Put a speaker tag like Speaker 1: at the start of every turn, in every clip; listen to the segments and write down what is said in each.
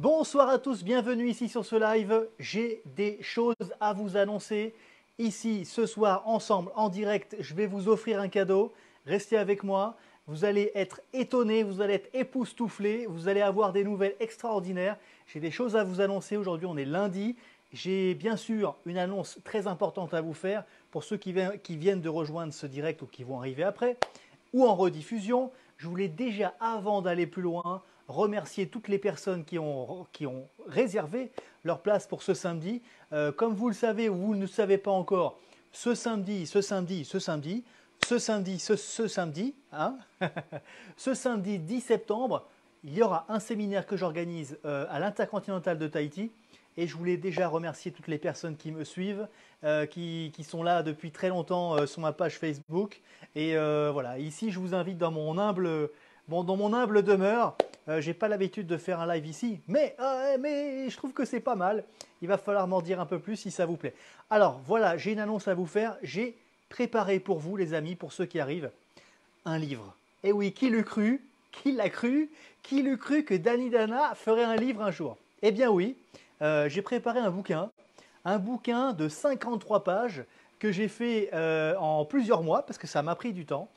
Speaker 1: Bonsoir à tous, bienvenue ici sur ce live. J'ai des choses à vous annoncer. Ici, ce soir, ensemble, en direct, je vais vous offrir un cadeau. Restez avec moi. Vous allez être étonnés, vous allez être époustouflés, vous allez avoir des nouvelles extraordinaires. J'ai des choses à vous annoncer. Aujourd'hui, on est lundi. J'ai bien sûr une annonce très importante à vous faire pour ceux qui, qui viennent de rejoindre ce direct ou qui vont arriver après, ou en rediffusion. Je voulais déjà, avant d'aller plus loin, remercier toutes les personnes qui ont, qui ont réservé leur place pour ce samedi. Euh, comme vous le savez ou vous ne le savez pas encore, ce samedi, ce samedi, ce samedi, ce samedi, ce, ce samedi, hein ce samedi 10 septembre, il y aura un séminaire que j'organise euh, à l'Intercontinental de Tahiti. Et je voulais déjà remercier toutes les personnes qui me suivent, euh, qui, qui, sont là depuis très longtemps sur ma page Facebook. Et voilà, ici, je vous invite dans mon humble, bon, dans mon humble demeure. Euh, j'ai pas l'habitude de faire un live ici, mais, ah, eh, mais je trouve que c'est pas mal. Il va falloir m'en dire un peu plus si ça vous plaît. Alors voilà, j'ai une annonce à vous faire. J'ai préparé pour vous, les amis, pour ceux qui arrivent, un livre. Et eh oui, qui l'a cru Qui l'a cru Qui l'a cru que Danny Dana ferait un livre un jour Eh bien oui, euh, j'ai préparé un bouquin. Un bouquin de 53 pages que j'ai fait euh, en plusieurs mois parce que ça m'a pris du temps.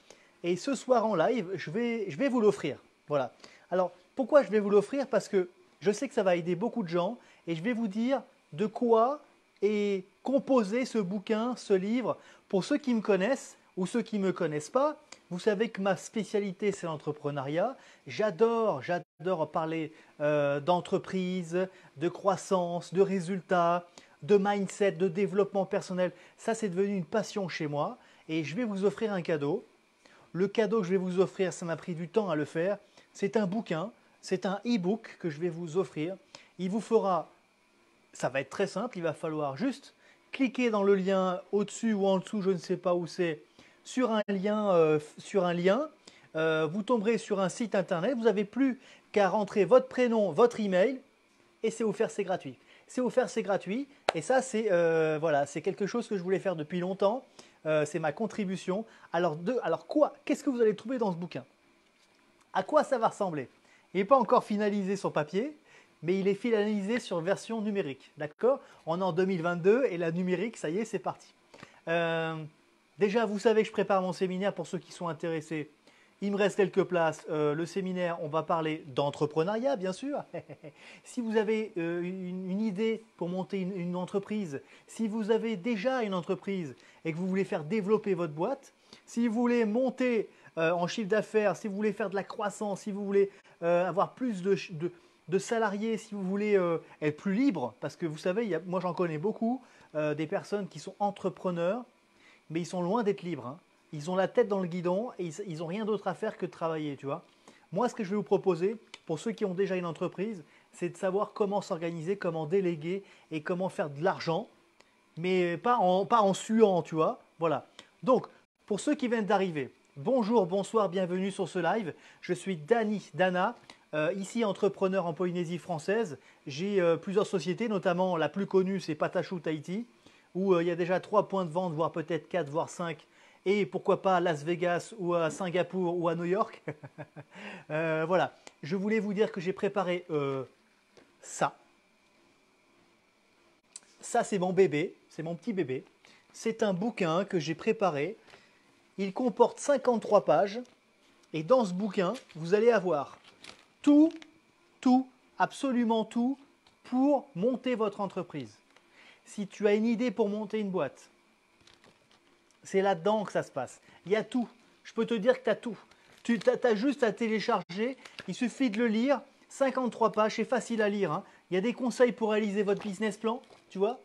Speaker 1: Et ce soir en live, je vais, je vais vous l'offrir. Voilà. Alors, pourquoi je vais vous l'offrir Parce que je sais que ça va aider beaucoup de gens et je vais vous dire de quoi est composé ce bouquin, ce livre. Pour ceux qui me connaissent ou ceux qui ne me connaissent pas, vous savez que ma spécialité, c'est l'entrepreneuriat. J'adore, j'adore parler euh, d'entreprise, de croissance, de résultats, de mindset, de développement personnel. Ça, c'est devenu une passion chez moi. Et je vais vous offrir un cadeau. Le cadeau que je vais vous offrir, ça m'a pris du temps à le faire. C'est un bouquin c'est un e-book que je vais vous offrir. Il vous fera, ça va être très simple, il va falloir juste cliquer dans le lien au-dessus ou en dessous, je ne sais pas où c'est, sur un lien, euh, euh, vous tomberez sur un site internet, vous n'avez plus qu'à rentrer votre prénom, votre email, et c'est offert, c'est gratuit. C'est offert, c'est gratuit, et ça c'est euh, voilà, quelque chose que je voulais faire depuis longtemps. c'est ma contribution. Alors, de, alors quoi Qu'est-ce que vous allez trouver dans ce bouquin À quoi ça va ressembler il n'est pas encore finalisé sur papier, mais il est finalisé sur version numérique. D'accord On est en 2022 et la numérique, ça y est, c'est parti. Euh, déjà, vous savez que je prépare mon séminaire pour ceux qui sont intéressés. Il me reste quelques places. Euh, le séminaire, on va parler d'entrepreneuriat, bien sûr. si vous avez euh, une, idée pour monter une, entreprise, si vous avez déjà une entreprise et que vous voulez faire développer votre boîte, si vous voulez monter euh, en chiffre d'affaires, si vous voulez faire de la croissance, si vous voulez euh, avoir plus de, salariés, si vous voulez euh, être plus libre, parce que vous savez, moi j'en connais beaucoup, des personnes qui sont entrepreneurs, mais ils sont loin d'être libres. Hein. Ils ont la tête dans le guidon et ils n'ont rien d'autre à faire que de travailler, tu vois. Moi, ce que je vais vous proposer, pour ceux qui ont déjà une entreprise, c'est de savoir comment s'organiser, comment déléguer et comment faire de l'argent, mais pas en, pas en suant, tu vois. Voilà. Donc, pour ceux qui viennent d'arriver, Bonjour, bonsoir, bienvenue sur ce live. Je suis Dani Dana, euh, ici entrepreneur en Polynésie française. J'ai euh, plusieurs sociétés, notamment la plus connue c'est Patachou Tahiti, où euh, il y a déjà trois points de vente, voire peut-être quatre, voire cinq, et pourquoi pas Las Vegas ou à Singapour ou à New York. voilà, je voulais vous dire que j'ai préparé ça. Ça c'est mon bébé, c'est mon petit bébé. C'est un bouquin que j'ai préparé il comporte 53 pages. Et dans ce bouquin, vous allez avoir tout, tout, absolument tout pour monter votre entreprise. Si tu as une idée pour monter une boîte, c'est là-dedans que ça se passe. Il y a tout. Je peux te dire que tu as tout. Tu as, juste à télécharger. Il suffit de le lire. 53 pages, c'est facile à lire. Hein. Il y a des conseils pour réaliser votre business plan. Tu vois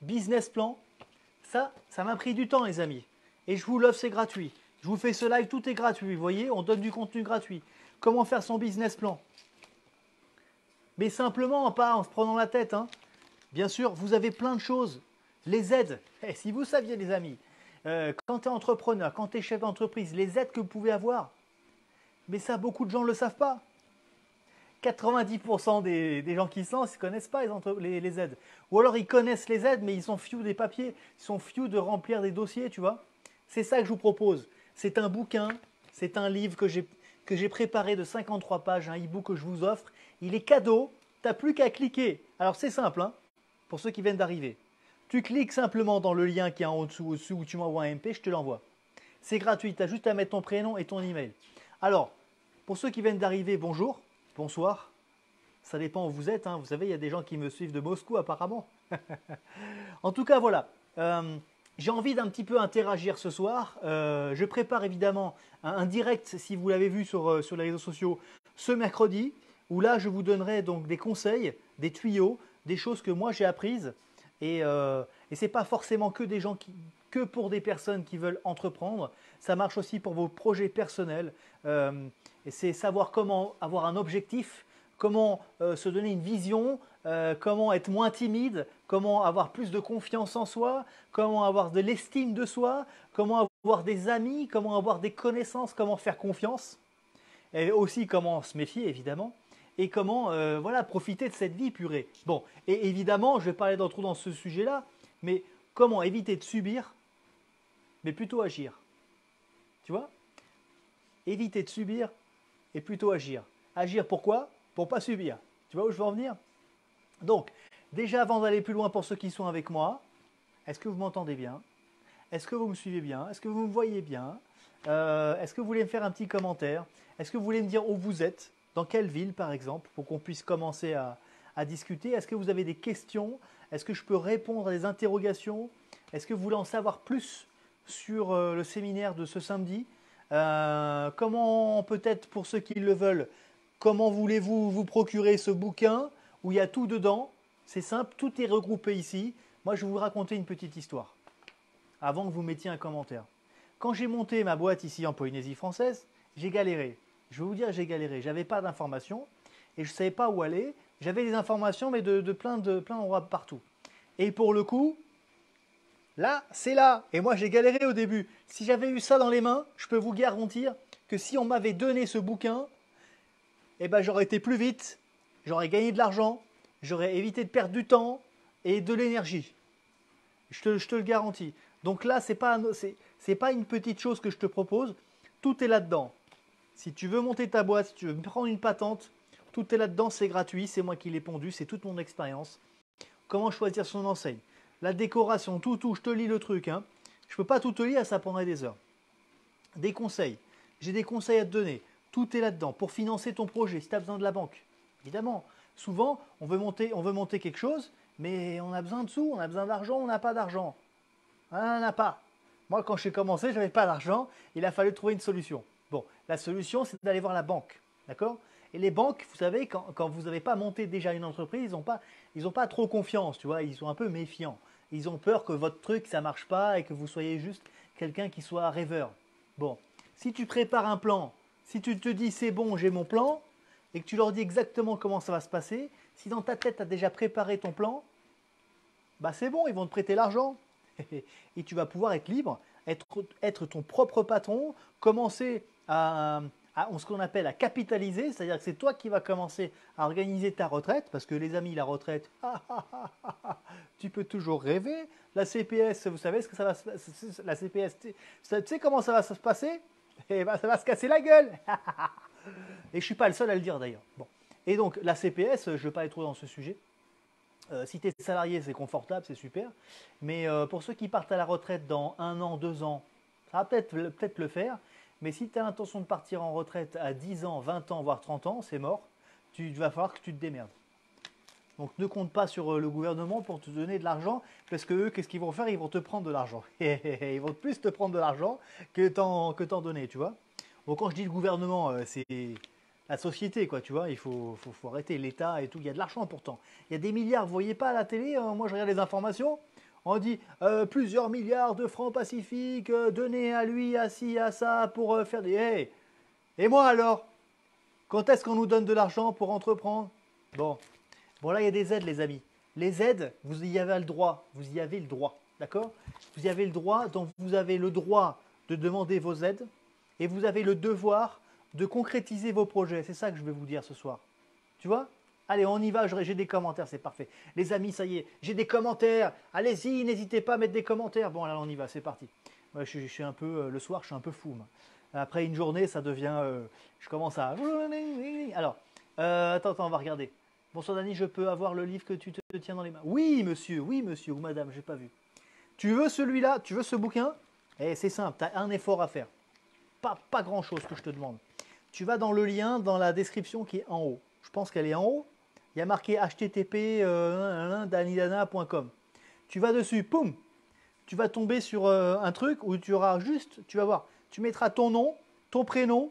Speaker 1: Business plan. Ça, ça m'a pris du temps, les amis. Et je vous l'offre, c'est gratuit. Je vous fais ce live, tout est gratuit. Vous voyez, on donne du contenu gratuit. Comment faire son business plan Mais simplement, pas en se prenant la tête. Hein. Bien sûr, vous avez plein de choses. Les aides. Eh, si vous saviez, les amis, euh, quand tu es entrepreneur, quand tu es chef d'entreprise, les aides que vous pouvez avoir. Mais ça, beaucoup de gens ne le savent pas. 90% des, des, gens qui sont, ne connaissent pas les, aides. Ou alors ils connaissent les aides, mais ils sont fous des papiers, ils sont fous de remplir des dossiers, tu vois. C'est ça que je vous propose. C'est un bouquin, c'est un livre que j'ai que j'ai préparé de 53 pages, un e-book que je vous offre. Il est cadeau, t'as plus qu'à cliquer. Alors c'est simple, hein, pour ceux qui viennent d'arriver. Tu cliques simplement dans le lien qui est en dessous, au dessus où tu m'envoies un MP, je te l'envoie. C'est gratuit, tu as juste à mettre ton prénom et ton email. Alors, pour ceux qui viennent d'arriver, bonjour, bonsoir. Ça dépend où vous êtes, hein. vous savez, il y a des gens qui me suivent de Moscou apparemment. en tout cas, voilà. Euh, j'ai envie d'un petit peu interagir ce soir. Euh, je prépare évidemment un, direct, si vous l'avez vu sur, euh, sur, les réseaux sociaux, ce mercredi, où là je vous donnerai donc des conseils, des tuyaux, des choses que moi j'ai apprises. Et, euh, ce n'est pas forcément que des gens que pour des personnes qui veulent entreprendre. Ça marche aussi pour vos projets personnels. et c'est savoir comment avoir un objectif, comment se donner une vision, comment être moins timide, comment avoir plus de confiance en soi, comment avoir de l'estime de soi, comment avoir des amis, comment avoir des connaissances, comment faire confiance, et aussi comment se méfier évidemment, et comment euh, voilà profiter de cette vie purée. Bon, et évidemment, je vais parler vous dans ce sujet-là, mais comment éviter de subir, mais plutôt agir. Tu vois Éviter de subir et plutôt agir. Agir pourquoi Pour pas subir. Tu vois où je veux en venir Donc, Déjà, avant d'aller plus loin pour ceux qui sont avec moi, est-ce que vous m'entendez bien Est-ce que vous me suivez bien Est-ce que vous me voyez bien euh, Est-ce que vous voulez me faire un petit commentaire Est-ce que vous voulez me dire où vous êtes Dans quelle ville, par exemple, pour qu'on puisse commencer à, discuter Est-ce que vous avez des questions Est-ce que je peux répondre à des interrogations Est-ce que vous voulez en savoir plus sur euh, le séminaire de ce samedi euh, Comment, peut-être pour ceux qui le veulent, comment voulez-vous vous procurer ce bouquin où il y a tout dedans c'est simple, tout est regroupé ici. Moi, je vais vous raconter une petite histoire avant que vous mettiez un commentaire. Quand j'ai monté ma boîte ici en Polynésie française, j'ai galéré. Je vais vous dire, j'ai galéré. J'avais pas d'informations et je ne savais pas où aller. J'avais des informations, mais de, plein de plein d'endroits partout. Et pour le coup, là, c'est là. Et moi, j'ai galéré au début. Si j'avais eu ça dans les mains, je peux vous garantir que si on m'avait donné ce bouquin, eh ben, j'aurais été plus vite, j'aurais gagné de l'argent, j'aurais évité de perdre du temps et de l'énergie. Je te, le garantis. Donc là, ce n'est pas, c'est, pas une petite chose que je te propose. Tout est là-dedans. Si tu veux monter ta boîte, si tu veux prendre une patente, tout est là-dedans, c'est gratuit, c'est moi qui l'ai pondu, c'est toute mon expérience. Comment choisir son enseigne La décoration, tout, tout, je te lis le truc. Hein. Je ne peux pas tout te lire, ça prendrait des heures. Des conseils. J'ai des conseils à te donner. Tout est là-dedans. Pour financer ton projet, si tu as besoin de la banque, évidemment. Souvent, on veut monter, on veut monter quelque chose, mais on a besoin de sous, on a besoin d'argent, on n'a pas d'argent. Hein, on n'en a pas. Moi, quand j'ai commencé, je n'avais pas d'argent, il a fallu trouver une solution. Bon, la solution, c'est d'aller voir la banque. D'accord Et les banques, vous savez, quand, vous n'avez pas monté déjà une entreprise, ils n'ont pas, trop confiance, tu vois, ils sont un peu méfiants. Ils ont peur que votre truc, ça ne marche pas et que vous soyez juste quelqu'un qui soit rêveur. Bon, si tu prépares un plan, si tu te dis c'est bon, j'ai mon plan, et que tu leur dis exactement comment ça va se passer, si dans ta tête tu as déjà préparé ton plan, bah c'est bon, ils vont te prêter l'argent. et tu vas pouvoir être libre, être, être ton propre patron, commencer à, ce qu'on appelle à capitaliser, c'est-à-dire que c'est toi qui vas commencer à organiser ta retraite, parce que les amis, la retraite, ah, ah, ah, tu peux toujours rêver. La CPS, vous savez ce que ça va La CPS, tu sais comment ça va se passer Eh bien, ça va se casser la gueule Et je suis pas le seul à le dire d'ailleurs. Bon. Et donc la CPS, je ne veux pas être trop dans ce sujet. Euh, si tu es salarié, c'est confortable, c'est super. Mais euh, pour ceux qui partent à la retraite dans un an, deux ans, ça va peut-être le faire. Mais si tu as l'intention de partir en retraite à 10 ans, 20 ans, voire 30 ans, c'est mort. Tu, vas falloir que tu te démerdes. Donc ne compte pas sur euh, le gouvernement pour te donner de l'argent, parce que eux, qu'est-ce qu'ils vont faire Ils vont te prendre de l'argent. ils vont plus te prendre de l'argent que que t'en donner, tu vois. Bon, quand je dis le gouvernement, euh, c'est la société, quoi, tu vois. Il faut, faut, arrêter l'État et tout. Il y a de l'argent pourtant. Il y a des milliards. Vous voyez pas à la télé euh, Moi, je regarde les informations. On dit euh, plusieurs milliards de francs pacifiques donnés à lui, à ci, à ça, pour faire des. Eh, et moi alors Quand est-ce qu'on nous donne de l'argent pour entreprendre Bon. Bon, là, il y a des aides, les amis. Les aides, vous y avez le droit. Vous y avez le droit. D'accord Vous y avez le droit. Donc, vous avez le droit de demander vos aides et vous avez le devoir de concrétiser vos projets. C'est ça que je vais vous dire ce soir. Tu vois Allez, on y va, j'ai des commentaires, c'est parfait. Les amis, ça y est, j'ai des commentaires. Allez-y, n'hésitez pas à mettre des commentaires. Bon, alors on y va, c'est parti. je, suis un peu, euh, le soir, je suis un peu fou. Après une journée, ça devient... Euh, je commence à... Alors, euh, attends, attends, on va regarder. Bonsoir, Dani, je peux avoir le livre que tu te, tiens dans les mains Oui, monsieur, oui, monsieur, ou madame, j'ai pas vu. Tu veux celui-là Tu veux ce bouquin Eh, c'est simple, tu as un effort à faire pas, grand-chose que je te demande. Tu vas dans le lien, dans la description qui est en haut. Je pense qu'elle est en haut. Il y a marqué http euh, danidana.com. Tu vas dessus, poum, tu vas tomber sur euh, un truc où tu auras juste, tu vas voir, tu mettras ton nom, ton prénom,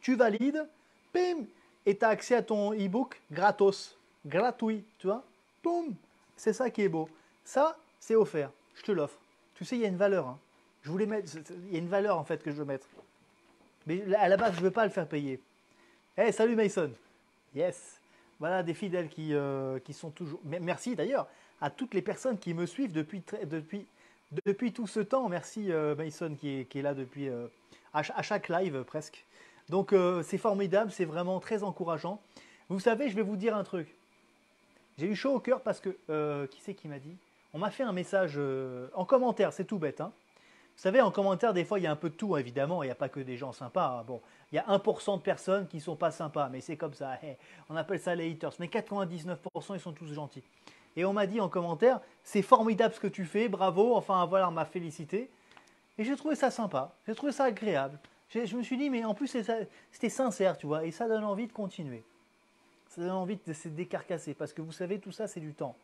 Speaker 1: tu valides, pim, et tu as accès à ton e-book gratos, gratuit, tu vois. Poum, c'est ça qui est beau. Ça, c'est offert, je te l'offre. Tu sais, il y a une valeur. Hein. Je voulais mettre. Il y a une valeur en fait que je veux mettre. Mais à la base, je ne veux pas le faire payer. Eh, salut Mason. Yes. Voilà des fidèles qui, euh, sont toujours. Merci d'ailleurs à toutes les personnes qui me suivent depuis, depuis, depuis tout ce temps. Merci euh, Mason qui est, là depuis euh, à, chaque live presque. Donc c'est formidable, c'est vraiment très encourageant. Vous savez, je vais vous dire un truc. J'ai eu chaud au cœur parce que qui c'est qui m'a dit On m'a fait un message en commentaire, c'est tout bête. Hein vous savez, en commentaire, des fois, il y a un peu de tout, évidemment. Il n'y a pas que des gens sympas. Hein. Bon, il y a 1% de personnes qui ne sont pas sympas, mais c'est comme ça. Eh, on appelle ça les haters. Mais 99%, ils sont tous gentils. Et on m'a dit en commentaire, c'est formidable ce que tu fais, bravo, enfin voilà, on m'a félicité. Et j'ai trouvé ça sympa, j'ai trouvé ça agréable. Je me suis dit, mais en plus, c'était sincère, tu vois, et ça donne envie de continuer. Ça donne envie de se décarcasser, parce que vous savez, tout ça, c'est du temps.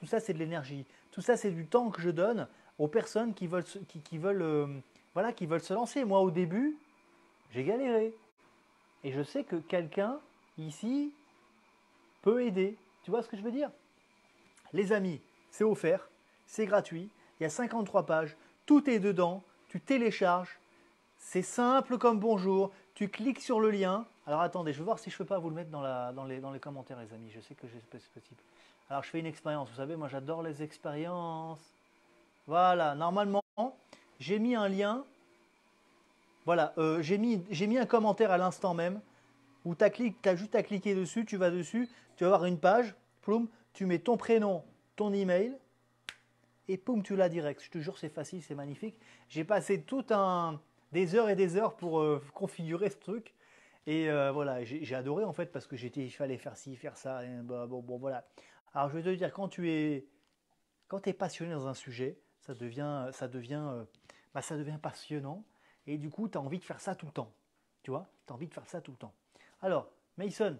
Speaker 1: Tout ça, c'est de l'énergie. Tout ça, c'est du temps que je donne aux personnes qui veulent, qui, qui veulent, euh, voilà, qui veulent se lancer. Moi, au début, j'ai galéré. Et je sais que quelqu'un ici peut aider. Tu vois ce que je veux dire Les amis, c'est offert, c'est gratuit, il y a 53 pages, tout est dedans, tu télécharges, c'est simple comme bonjour, tu cliques sur le lien. Alors attendez, je vais voir si je peux pas vous le mettre dans, la, dans, les, dans les commentaires les amis, je sais que c'est possible. Alors je fais une expérience, vous savez, moi j'adore les expériences. Voilà, normalement, j'ai mis un lien. Voilà, euh, j'ai mis, mis, un commentaire à l'instant même où tu as, juste à cliquer dessus, tu vas dessus, tu vas voir une page, ploum, tu mets ton prénom, ton email et poum, tu l'as direct. Je te jure, c'est facile, c'est magnifique. J'ai passé tout un, des heures et des heures pour euh, configurer ce truc. Et euh, voilà, j'ai adoré en fait parce que j'étais, il fallait faire ci, faire ça. bon, bon, voilà. Alors je vais te dire, quand tu es, quand es passionné dans un sujet, ça devient, euh, bah, ça devient, passionnant. Et du coup, tu as envie de faire ça tout le temps. Tu vois, tu as envie de faire ça tout le temps. Alors, Mason,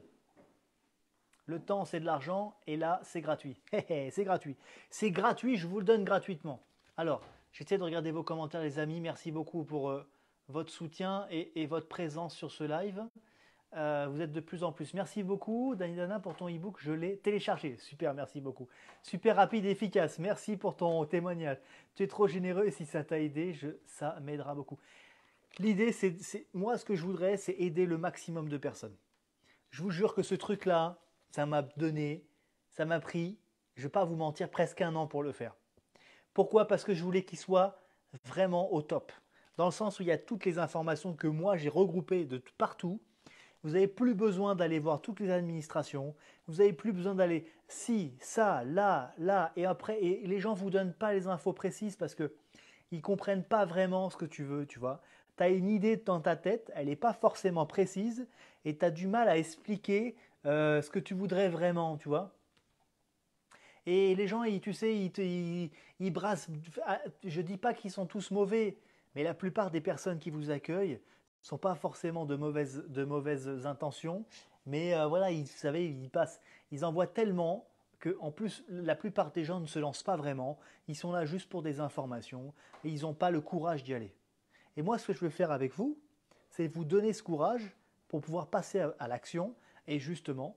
Speaker 1: le temps, c'est de l'argent, et là, c'est gratuit. c'est gratuit. C'est gratuit, je vous le donne gratuitement. Alors, j'essaie de regarder vos commentaires, les amis. Merci beaucoup pour euh, votre soutien et, votre présence sur ce live. Euh, vous êtes de plus en plus. Merci beaucoup, Dani Dana, pour ton e-book. Je l'ai téléchargé. Super, merci beaucoup. Super rapide et efficace. Merci pour ton témoignage. Tu es trop généreux et si ça t'a aidé, je, ça m'aidera beaucoup. L'idée, c'est, c'est moi, ce que je voudrais, c'est aider le maximum de personnes. Je vous jure que ce truc-là, ça m'a donné, ça m'a pris, je ne vais pas vous mentir, presque un an pour le faire. Pourquoi Parce que je voulais qu'il soit vraiment au top. Dans le sens où il y a toutes les informations que moi j'ai regroupées de partout vous n'avez plus besoin d'aller voir toutes les administrations. Vous n'avez plus besoin d'aller si, ça, là, là, et après. les gens ne vous donnent pas les infos précises parce qu'ils ne comprennent pas vraiment ce que tu veux, tu vois. Tu as une idée dans ta tête, elle n'est pas forcément précise et tu as du mal à expliquer euh, ce que tu voudrais vraiment, tu vois. Et les gens, tu sais, ils, brassent. Ah, je ne dis pas qu'ils sont tous mauvais, mais la plupart des personnes qui vous accueillent sont pas forcément de mauvaises, de mauvaises intentions, mais euh, voilà, vous savez, ils passent, ils envoient tellement que plus la plupart des gens ne se lancent pas vraiment, ils sont là juste pour des informations et ils n'ont pas le courage d'y aller. Et moi, ce que je veux faire avec vous, c'est vous donner ce courage pour pouvoir passer à, l'action et justement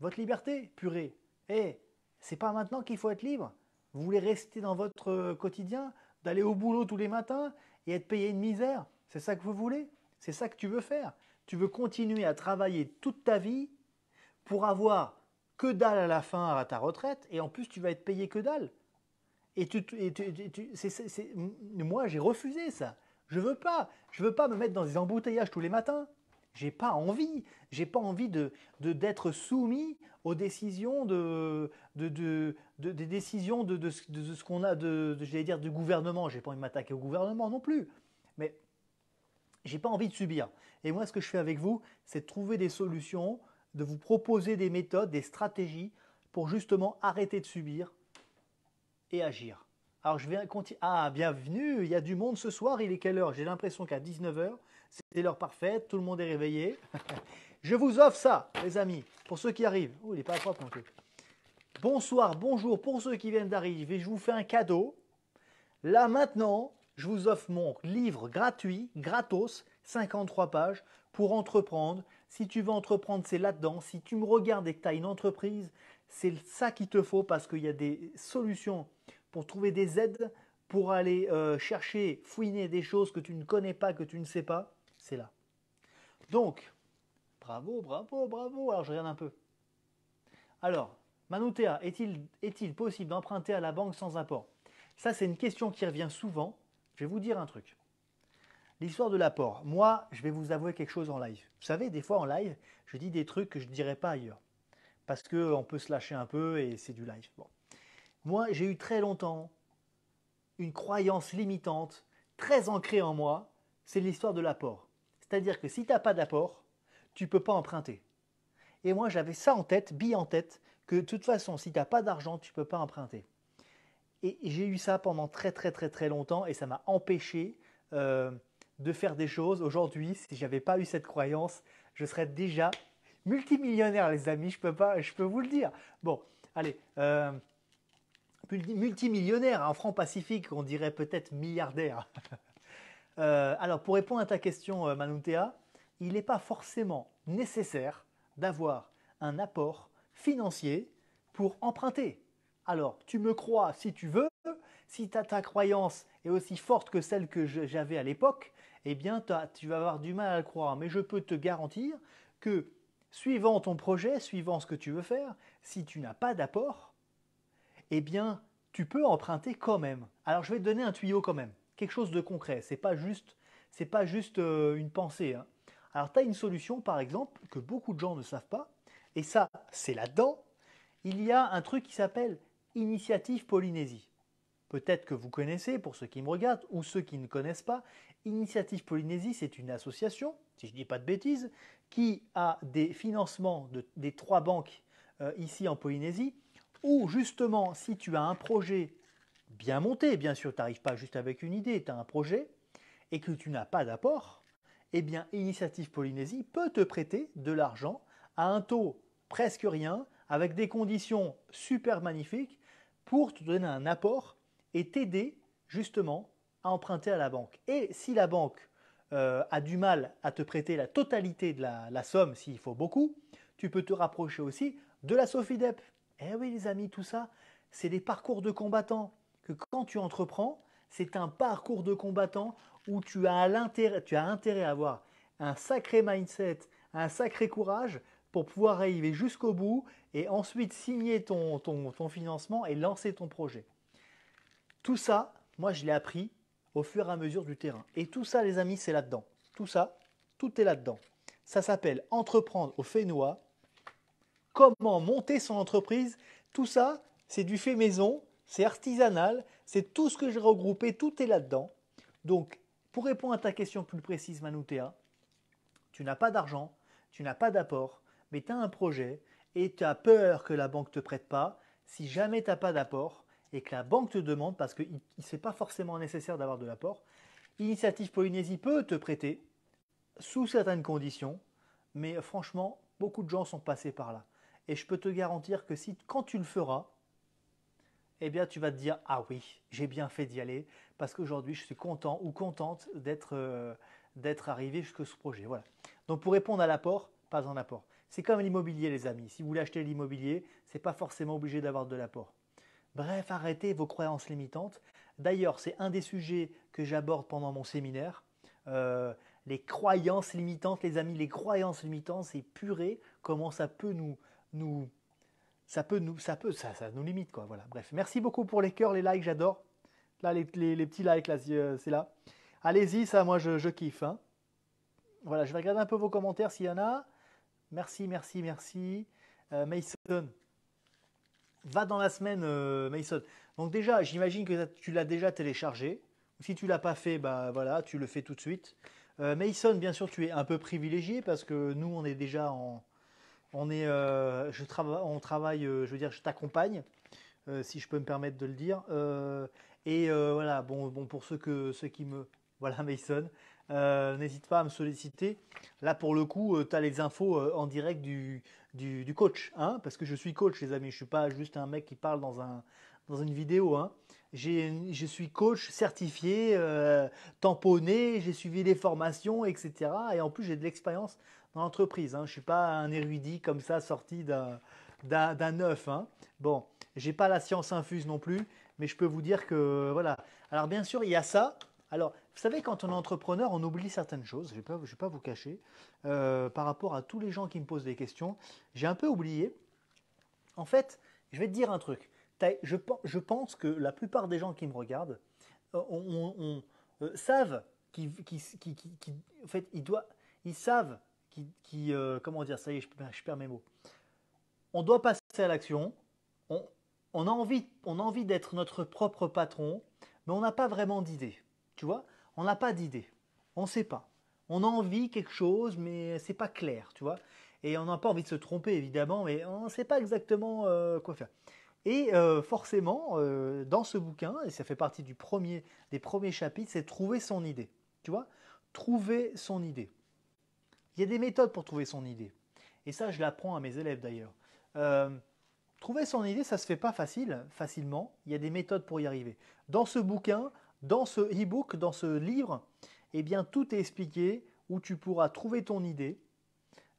Speaker 1: votre liberté purée. Eh, c'est pas maintenant qu'il faut être libre. Vous voulez rester dans votre quotidien, d'aller au boulot tous les matins et être payé une misère c'est ça que vous voulez C'est ça que tu veux faire Tu veux continuer à travailler toute ta vie pour avoir que dalle à la fin à ta retraite et en plus tu vas être payé que dalle. Et, tu, et moi j'ai refusé ça. Je veux pas. Je veux pas me mettre dans des embouteillages tous les matins. J'ai pas envie. J'ai pas envie de d'être soumis aux décisions de, de, de, des décisions de, ce qu'on a de, j'allais dire du gouvernement. J'ai pas envie de m'attaquer au gouvernement non plus. Mais j'ai pas envie de subir. Et moi, ce que je fais avec vous, c'est de trouver des solutions, de vous proposer des méthodes, des stratégies pour justement arrêter de subir et agir. Alors je vais continuer. Ah, bienvenue, il y a du monde ce soir, il est quelle heure J'ai l'impression qu'à 19h, c'est l'heure parfaite, tout le monde est réveillé. je vous offre ça, les amis, pour ceux qui arrivent. Oh, il n'est pas propre Bonsoir, bonjour, pour ceux qui viennent d'arriver, je vous fais un cadeau. Là maintenant, je vous offre mon livre gratuit, gratos, 53 pages, pour entreprendre. Si tu veux entreprendre, c'est là-dedans. Si tu me regardes et que tu as une entreprise, c'est ça qu'il te faut parce qu'il y a des solutions pour trouver des aides, pour aller euh, chercher, fouiner des choses que tu ne connais pas, que tu ne sais pas. C'est là. Donc, bravo, bravo, bravo. Alors, je regarde un peu. Alors, Manutea, est-il possible d'emprunter à la banque sans apport Ça, c'est une question qui revient souvent. Je vais vous dire un truc. L'histoire de l'apport. Moi, je vais vous avouer quelque chose en live. Vous savez, des fois en live, je dis des trucs que je ne dirais pas ailleurs. Parce qu'on peut se lâcher un peu et c'est du live. Bon. Moi, j'ai eu très longtemps une croyance limitante, très ancrée en moi, c'est l'histoire de l'apport. C'est-à-dire que si tu n'as pas d'apport, tu ne peux pas emprunter. Et moi, j'avais ça en tête, bille en tête, que de toute façon, si tu n'as pas d'argent, tu ne peux pas emprunter. Et j'ai eu ça pendant très très très très longtemps et ça m'a empêché euh, de faire des choses. Aujourd'hui, si j'avais pas eu cette croyance, je serais déjà multimillionnaire, les amis. Je peux pas, je peux vous le dire. Bon, allez, euh, multimillionnaire, un franc pacifique, on dirait peut-être milliardaire. Euh, alors, pour répondre à ta question, Manoutea, il n'est pas forcément nécessaire d'avoir un apport financier pour emprunter. Alors, tu me crois si tu veux, si ta croyance est aussi forte que celle que j'avais à l'époque, eh bien, tu vas avoir du mal à le croire. Mais je peux te garantir que, suivant ton projet, suivant ce que tu veux faire, si tu n'as pas d'apport, eh bien, tu peux emprunter quand même. Alors, je vais te donner un tuyau quand même, quelque chose de concret. C'est pas juste, c'est pas juste euh, une pensée. Hein. Alors, tu as une solution, par exemple, que beaucoup de gens ne savent pas, et ça, c'est là-dedans. Il y a un truc qui s'appelle Initiative Polynésie. Peut-être que vous connaissez, pour ceux qui me regardent, ou ceux qui ne connaissent pas, Initiative Polynésie, c'est une association, si je ne dis pas de bêtises, qui a des financements des trois banques euh, ici en Polynésie, où justement, si tu as un projet bien monté, bien sûr, tu n'arrives pas juste avec une idée, tu as un projet, et que tu n'as pas d'apport, eh bien, Initiative Polynésie peut te prêter de l'argent à un taux presque rien, avec des conditions super magnifiques, pour te donner un apport et t'aider justement à emprunter à la banque. Et si la banque euh, a du mal à te prêter la totalité de la, somme, s'il faut beaucoup, tu peux te rapprocher aussi de la Sofidep. Eh oui les amis, tout ça, c'est des parcours de combattants que quand tu entreprends, c'est un parcours de combattant où tu as, tu as intérêt à avoir un sacré mindset, un sacré courage pour pouvoir arriver jusqu'au bout et ensuite signer ton, ton, financement et lancer ton projet. Tout ça, moi je l'ai appris au fur et à mesure du terrain. Et tout ça, les amis, c'est là-dedans. Tout ça, tout est là-dedans. Ça s'appelle entreprendre au Fénois. Comment monter son entreprise Tout ça, c'est du fait maison, c'est artisanal, c'est tout ce que j'ai regroupé, tout est là-dedans. Donc, pour répondre à ta question plus précise, Manoutéa, tu n'as pas d'argent, tu n'as pas d'apport, mais tu as un projet et tu as peur que la banque te prête pas, si jamais tu n'as pas d'apport et que la banque te demande, parce qu'il ne n'est pas forcément nécessaire d'avoir de l'apport, Initiative Polynésie peut te prêter sous certaines conditions, mais franchement, beaucoup de gens sont passés par là. Et je peux te garantir que si quand tu le feras, eh bien tu vas te dire ah oui, j'ai bien fait d'y aller parce qu'aujourd'hui je suis content ou contente d'être euh, d'être arrivé jusqu'à ce projet. Voilà. Donc pour répondre à l'apport, pas un apport. C'est comme l'immobilier, les amis. Si vous voulez acheter l'immobilier, ce n'est pas forcément obligé d'avoir de l'apport. Bref, arrêtez vos croyances limitantes. D'ailleurs, c'est un des sujets que j'aborde pendant mon séminaire. Euh, les croyances limitantes, les amis, les croyances limitantes, c'est purée. Comment ça peut nous, nous, ça peut nous, ça peut, ça, ça nous limite quoi. Voilà. Bref, merci beaucoup pour les cœurs, les likes, j'adore. Là, les, les, petits likes, là, euh, c'est là. Allez-y, ça, moi, je, kiffe. Hein. Voilà, je vais regarder un peu vos commentaires s'il y en a. Merci, merci, merci. Euh, Mason, va dans la semaine, euh, Mason. Donc déjà, j'imagine que tu l'as déjà téléchargé. Si tu ne l'as pas fait, bah voilà, tu le fais tout de suite. Euh, Mason, bien sûr, tu es un peu privilégié parce que nous, on est déjà en, on est, je travaille, on travaille, je veux dire, je t'accompagne, si je peux me permettre de le dire. et voilà, bon, bon, pour ceux que ceux qui me voilà, Mason. Euh, n'hésite pas à me solliciter. Là, pour le coup, euh, tu as les infos euh, en direct du, coach, hein, parce que je suis coach, les amis. Je ne suis pas juste un mec qui parle dans, une vidéo. Hein. Je suis coach certifié, tamponné, j'ai suivi des formations, etc. Et en plus, j'ai de l'expérience dans l'entreprise. Hein. Je ne suis pas un érudit comme ça, sorti d'un œuf. Hein. Bon, j'ai pas la science infuse non plus, mais je peux vous dire que voilà. Alors, bien sûr, il y a ça. Alors, vous savez, quand on est entrepreneur, on oublie certaines choses, je ne vais, pas vous cacher, euh, par rapport à tous les gens qui me posent des questions. J'ai un peu oublié. En fait, je vais te dire un truc. Je, pense que la plupart des gens qui me regardent euh, on, euh, savent qu'ils ils, doivent, ils savent qui, comment dire, ça y est, je, perds mes mots. On doit passer à l'action. On, a envie, on a envie d'être notre propre patron, mais on n'a pas vraiment d'idée. Tu vois on n'a pas d'idée. On ne sait pas. On a envie quelque chose, mais c'est pas clair, tu vois. Et on n'a pas envie de se tromper, évidemment, mais on ne sait pas exactement euh, quoi faire. Et euh, forcément, euh, dans ce bouquin, et ça fait partie du premier, des premiers chapitres, c'est trouver son idée. Tu vois Trouver son idée. Il y a des méthodes pour trouver son idée. Et ça, je l'apprends à mes élèves d'ailleurs. trouver son idée, ça ne se fait pas facile, facilement. Il y a des méthodes pour y arriver. Dans ce bouquin, dans ce e-book, dans ce livre, eh bien, tout est expliqué où tu pourras trouver ton idée.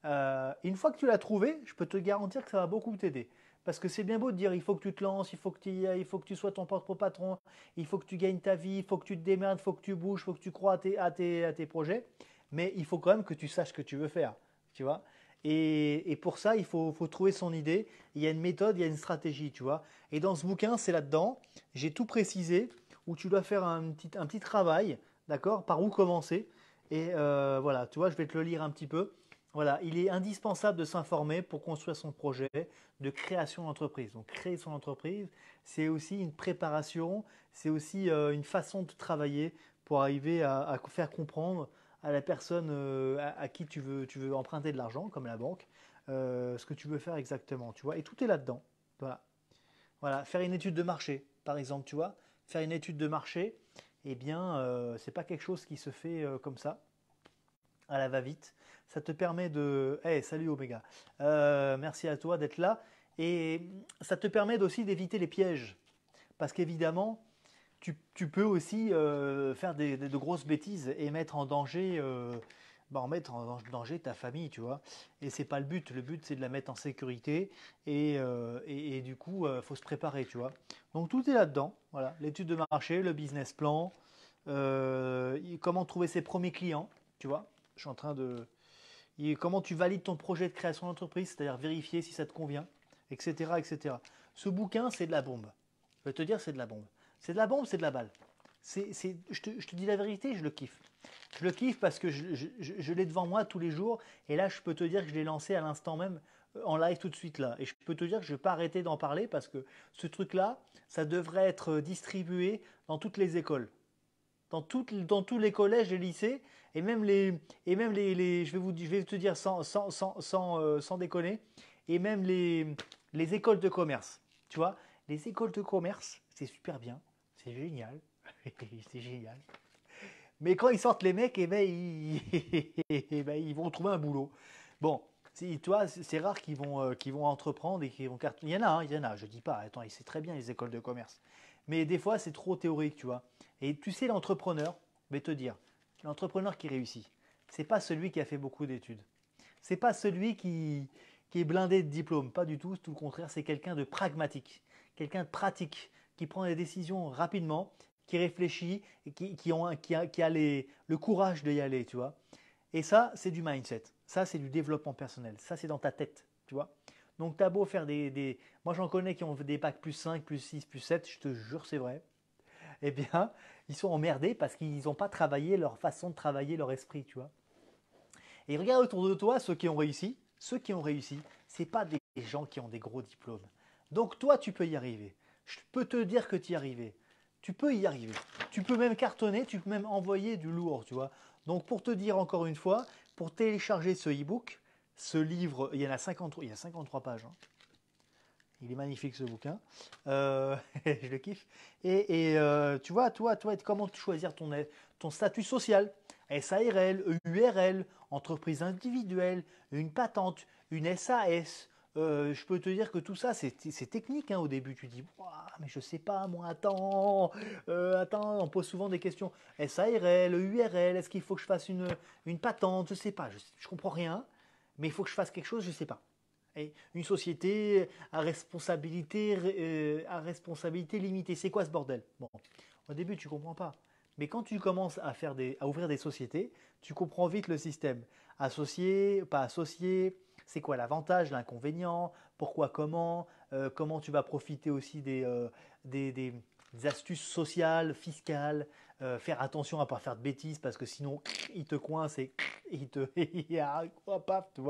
Speaker 1: une fois que tu l'as trouvée, je peux te garantir que ça va beaucoup t'aider. Parce que c'est bien beau de dire il faut que tu te lances, il faut que tu, il faut que tu sois ton propre patron, il faut que tu gagnes ta vie, il faut que tu te démerdes, il faut que tu bouges, il faut que tu crois à tes, à, tes, projets. Mais il faut quand même que tu saches ce que tu veux faire. Tu vois et, et, pour ça, il faut, faut, trouver son idée. Il y a une méthode, il y a une stratégie. Tu vois et dans ce bouquin, c'est là-dedans. J'ai tout précisé où tu dois faire un petit, travail, d'accord Par où commencer Et euh, voilà, tu vois, je vais te le lire un petit peu. Voilà, il est indispensable de s'informer pour construire son projet de création d'entreprise. Donc créer son entreprise, c'est aussi une préparation, c'est aussi euh, une façon de travailler pour arriver à, faire comprendre à la personne euh, à, qui tu veux, tu veux emprunter de l'argent, comme la banque, ce que tu veux faire exactement, tu vois. Et tout est là-dedans. Voilà. Voilà, faire une étude de marché, par exemple, tu vois faire une étude de marché, eh bien, euh, c'est pas quelque chose qui se fait euh, comme ça, à la va-vite. Ça te permet de. Eh, salut Omega. Euh, merci à toi d'être là. Et ça te permet aussi d'éviter les pièges. Parce qu'évidemment, tu, peux aussi faire des, de grosses bêtises et mettre en danger bah, en mettre en danger ta famille, tu vois. Et c'est pas le but. Le but, c'est de la mettre en sécurité. Et, euh, et, du coup, il euh, faut se préparer, tu vois. Donc tout est là-dedans. Voilà, l'étude de marché, le business plan, euh, comment trouver ses premiers clients, tu vois. Je suis en train de comment tu valides ton projet de création d'entreprise, c'est-à-dire vérifier si ça te convient, etc., etc. Ce bouquin, c'est de la bombe. Je vais te dire, c'est de la bombe. C'est de la bombe, c'est de la balle je, te, dis la vérité, je le kiffe. Je le kiffe parce que je, l'ai devant moi tous les jours. Et là, je peux te dire que je l'ai lancé à l'instant même euh, en live tout de suite là. Et je peux te dire que je ne vais pas arrêter d'en parler parce que ce truc-là, ça devrait être euh, distribué dans toutes les écoles. Dans, dans tous les collèges et lycées. Et même les. Et même les, je, vais vous, je vais te dire sans, sans, sans, euh, sans déconner. Et même les, les écoles de commerce. Tu vois, les écoles de commerce, c'est super bien. C'est génial c'est génial. Mais quand ils sortent les mecs, eh ben, ils... Eh ben, vont trouver un boulot. Bon, toi, c'est rare qu'ils vont, euh, vont entreprendre et qu'ils vont Il y en a, hein, il y en a, je dis pas. Attends, sait très bien les écoles de commerce. Mais des fois, c'est trop théorique, tu vois. Et tu sais, l'entrepreneur, je vais te dire, l'entrepreneur qui réussit, c'est pas celui qui a fait beaucoup d'études. C'est pas celui qui, est blindé de diplôme, pas du tout. Tout le contraire, c'est quelqu'un de pragmatique, quelqu'un de pratique, qui prend des décisions rapidement qui réfléchit, qui, ont, qui a, qui a le courage d'y aller, tu vois. Et ça, c'est du mindset. Ça, c'est du développement personnel. Ça, c'est dans ta tête, tu vois. Donc, as beau faire des. des... Moi, j'en connais qui ont des packs plus 5, plus 6, plus 7, je te jure, c'est vrai. Eh bien, ils sont emmerdés parce qu'ils n'ont pas travaillé leur façon de travailler leur esprit, tu vois. Et regarde autour de toi ceux qui ont réussi. Ceux qui ont réussi, ce pas des gens qui ont des gros diplômes. Donc, toi, tu peux y arriver. Je peux te dire que tu y arrives tu peux y arriver. Tu peux même cartonner, tu peux même envoyer du lourd, tu vois. Donc pour te dire encore une fois, pour télécharger ce e-book, ce livre, il y en a 53, il y 53 pages. Hein. Il est magnifique ce bouquin. Hein. Euh, je le kiffe. Et, euh, tu vois, toi, toi, comment choisir ton, ton statut social SARL, URL, entreprise individuelle, une patente, une SAS, euh, je peux te dire que tout ça, c'est technique. Hein, au début, tu dis, mais je sais pas, moi, attends, euh, attends, on pose souvent des questions. SARL, URL, est-ce qu'il faut que je fasse une, une patente Je sais pas, je, comprends rien, mais il faut que je fasse quelque chose, je sais pas. une société à responsabilité, euh, à responsabilité limitée, c'est quoi ce bordel Bon, au début, tu comprends pas. Mais quand tu commences à, faire des, à ouvrir des sociétés, tu comprends vite le système. Associé, pas associé, c'est quoi l'avantage, l'inconvénient, pourquoi, comment, euh, comment tu vas profiter aussi des, euh, des, astuces sociales, fiscales, euh, faire attention à pas faire de bêtises parce que sinon il te coince et il te quoi paf tu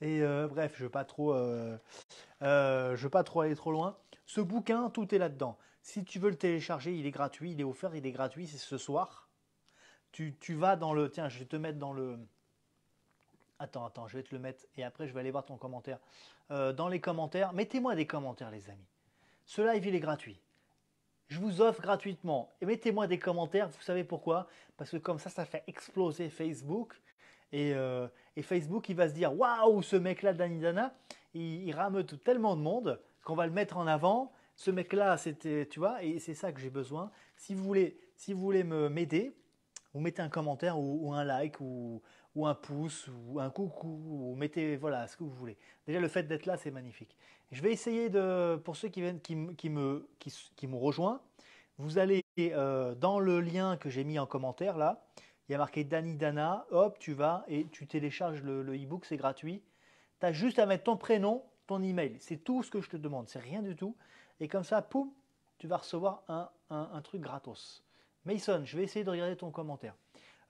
Speaker 1: et bref je ne pas trop je veux pas trop aller trop loin ce bouquin tout est là dedans si tu veux le télécharger il est gratuit il est offert il est gratuit c'est ce soir tu, tu vas dans le tiens je vais te mettre dans le Attends, attends, je vais te le mettre et après je vais aller voir ton commentaire. Euh, dans les commentaires, mettez-moi des commentaires les amis. Ce live il est gratuit. Je vous offre gratuitement. Et mettez-moi des commentaires, vous savez pourquoi Parce que comme ça, ça fait exploser Facebook. Et, euh, Facebook, il va se dire, waouh, ce mec-là, Danidana, il, rame tout tellement de monde qu'on va le mettre en avant. Ce mec-là, c'était, tu vois, et c'est ça que j'ai besoin. Si vous voulez, si vous voulez m'aider, vous mettez un commentaire ou, ou un like ou, ou un pouce, ou un coucou, ou mettez voilà, ce que vous voulez. Déjà, le fait d'être là, c'est magnifique. Je vais essayer de, pour ceux qui viennent, qui, me, qui, qui vous allez euh, dans le lien que j'ai mis en commentaire là, il y a marqué Dani Dana, hop, tu vas et tu télécharges le e-book, c'est gratuit. Tu as juste à mettre ton prénom, ton email, c'est tout ce que je te demande, c'est rien du tout. Et comme ça, poum, tu vas recevoir un, un truc gratos. Mason, je vais essayer de regarder ton commentaire.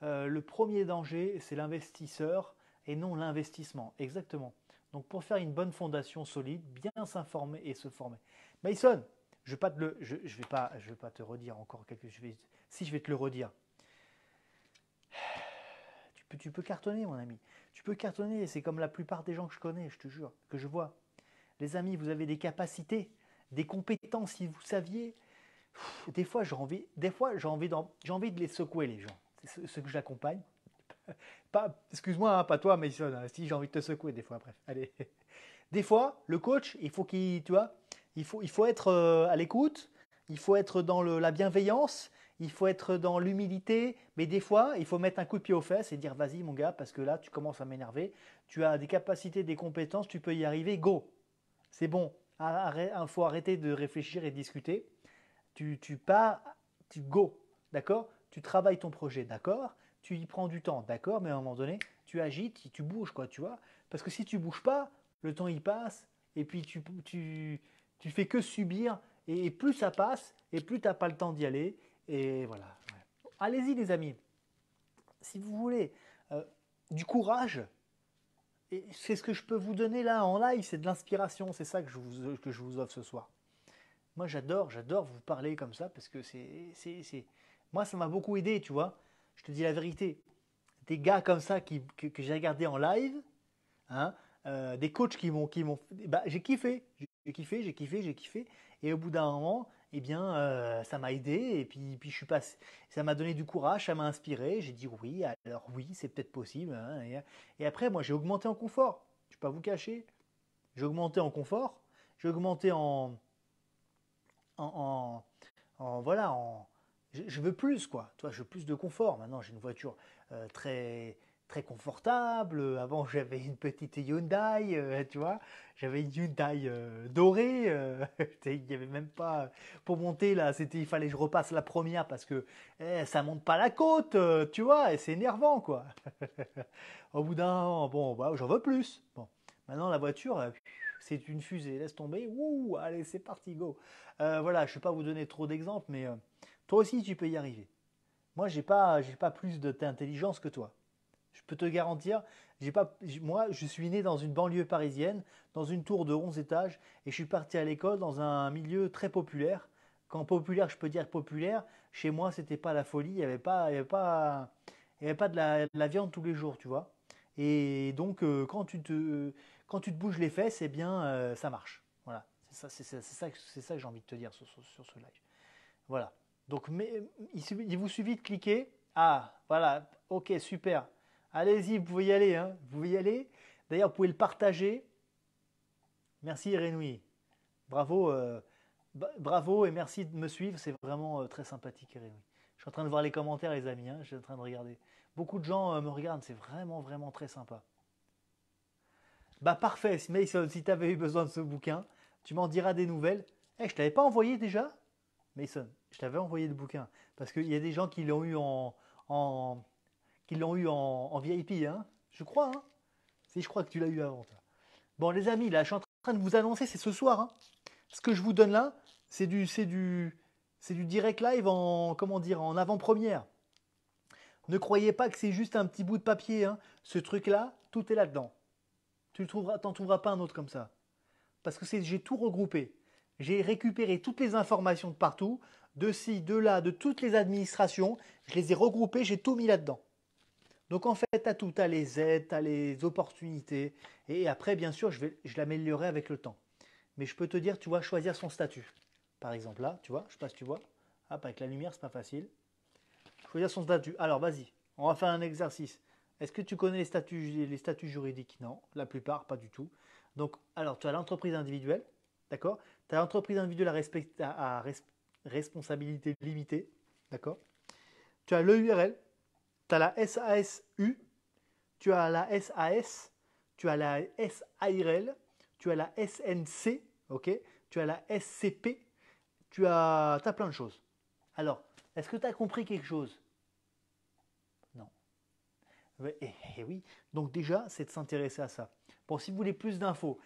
Speaker 1: Euh, le premier danger, c'est l'investisseur et non l'investissement. Exactement. Donc pour faire une bonne fondation solide, bien s'informer et se former. Mason, je ne vais, pas te redire encore quelque chose. Si je vais te le redire. Tu peux, cartonner, mon ami. Tu peux cartonner, c'est comme la plupart des gens que je connais, je te jure, que je vois. Les amis, vous avez des capacités, des compétences, si vous saviez. Des fois, j'ai envie, des fois, j'ai envie, envie de les secouer, les gens ce que j'accompagne. Pas, excuse-moi, hein, pas toi, mais hein, si j'ai envie de te secouer des fois, bref, Des fois, le coach, il faut qu'il, tu il faut, être euh, à l'écoute, il faut être dans la bienveillance, il faut être dans l'humilité, mais des fois, il faut mettre un coup de pied aux fesses et dire vas-y mon gars, parce que là, tu commences à m'énerver, tu as des capacités, des compétences, tu peux y arriver, go. C'est bon, il ah, ah, faut arrêter de réfléchir et discuter. Tu, tu pars, tu go, d'accord tu travailles ton projet, d'accord, tu y prends du temps, d'accord, mais à un moment donné, tu agites, tu bouges, quoi, tu vois. Parce que si tu bouges pas, le temps y passe, et puis tu, tu, tu fais que subir, et, plus ça passe, et plus tu n'as pas le temps d'y aller, et voilà. Allez-y, les amis. Si vous voulez euh, du courage, et c'est ce que je peux vous donner là en live, c'est de l'inspiration, c'est ça que je, vous, que je vous offre ce soir. Moi, j'adore, j'adore vous parler comme ça parce que c'est moi, ça m'a beaucoup aidé, tu vois. Je te dis la vérité. Des gars comme ça qui, que, j'ai regardé en live, hein, euh, des coachs qui m'ont. Qui m'ont bah, j'ai kiffé, j'ai kiffé, j'ai kiffé, j'ai kiffé. Et au bout d'un moment, eh bien, euh, ça m'a aidé. Et puis, puis je suis passé. Ça m'a donné du courage, ça m'a inspiré. J'ai dit oui, alors oui, c'est peut-être possible. Hein, et, après, moi, j'ai augmenté en confort. Je ne pas vous cacher. J'ai augmenté en confort. J'ai augmenté En, en, en, voilà en, je, veux plus, quoi. Toi, je veux plus de confort. Maintenant, j'ai une voiture euh, très très confortable. Avant, j'avais une petite Hyundai, euh, tu vois. J'avais une Hyundai euh, dorée. il n'y avait même pas pour monter là. C'était il fallait que je repasse la première parce que eh, ça monte pas la côte, tu vois. Et c'est énervant quoi. Au bout d'un bon, bah, j'en veux plus. Bon, maintenant la voiture. c'est une fusée, laisse tomber, ouh, allez, c'est parti, go. voilà, je ne vais pas vous donner trop d'exemples, mais toi aussi, tu peux y arriver. Moi, j'ai pas, j'ai pas plus d'intelligence que toi. Je peux te garantir, j'ai pas, moi, je suis né dans une banlieue parisienne, dans une tour de 11 étages, et je suis parti à l'école dans un milieu très populaire. Quand populaire, je peux dire populaire, chez moi, c'était pas la folie, il n'y avait pas, y avait pas, y avait pas de la, viande tous les jours, tu vois. Et donc, euh, quand, tu te, quand tu te bouges les fesses, eh bien, euh, ça marche. Voilà, c'est ça, c'est, ça, que j'ai envie de te dire sur ce live. Voilà. Donc mais, il, vous suffit de cliquer. Ah, voilà, ok, super. Allez-y, vous pouvez y aller. Hein. vous pouvez y aller. D'ailleurs, vous pouvez le partager. Merci Renoui. Bravo, euh, bravo et merci de me suivre. C'est vraiment euh, très sympathique Renoui. Je suis en train de voir les commentaires, les amis. Hein. je suis en train de regarder. Beaucoup de gens euh, me regardent. C'est vraiment, vraiment très sympa. Bah parfait, Mason, si tu avais eu besoin de ce bouquin, tu m'en diras des nouvelles. Eh, je je t'avais pas envoyé déjà Mason, je t'avais envoyé le bouquin. Parce qu'il y a des gens qui l'ont eu en, qui l'ont eu en, VIP, hein. je crois. Hein. si je crois que tu l'as eu avant. Bon, les amis, là, je suis en train de vous annoncer, c'est ce soir. Hein. ce que je vous donne là, c'est du, c'est du, du direct live en, comment dire, en avant-première. Ne croyez pas que c'est juste un petit bout de papier. Ce truc-là, tout est là-dedans. Tu n'en trouveras, pas un autre comme ça. Parce que j'ai tout regroupé. J'ai récupéré toutes les informations de partout de ci, de là, de toutes les administrations. Je les ai regroupées, j'ai tout mis là-dedans. Donc en fait, tu as tout, tu as les aides, tu as les opportunités. Et après, bien sûr, je vais je l'améliorer avec le temps. Mais je peux te dire, tu vois, choisir son statut. Par exemple, là, tu vois, je passe, tu vois. Hop, avec la lumière, c'est pas facile. Choisir son statut. Alors, vas-y, on va faire un exercice. Est-ce que tu connais les statuts, les statuts juridiques Non, la plupart, pas du tout. Donc, alors, tu as l'entreprise individuelle, d'accord Tu as l'entreprise individuelle à, respecter responsabilité limitée, d'accord Tu as l'EURL, tu as la SASU, tu as la SAS, tu as la SARL, tu as la SNC, ok Tu as la SCP, tu as, as plein de choses. Alors, est-ce que tu as compris quelque chose Non. Eh, eh, eh oui, donc déjà, c'est de s'intéresser à ça. Bon, si vous voulez plus d'infos,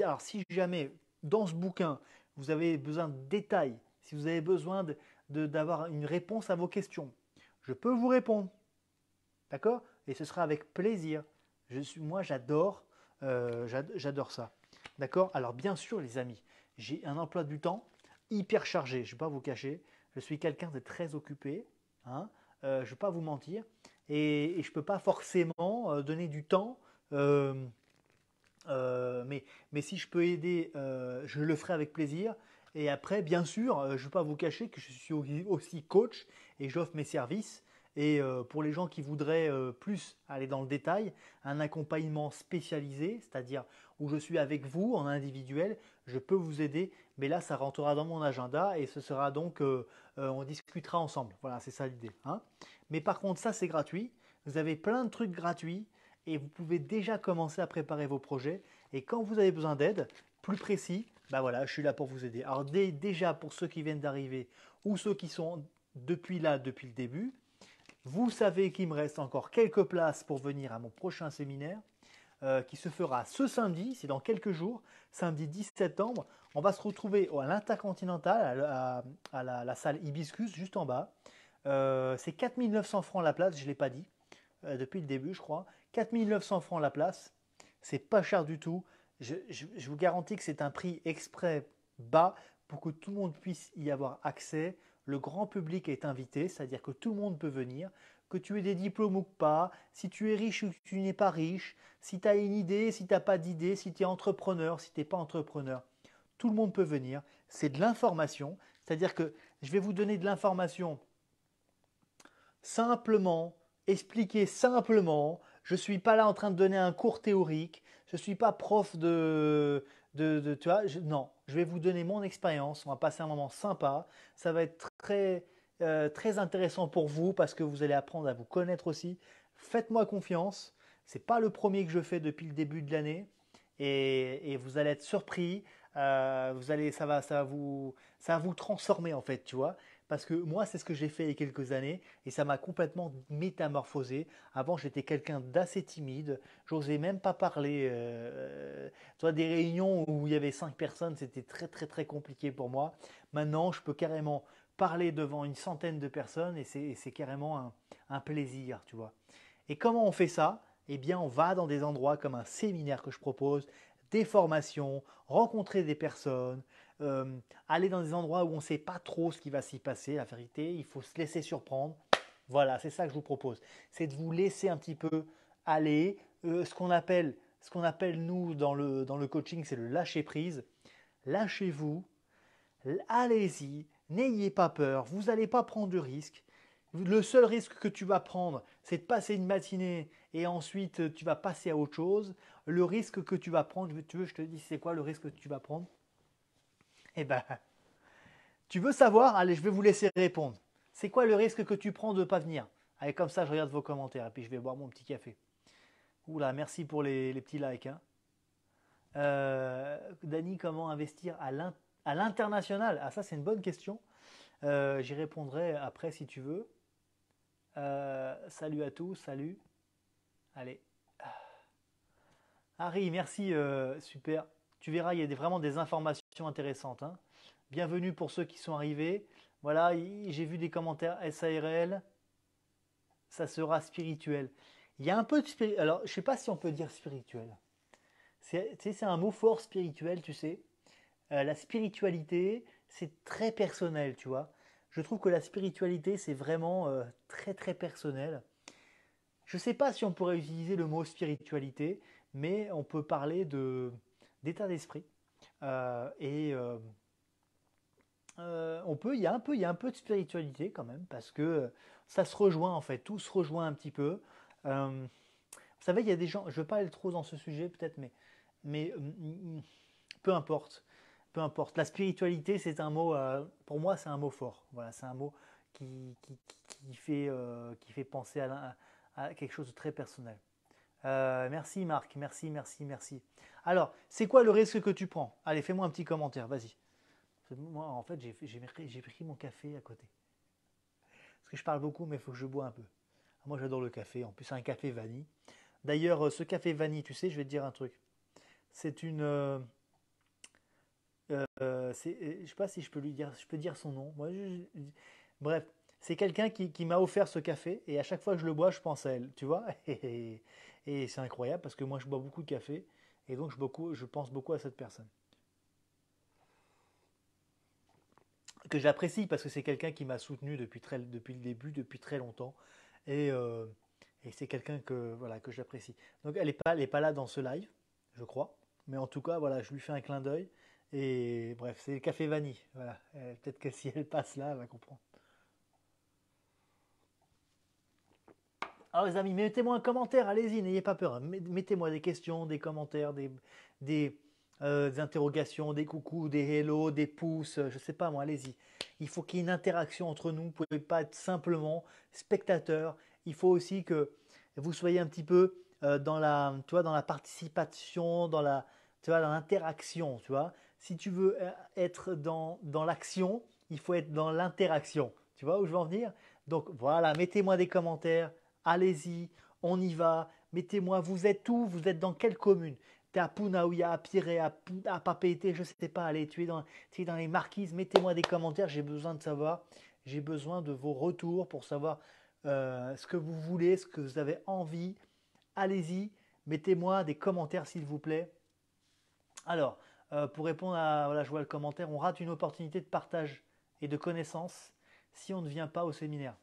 Speaker 1: alors si jamais dans ce bouquin, vous avez besoin de détails si vous avez besoin d'avoir une réponse à vos questions, je peux vous répondre. D'accord Et ce sera avec plaisir. moi, euh, j'adore, ça. D'accord Alors, bien sûr, les amis, j'ai un emploi du temps hyper chargé. Je ne vais pas vous cacher. Je suis quelqu'un de très occupé. Hein, euh, je ne vais pas vous mentir. Et, je ne peux pas forcément euh, donner du temps. mais si je peux aider, je le ferai avec plaisir. Et après, bien sûr, euh, je ne vais pas vous cacher que je suis aussi coach et j'offre mes services. Et euh, pour les gens qui voudraient euh, plus aller dans le détail, un accompagnement spécialisé, c'est-à-dire où je suis avec vous en individuel, je peux vous aider, mais là ça rentrera dans mon agenda et ce sera donc, on discutera ensemble. Voilà, c'est ça l'idée. Hein. mais par contre, ça c'est gratuit, vous avez plein de trucs gratuits et vous pouvez déjà commencer à préparer vos projets. Et quand vous avez besoin d'aide, plus précis, bah voilà, je suis là pour vous aider. Alors déjà, pour ceux qui viennent d'arriver ou ceux qui sont depuis là, depuis le début, vous savez qu'il me reste encore quelques places pour venir à mon prochain séminaire euh, qui se fera ce samedi, c'est dans quelques jours, samedi 10 septembre. On va se retrouver à l'Intercontinental, à, la, salle Hibiscus, juste en bas. Euh, c'est 4900 francs la place, je ne l'ai pas dit, euh, depuis le début je crois. 4900 francs la place, c'est pas cher du tout je, vous garantis que c'est un prix exprès bas pour que tout le monde puisse y avoir accès. Le grand public est invité, c'est-à-dire que tout le monde peut venir, que tu aies des diplômes ou pas, si tu es riche ou que tu n'es pas riche, si tu as une idée, si tu n'as pas d'idée, si tu es entrepreneur, si tu n'es pas entrepreneur. Tout le monde peut venir. C'est de l'information, c'est-à-dire que je vais vous donner de l'information simplement, expliquer simplement. Je ne suis pas là en train de donner un cours théorique. Je ne suis pas prof de, de, tu vois, non, je vais vous donner mon expérience. On va passer un moment sympa. Ça va être très, euh, très intéressant pour vous parce que vous allez apprendre à vous connaître aussi. Faites-moi confiance. C'est pas le premier que je fais depuis le début de l'année et, et, vous allez être surpris. Euh, vous allez, ça va, ça vous, ça va vous transformer en fait, tu vois parce que moi, c'est ce que j'ai fait il y a quelques années et ça m'a complètement métamorphosé. Avant, j'étais quelqu'un d'assez timide, j'osais même pas parler. Euh, soit euh, des réunions où il y avait cinq personnes, c'était très très très compliqué pour moi. Maintenant, je peux carrément parler devant une centaine de personnes et c'est carrément un, un, plaisir, tu vois. Et comment on fait ça Eh bien, on va dans des endroits comme un séminaire que je propose, des formations, rencontrer des personnes, euh, aller dans des endroits où on ne sait pas trop ce qui va s'y passer, la vérité, il faut se laisser surprendre. Voilà, c'est ça que je vous propose. C'est de vous laisser un petit peu aller. Euh, ce qu'on appelle, ce qu'on appelle nous dans le, dans le coaching, c'est le lâcher prise. Lâchez-vous, allez-y, n'ayez pas peur, vous n'allez pas prendre de risques. Le seul risque que tu vas prendre, c'est de passer une matinée et ensuite euh, tu vas passer à autre chose. Le risque que tu vas prendre, tu veux, je te dis, c'est quoi le risque que tu vas prendre eh ben, tu veux savoir Allez, je vais vous laisser répondre. C'est quoi le risque que tu prends de ne pas venir Allez, comme ça, je regarde vos commentaires et puis je vais boire mon petit café. Oula, merci pour les, petits likes. Hein. Euh, comment investir à l'international Ah, ça, c'est une bonne question. Euh, j'y répondrai après si tu veux. Euh, salut à tous, salut. Allez. Ah. Harry, merci, super. Tu verras, il y a vraiment des informations intéressante. Hein. Bienvenue pour ceux qui sont arrivés. Voilà, j'ai vu des commentaires SARL. Ça sera spirituel. Il y a un peu de spirituel. Alors, je ne sais pas si on peut dire spirituel. C'est un mot fort spirituel, tu sais. Euh, la spiritualité, c'est très personnel, tu vois. Je trouve que la spiritualité, c'est vraiment euh, très très personnel. Je ne sais pas si on pourrait utiliser le mot spiritualité, mais on peut parler d'état d'esprit. Euh, et euh, euh, on peut, il y a un peu, il y a un peu de spiritualité quand même parce que ça se rejoint en fait, tout se rejoint un petit peu. vous savez, il y a des gens, je ne veux pas aller trop dans ce sujet peut-être, mais, mais peu importe peu importe. La spiritualité, c'est un mot, pour moi, c'est un mot fort. Voilà, c'est un mot qui, qui, fait, qui fait penser à, quelque chose de très personnel. Euh, merci Marc, merci, merci, merci. Alors, c'est quoi le risque que tu prends Allez, fais-moi un petit commentaire, vas-y. Moi, en fait, j'ai pris mon café à côté. Parce que je parle beaucoup, mais il faut que je bois un peu. Moi, j'adore le café. En plus, c'est un café vanille. D'ailleurs, euh, ce café vanille, tu sais, je vais te dire un truc. C'est une. Euh, ne euh, je sais pas si je peux lui dire, je peux dire son nom. Moi, bref, c'est quelqu'un qui, m'a offert ce café et à chaque fois que je le bois, je pense à elle, tu vois. Et, c'est incroyable parce que moi, je bois beaucoup de café et donc je, pense beaucoup à cette personne. Que j'apprécie parce que c'est quelqu'un qui m'a soutenu depuis, le début, depuis très longtemps. Euh, et, c'est quelqu'un que, voilà, que j'apprécie. Donc elle n'est pas, là dans ce live, je crois. Mais en tout cas, voilà, je lui fais un clin d'œil. Et bref, c'est le café vanille. Euh, peut-être que si elle passe là, elle va comprendre. Alors ah, les amis, mettez-moi un commentaire, allez-y, n'ayez pas peur. Mettez-moi des questions, des commentaires, des, euh, des, interrogations, des coucous, des hello, des pouces, je ne sais pas moi, allez-y. Il faut qu'il y ait une interaction entre nous, vous ne pouvez pas être simplement spectateur. Il faut aussi que vous soyez un petit peu euh, dans, la, tu vois, dans la participation, dans la tu vois, dans l'interaction, tu vois. Si tu veux euh, être dans, dans l'action, il faut être dans l'interaction. Tu vois où je veux en venir Donc voilà, mettez-moi des commentaires, allez-y, on y va, mettez-moi, vous êtes où, vous êtes dans quelle commune T'es à Punaouya, à Piré, à, Papéité Je je sais pas, allez, tu es dans, les marquises, mettez-moi des commentaires, j'ai besoin de savoir, j'ai besoin de vos retours pour savoir euh, ce que vous voulez, ce que vous avez envie. Allez-y, mettez-moi des commentaires s'il vous plaît. Alors, euh, pour répondre à, voilà, je vois le commentaire, on rate une opportunité de partage et de connaissance si on ne vient pas au séminaire.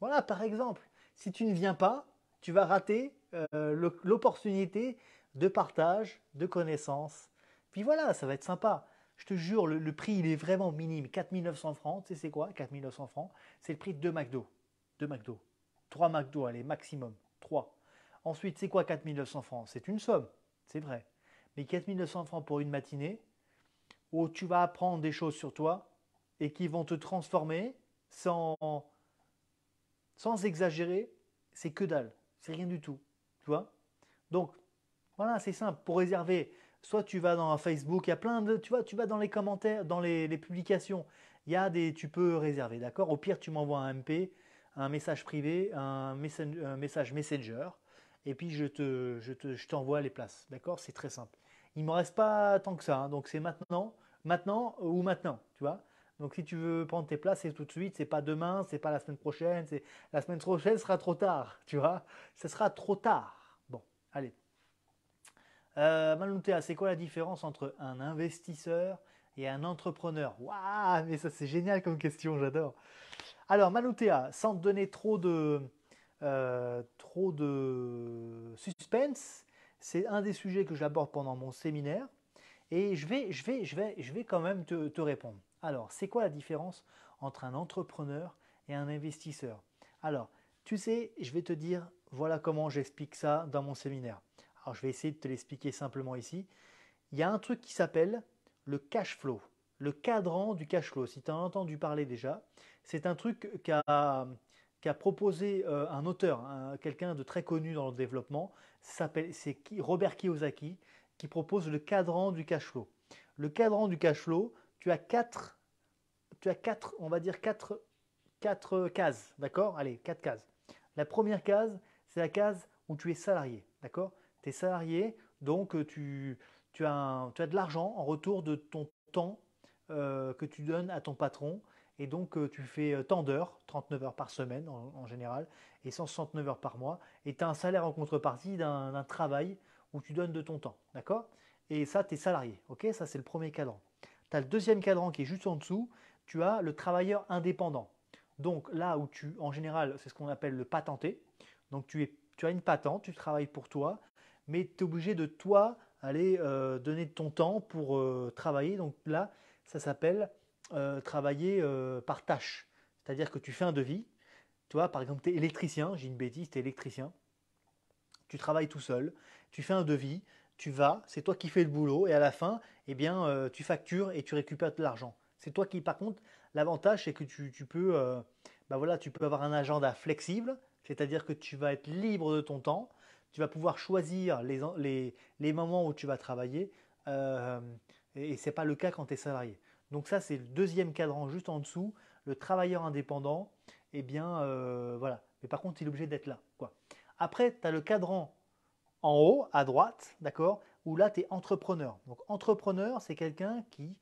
Speaker 1: Voilà, par exemple, si tu ne viens pas, tu vas rater euh, l'opportunité de partage, de connaissances. Puis voilà, ça va être sympa. Je te jure, le, prix, il est vraiment minime. 4900 francs, tu sais c'est quoi 4900 francs, c'est le prix de deux McDo. deux McDo. Trois McDo, allez, maximum. trois. Ensuite, c'est quoi 4900 francs C'est une somme, c'est vrai. Mais 4900 francs pour une matinée où tu vas apprendre des choses sur toi et qui vont te transformer sans, sans exagérer, c'est que dalle, c'est rien du tout, tu vois. Donc voilà, c'est simple. Pour réserver, soit tu vas dans Facebook, il y a plein de, tu vois, tu vas dans les commentaires, dans les, publications, il y a des, tu peux réserver, d'accord. Au pire, tu m'envoies un MP, un message privé, un, message Messenger, et puis je te, je t'envoie les places, d'accord. C'est très simple. Il me reste pas tant que ça, hein. donc c'est maintenant, maintenant ou maintenant, tu vois. Donc si tu veux prendre tes places, c'est tout de suite, c'est pas demain, c'est pas la semaine prochaine, la semaine prochaine sera trop tard, tu vois. Ce sera trop tard. Bon, allez. Euh, c'est quoi la différence entre un investisseur et un entrepreneur Waouh, mais ça c'est génial comme question, j'adore. Alors Maloutea, sans te donner trop de euh, trop de suspense, c'est un des sujets que j'aborde pendant mon séminaire et je vais je vais je vais je vais quand même te répondre. Alors, c'est quoi la différence entre un entrepreneur et un investisseur Alors, tu sais, je vais te dire, voilà comment j'explique ça dans mon séminaire. Alors, je vais essayer de te l'expliquer simplement ici. Il y a un truc qui s'appelle le cash flow, le cadran du cash flow. Si tu as entendu parler déjà, c'est un truc qu'a proposé euh, un auteur, quelqu'un de très connu dans le développement, c'est Robert Kiyosaki, qui propose le cadran du cash flow. Le cadran du cash flow, tu as quatre tu as quatre, on va dire quatre, cases, d'accord Allez, quatre cases. La première case, c'est la case où tu es salarié, d'accord Tu es salarié, donc euh, tu, as, de l'argent en retour de ton temps euh, que tu donnes à ton patron. Et donc, euh, tu fais tant d'heures, 39 heures par semaine en, en, général, et 169 heures par mois. Et tu as un salaire en contrepartie d'un travail où tu donnes de ton temps. D'accord Et ça, tu es salarié. OK Ça, c'est le premier cadran. Tu as le deuxième cadran qui est juste en dessous, tu as le travailleur indépendant. Donc là où tu, en général, c'est ce qu'on appelle le patenté. Donc tu, as une patente, tu travailles pour toi, mais tu es obligé de toi aller euh, donner ton temps pour euh, travailler. Donc là, ça s'appelle euh, travailler par tâche. C'est-à-dire que tu fais un devis. Toi, par exemple, tu es électricien, j'ai une bêtise, tu es électricien. Tu travailles tout seul, tu fais un devis, tu vas, c'est toi qui fais le boulot, et à la fin, eh bien, tu factures et tu récupères de l'argent. C'est toi qui, par contre, l'avantage, c'est que tu, peux, euh, bah voilà, tu peux avoir un agenda flexible, c'est-à-dire que tu vas être libre de ton temps, tu vas pouvoir choisir les, les moments où tu vas travailler, euh, et ce n'est pas le cas quand tu es salarié. Donc ça, c'est le deuxième cadran juste en dessous. Le travailleur indépendant, eh bien, euh, voilà. Mais par contre, il est obligé d'être là. Quoi. Après, tu as le cadran en haut, à droite, d'accord Où là, tu es entrepreneur. Donc, entrepreneur, c'est quelqu'un qui,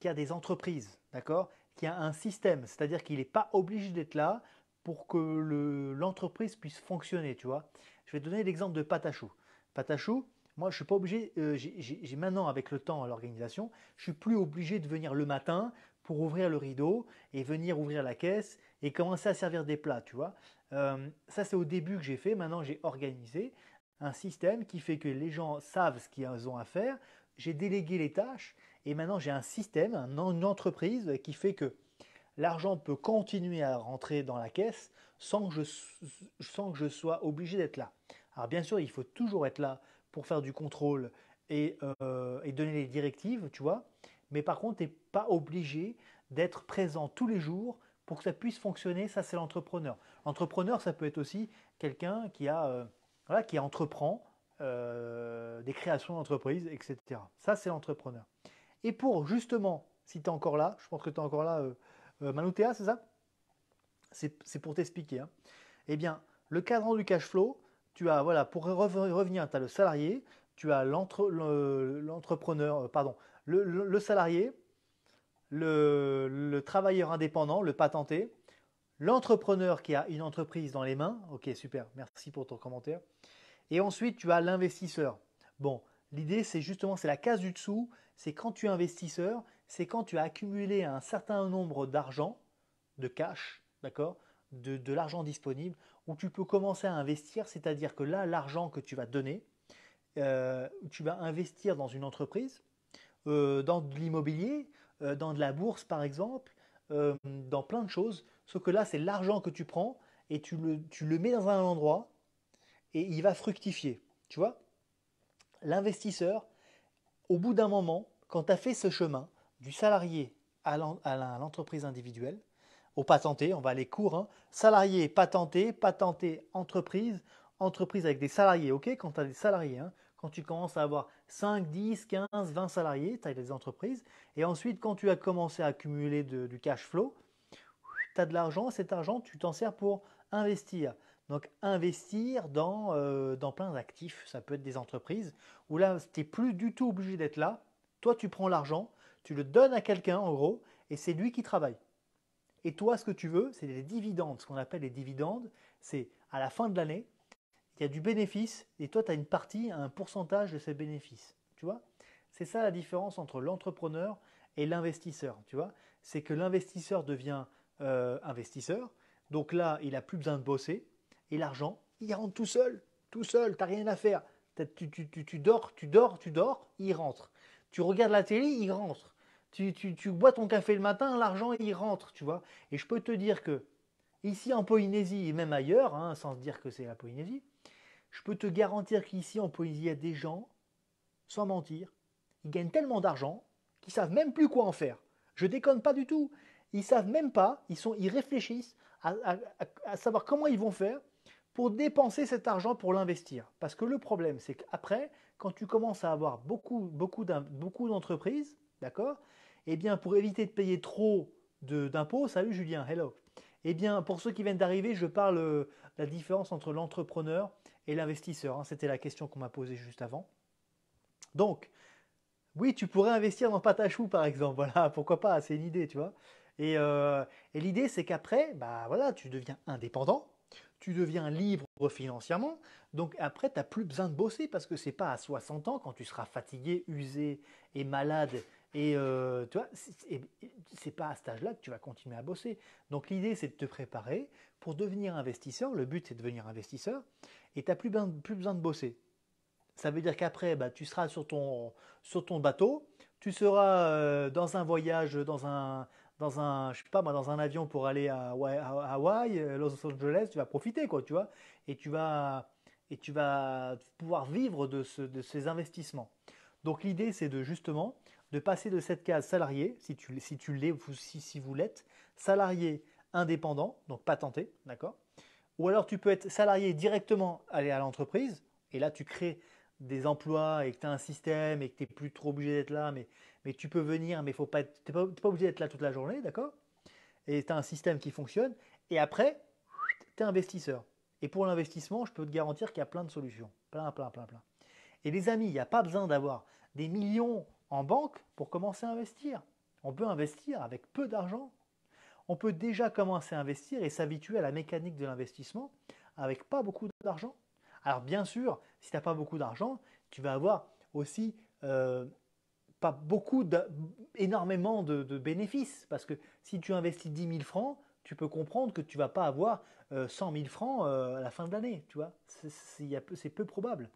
Speaker 1: qu'il y a des entreprises, d'accord Qu'il a un système, c'est-à-dire qu'il n'est pas obligé d'être là pour que l'entreprise puisse fonctionner, tu vois. Je vais te donner l'exemple de Patachou. Patachou, moi, je suis pas obligé, euh, j'ai maintenant avec le temps à l'organisation, je suis plus obligé de venir le matin pour ouvrir le rideau et venir ouvrir la caisse et commencer à servir des plats, tu vois. Euh, ça, c'est au début que j'ai fait. Maintenant, j'ai organisé un système qui fait que les gens savent ce qu'ils ont à faire. J'ai délégué les tâches et maintenant, j'ai un système, une entreprise qui fait que l'argent peut continuer à rentrer dans la caisse sans que je, sans que je sois obligé d'être là. Alors bien sûr, il faut toujours être là pour faire du contrôle et, euh, donner les directives, tu vois. Mais par contre, tu n'es pas obligé d'être présent tous les jours pour que ça puisse fonctionner. Ça, c'est l'entrepreneur. L'entrepreneur, ça peut être aussi quelqu'un qui, euh, voilà, qui entreprend euh, des créations d'entreprise, etc. Ça, c'est l'entrepreneur. Et pour justement, si tu es encore là, je pense que tu es encore là, euh, euh c'est ça C'est pour t'expliquer. Hein. Eh bien, le cadran du cash flow, tu as, voilà, pour revenir, tu as le salarié, tu as l'entrepreneur, euh, pardon, le, salarié, le, le, travailleur indépendant, le patenté, l'entrepreneur qui a une entreprise dans les mains. Ok, super, merci pour ton commentaire. Et ensuite, tu as l'investisseur. Bon, L'idée, c'est justement, c'est la case du dessous, c'est quand tu es investisseur, c'est quand tu as accumulé un certain nombre d'argent, de cash, d'accord, de, l'argent disponible, où tu peux commencer à investir, c'est-à-dire que là, l'argent que tu vas donner, euh, tu vas investir dans une entreprise, euh, dans de l'immobilier, euh, dans de la bourse par exemple, dans plein de choses, sauf que là, c'est l'argent que tu prends et tu le, tu le mets dans un endroit et il va fructifier, tu vois l'investisseur, au bout d'un moment, quand tu as fait ce chemin du salarié à l'entreprise individuelle, au patenté, on va aller court, hein, salarié, patenté, patenté, entreprise, entreprise avec des salariés, ok, quand tu as des salariés, hein, quand tu commences à avoir 5, 10, 15, 20 salariés, tu as des entreprises, et ensuite quand tu as commencé à accumuler du cash flow, tu as de l'argent, cet argent, tu t'en sers pour investir. Donc investir dans, euh, dans plein d'actifs, ça peut être des entreprises, où là, tu n'es plus du tout obligé d'être là. Toi, tu prends l'argent, tu le donnes à quelqu'un en gros, et c'est lui qui travaille. Et toi, ce que tu veux, c'est des dividendes. Ce qu'on appelle les dividendes, c'est à la fin de l'année, il y a du bénéfice, et toi, tu as une partie, un pourcentage de ces bénéfices. Tu vois C'est ça la différence entre l'entrepreneur et l'investisseur. Tu vois C'est que l'investisseur devient euh, investisseur, donc là, il n'a plus besoin de bosser et l'argent, il rentre tout seul, tout seul, tu n'as rien à faire. Tu, tu, tu, tu, dors, tu dors, tu dors, il rentre. Tu regardes la télé, il rentre. Tu, bois ton café le matin, l'argent, il rentre, tu vois. Et je peux te dire que, ici en Polynésie et même ailleurs, hein, sans se dire que c'est la Polynésie, je peux te garantir qu'ici en Polynésie, il y a des gens, sans mentir, ils gagnent tellement d'argent qu'ils savent même plus quoi en faire. Je déconne pas du tout. Ils savent même pas, ils, sont, ils réfléchissent à savoir comment ils vont faire pour dépenser cet argent pour l'investir. Parce que le problème, c'est qu'après, quand tu commences à avoir beaucoup, beaucoup, d'entreprises, d'accord Eh bien, pour éviter de payer trop d'impôts, salut Julien, hello. Eh bien, pour ceux qui viennent d'arriver, je parle de euh, la différence entre l'entrepreneur et l'investisseur. Hein. C'était la question qu'on m'a posée juste avant. Donc, oui, tu pourrais investir dans Patachou, par exemple. Voilà, pourquoi pas, c'est une idée, tu vois. Et, euh, et l'idée, c'est qu'après, bah voilà, tu deviens indépendant, tu deviens libre financièrement, donc après, tu n'as plus besoin de bosser parce que c'est pas à 60 ans, quand tu seras fatigué, usé et malade, et euh, tu vois, c'est pas à cet âge-là que tu vas continuer à bosser. Donc l'idée, c'est de te préparer pour devenir investisseur. Le but, c'est de devenir investisseur, et tu n'as plus, ben, plus, besoin de bosser. Ça veut dire qu'après, bah, tu seras sur ton, sur ton bateau, tu seras euh, dans un voyage, dans un, dans un, je sais pas moi, dans un avion pour aller à Hawaï, euh, Los Angeles, tu vas profiter quoi, tu vois, et tu vas et tu vas pouvoir vivre de, ces investissements. Donc l'idée c'est de justement de passer de cette case salarié, si tu si tu l'es ou si, si vous l'êtes, salarié indépendant, donc patenté, d'accord. Ou alors tu peux être salarié directement aller à l'entreprise et là tu crées des emplois et que tu as un système et que tu n'es plus trop obligé d'être là, mais, mais tu peux venir, mais tu n'es pas, pas, obligé d'être là toute la journée, d'accord Et tu as un système qui fonctionne. Et après, tu es investisseur. Et pour l'investissement, je peux te garantir qu'il y a plein de solutions. Plein, plein, plein, plein. Et les amis, il n'y a pas besoin d'avoir des millions en banque pour commencer à investir. On peut investir avec peu d'argent. On peut déjà commencer à investir et s'habituer à la mécanique de l'investissement avec pas beaucoup d'argent. Alors bien sûr, si tu n'as pas beaucoup d'argent, tu vas avoir aussi euh, pas beaucoup, énormément de, bénéfices. Parce que si tu investis 10 000 francs, tu peux comprendre que tu ne vas pas avoir 100 euh, 000 francs euh, à la fin de l'année. Tu c'est peu probable.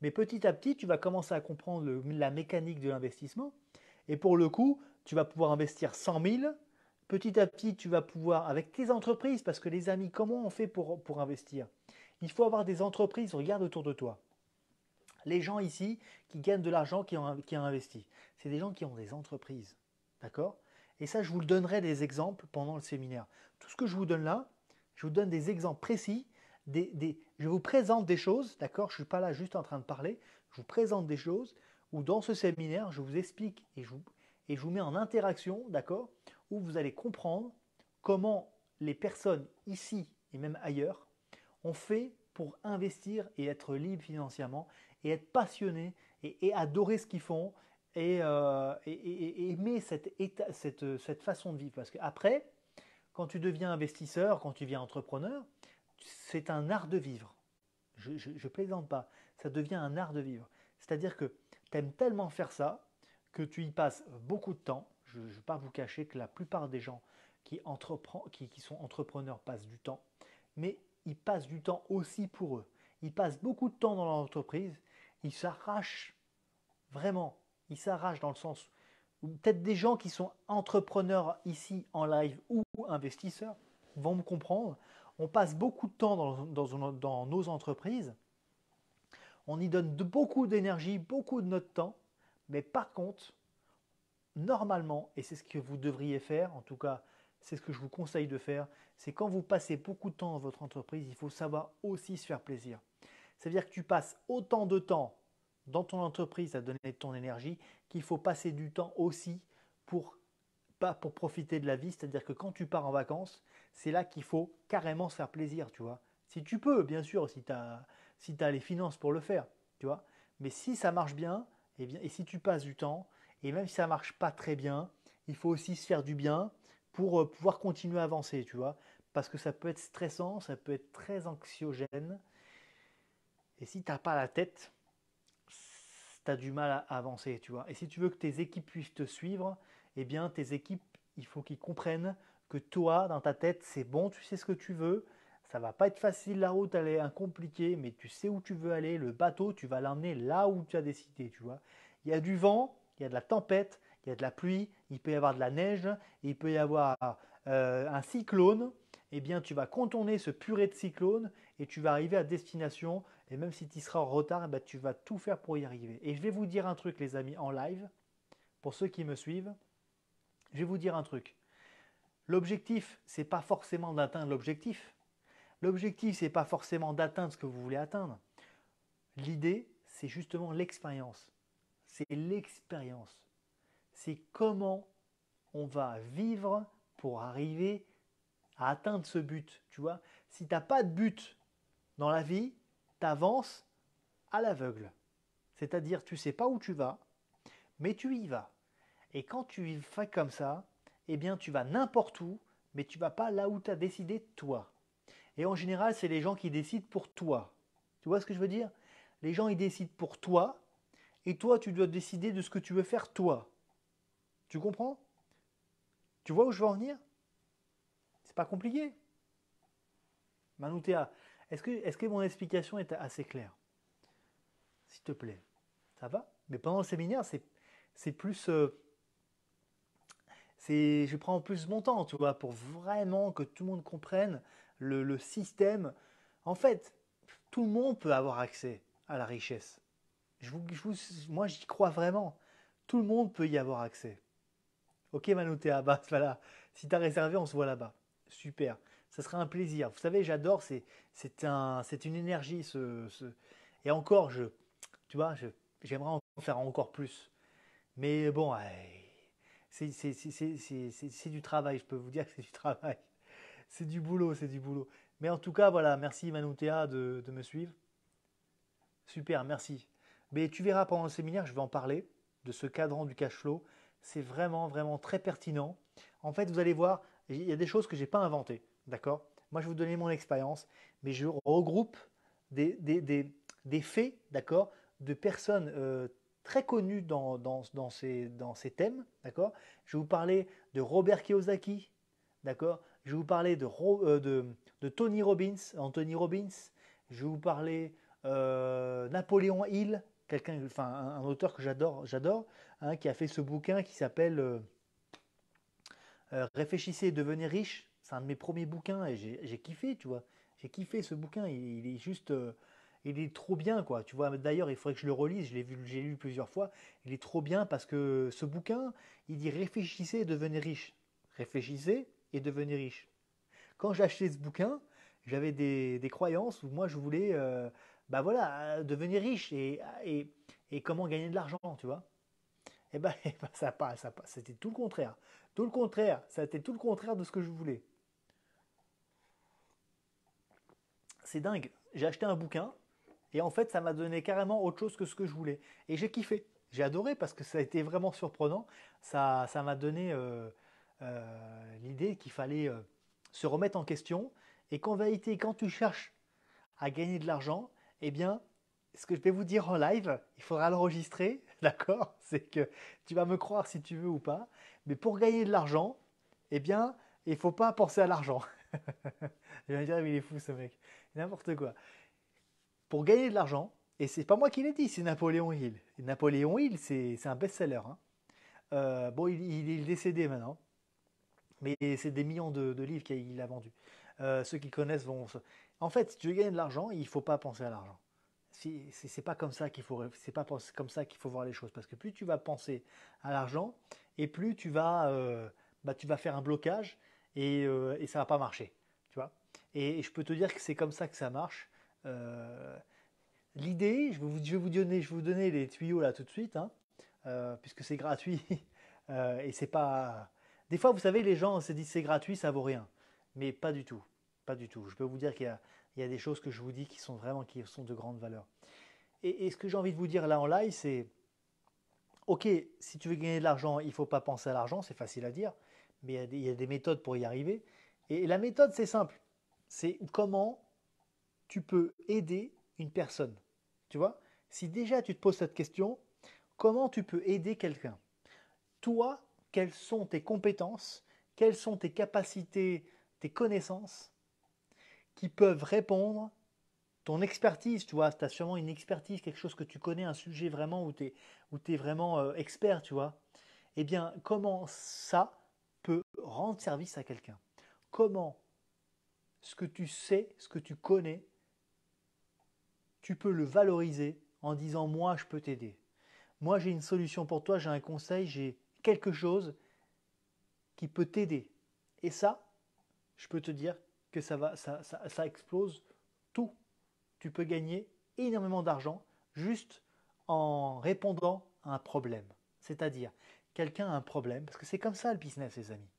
Speaker 1: Mais petit à petit, tu vas commencer à comprendre la mécanique de l'investissement. Et pour le coup, tu vas pouvoir investir 100 000. Petit à petit, tu vas pouvoir, avec tes entreprises, parce que les amis, comment on fait pour, pour investir il faut avoir des entreprises, regarde autour de toi. Les gens ici qui gagnent de l'argent, qui ont, qui investi, c'est des gens qui ont des entreprises. D'accord Et ça, je vous le donnerai des exemples pendant le séminaire. Tout ce que je vous donne là, je vous donne des exemples précis. Des, je vous présente des choses, d'accord Je ne suis pas là juste en train de parler. Je vous présente des choses où dans ce séminaire, je vous explique et je vous, et je vous mets en interaction, d'accord Où vous allez comprendre comment les personnes ici et même ailleurs on fait pour investir et être libre financièrement et être passionné et, adorer ce qu'ils font et, euh, aimer euh, cette, façon de vivre. Parce qu'après, quand tu deviens investisseur, quand tu deviens entrepreneur, c'est un art de vivre. Je, je, plaisante pas. Ça devient un art de vivre. C'est-à-dire que tu aimes tellement faire ça que tu y passes beaucoup de temps. Je ne vais pas vous cacher que la plupart des gens qui, qui sont entrepreneurs passent du temps. Mais ils passent du temps aussi pour eux. Ils passent beaucoup de temps dans leur entreprise. Ils s'arrachent vraiment. Ils s'arrachent dans le sens peut-être des gens qui sont entrepreneurs ici en live ou investisseurs vont me comprendre. On passe beaucoup de temps dans, dans, dans nos entreprises. On y donne beaucoup d'énergie, beaucoup de notre temps. Mais par contre, normalement, et c'est ce que vous devriez faire, en tout cas c'est ce que je vous conseille de faire, c'est quand vous passez beaucoup de temps dans votre entreprise, il faut savoir aussi se faire plaisir. C'est-à-dire que tu passes autant de temps dans ton entreprise à donner ton énergie qu'il faut passer du temps aussi pour pas pour profiter de la vie, c'est-à-dire que quand tu pars en vacances, c'est là qu'il faut carrément se faire plaisir, tu vois. Si tu peux, bien sûr, si tu as, si les finances pour le faire, tu vois. Mais si ça marche bien, et, eh bien, et si tu passes du temps, et même si ça marche pas très bien, il faut aussi se faire du bien pour euh, pouvoir continuer à avancer, tu vois. Parce que ça peut être stressant, ça peut être très anxiogène. Et si tu n'as pas la tête, tu as du mal à avancer, tu vois. Et si tu veux que tes équipes puissent te suivre, eh bien, tes équipes, il faut qu'ils comprennent que toi, dans ta tête, c'est bon, tu sais ce que tu veux. Ça va pas être facile, la route, elle est compliquée, mais tu sais où tu veux aller. Le bateau, tu vas l'emmener là où tu as décidé, tu vois. Il y a du vent, il y a de la tempête, il y a de la pluie, il peut y avoir de la neige, il peut y avoir euh, un cyclone, eh bien tu vas contourner ce purée de cyclone et tu vas arriver à destination. Et même si tu seras en retard, eh ben, tu vas tout faire pour y arriver. Et je vais vous dire un truc, les amis, en live, pour ceux qui me suivent, je vais vous dire un truc. L'objectif, n'est pas forcément d'atteindre l'objectif. L'objectif, n'est pas forcément d'atteindre ce que vous voulez atteindre. L'idée, c'est justement l'expérience. C'est l'expérience c'est comment on va vivre pour arriver à atteindre ce but. Tu vois, si n'as pas de but dans la vie, avances à l'aveugle. C'est-à-dire, tu ne sais pas où tu vas, mais tu y vas. Et quand tu y fais comme ça, eh bien, tu vas n'importe où, mais tu ne vas pas là où tu as décidé toi. Et en général, c'est les gens qui décident pour toi. Tu vois ce que je veux dire Les gens, ils décident pour toi, et toi, tu dois décider de ce que tu veux faire toi. Tu comprends Tu vois où je veux en venir C'est pas compliqué. Manoutéa, est-ce que, est que mon explication est assez claire S'il te plaît, ça va Mais pendant le séminaire, c'est plus. Euh, je prends plus mon temps, tu vois, pour vraiment que tout le monde comprenne le, système. En fait, tout le monde peut avoir accès à la richesse. je moi, j'y crois vraiment. Tout le monde peut y avoir accès. Ok Manutea, ah bah, si tu as réservé, on se voit là-bas. Super. Ça sera un plaisir. Vous savez, j'adore, c'est, c'est, une énergie. Et encore, je, tu vois, j'aimerais en faire encore plus. Mais bon, c'est, du travail, je peux vous dire que c'est du travail. C'est du boulot, c'est du boulot. Mais en tout cas, voilà, merci Manutea ah, de, de me suivre. Super, merci. Mais tu verras pendant le séminaire, je vais en parler de ce cadran du cash flow c'est vraiment, vraiment très pertinent. En fait, vous allez voir, il y a des choses que je n'ai pas inventées, d'accord Moi, je vais vous donner mon expérience, mais je regroupe des, faits, d'accord, de personnes euh, très connues dans, ces, thèmes, d'accord Je vais vous parler de Robert Kiyosaki, d'accord Je vais vous parler euh, de, de, Tony Robbins, Anthony Robbins, je vais vous parler de euh, Napoléon Hill, quelqu'un, enfin un, auteur que j'adore, j'adore, hein, qui a fait ce bouquin qui s'appelle euh, euh, Réfléchissez et devenez riche. C'est un de mes premiers bouquins et j'ai kiffé, tu vois. J'ai kiffé ce bouquin. Il, est juste, euh, il est trop bien, quoi. Tu vois. D'ailleurs, il faudrait que je le relise. Je l'ai vu, j'ai lu plusieurs fois. Il est trop bien parce que ce bouquin, il dit réfléchissez et devenez riche. Réfléchissez et devenez riche. Quand j'ai acheté ce bouquin, j'avais des, croyances où moi je voulais bah voilà, devenir riche et, comment gagner de l'argent, tu vois. Eh ben, eh ben ça passe, ça passe. C'était tout le contraire. Tout le contraire. Ça était tout le contraire de ce que je voulais. C'est dingue. J'ai acheté un bouquin et en fait, ça m'a donné carrément autre chose que ce que je voulais. Et j'ai kiffé. J'ai adoré parce que ça a été vraiment surprenant. Ça, ça m'a donné euh, euh, l'idée qu'il fallait euh, se remettre en question et qu'en vérité, quand tu cherches à gagner de l'argent, eh bien, ce que je vais vous dire en live, il faudra l'enregistrer, d'accord C'est que tu vas me croire si tu veux ou pas. Mais pour gagner de l'argent, eh bien, il ne faut pas penser à l'argent. je vais me dire, il est fou ce mec. N'importe quoi. Pour gagner de l'argent, et c'est pas moi qui l'ai dit, c'est Napoléon Hill. Napoléon Hill, c'est un best-seller. Hein. Euh, bon, il, est décédé maintenant, mais c'est des millions de, livres qu'il a vendus. Euh, ceux qui connaissent vont. En fait, si tu veux gagner de l'argent, il ne faut pas penser à l'argent. Si, c'est pas comme ça qu'il faut, c'est pas comme ça qu'il faut voir les choses, parce que plus tu vas penser à l'argent et plus tu vas, euh, bah, tu vas faire un blocage et, euh, et ça va pas marcher, tu vois. Et, je peux te dire que c'est comme ça que ça marche. Euh, l'idée, je, vais vous, donner, je vous donner les tuyaux là tout de suite, hein, euh, puisque c'est gratuit et c'est pas. Des fois, vous savez, les gens se disent c'est gratuit, ça vaut rien, mais pas du tout. Pas du tout. Je peux vous dire qu'il y, a des choses que je vous dis qui sont vraiment qui sont de grande valeur. Et, ce que j'ai envie de vous dire là en live, c'est ok, si tu veux gagner de l'argent, il ne faut pas penser à l'argent, c'est facile à dire, mais il y, a des, méthodes pour y arriver. et la méthode, c'est simple. C'est comment tu peux aider une personne. Tu vois Si déjà tu te poses cette question, comment tu peux aider quelqu'un Toi, quelles sont tes compétences Quelles sont tes capacités, tes connaissances qui peuvent répondre ton expertise, tu vois, tu as sûrement une expertise, quelque chose que tu connais, un sujet vraiment où tu es, es, vraiment euh, expert, tu vois. Eh bien, comment ça peut rendre service à quelqu'un Comment ce que tu sais, ce que tu connais, tu peux le valoriser en disant moi je peux t'aider. Moi j'ai une solution pour toi, j'ai un conseil, j'ai quelque chose qui peut t'aider. Et ça, je peux te dire que ça, va, ça, explose tout. Tu peux gagner énormément d'argent juste en répondant à un problème. C'est-à-dire, quelqu'un a un problème, parce que c'est comme ça le business, les amis.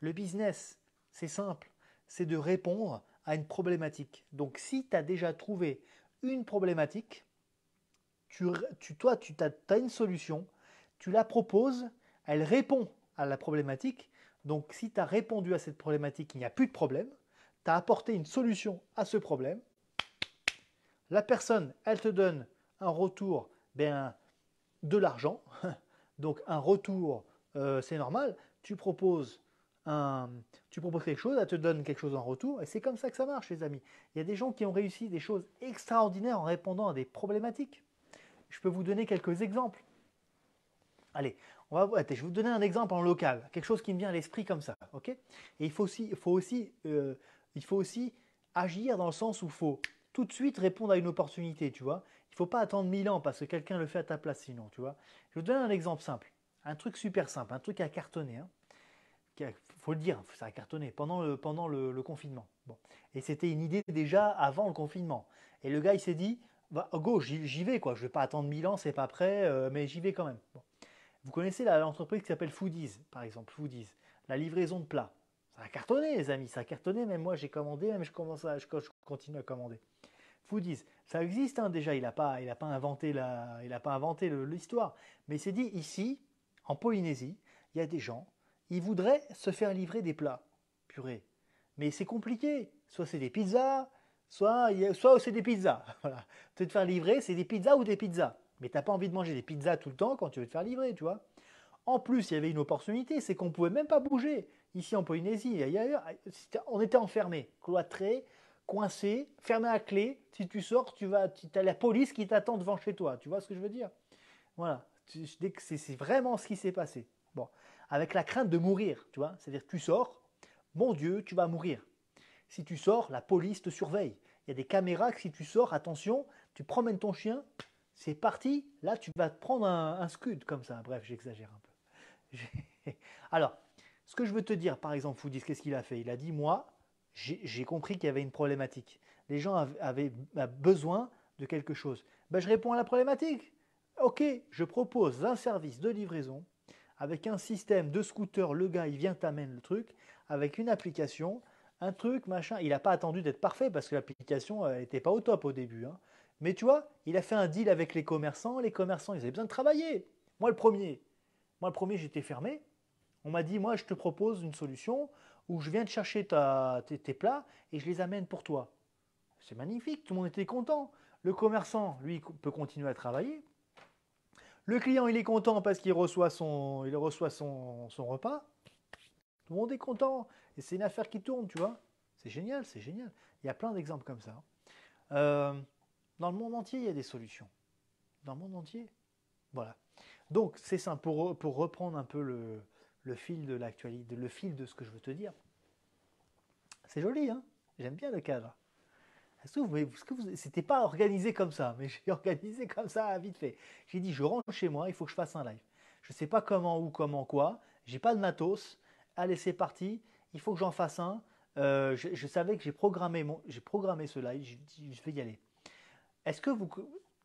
Speaker 1: Le business, c'est simple, c'est de répondre à une problématique. Donc si tu as déjà trouvé une problématique, tu, toi, tu as une solution, tu la proposes, elle répond à la problématique. Donc si tu as répondu à cette problématique, il n'y a plus de problème tu as apporté une solution à ce problème. La personne, elle te donne un retour ben, de l'argent. Donc un retour, euh, c'est normal. Tu proposes, un, tu proposes quelque chose, elle te donne quelque chose en retour. Et c'est comme ça que ça marche, les amis. Il y a des gens qui ont réussi des choses extraordinaires en répondant à des problématiques. Je peux vous donner quelques exemples. Allez, on va, je vais vous donner un exemple en local, quelque chose qui me vient à l'esprit comme ça. ok Et il faut aussi, il faut aussi euh, il faut aussi agir dans le sens où il faut tout de suite répondre à une opportunité, tu vois. Il ne faut pas attendre mille ans parce que quelqu'un le fait à ta place sinon, tu vois. Je vous donne un exemple simple, un truc super simple, un truc à cartonner. Il hein. faut le dire, ça a cartonné pendant le, confinement. Et c'était une idée déjà avant le confinement. Et le gars, il s'est dit, bah, go, j'y vais, quoi. je ne vais pas attendre mille ans, c'est pas prêt, euh, mais j'y vais quand même. Vous connaissez l'entreprise qui s'appelle Foodies, par exemple, Foodies, la livraison de plats. Ça a cartonné, les amis, ça a cartonné. Même moi, j'ai commandé, même je, commence à, je, je continue à commander. ça existe hein, déjà, il n'a pas, il a pas inventé l'histoire. Mais il s'est dit, ici, en Polynésie, il y a des gens, ils voudraient se faire livrer des plats. purés Mais c'est compliqué. Soit c'est des pizzas, soit, soit c'est des pizzas. Voilà. te faire livrer, c'est des pizzas ou des pizzas. Mais t'as pas envie de manger des pizzas tout le temps quand tu veux te faire livrer, tu vois. En plus, il y avait une opportunité, c'est qu'on pouvait même pas bouger ici en Polynésie ailleurs, on était enfermés, cloîtrés, coincés, fermés à clé. Si tu sors, tu vas, as la police qui t'attend devant chez toi. Tu vois ce que je veux dire Voilà. C'est vraiment ce qui s'est passé. Bon, avec la crainte de mourir, tu vois. C'est-à-dire, tu sors, mon Dieu, tu vas mourir. Si tu sors, la police te surveille. Il y a des caméras que si tu sors, attention, tu promènes ton chien, c'est parti. Là, tu vas te prendre un, un scud comme ça. Bref, j'exagère un peu. Alors, ce que je veux te dire, par exemple, dites qu'est-ce qu'il a fait Il a dit, moi, j'ai compris qu'il y avait une problématique. Les gens avaient, bah, besoin de quelque chose. Ben, je réponds à la problématique. Ok, je propose un service de livraison avec un système de scooter. Le gars, il vient, t'amène le truc avec une application, un truc, machin. Il n'a pas attendu d'être parfait parce que l'application n'était pas au top au début. Hein. Mais tu vois, il a fait un deal avec les commerçants. Les commerçants, ils avaient besoin de travailler. Moi, le premier. Moi, le premier, j'étais fermé. On m'a dit, moi, je te propose une solution où je viens de chercher tes, plats et je les amène pour toi. C'est magnifique, tout le monde était content. Le commerçant, lui, peut continuer à travailler. Le client, il est content parce qu'il reçoit, son, il reçoit son, repas. Tout le monde est content. Et c'est une affaire qui tourne, tu vois. C'est génial, c'est génial. Il y a plein d'exemples comme ça. Hein. Euh, dans le monde entier, il y a des solutions. Dans le monde entier. Voilà. Donc, c'est simple. pour reprendre un peu le, le fil de l'actualité, le fil de ce que je veux te dire. C'est joli, hein J'aime bien le cadre. ce vous, c'était pas organisé comme ça, mais j'ai organisé comme ça vite fait. J'ai dit, je rentre chez moi, il faut que je fasse un live. Je sais pas comment, où, comment, quoi. J'ai pas de matos. Allez, c'est parti. Il faut que j'en fasse un. Euh, je, savais que j'ai programmé, j'ai programmé ce live. Je, vais y aller. Est-ce que vous,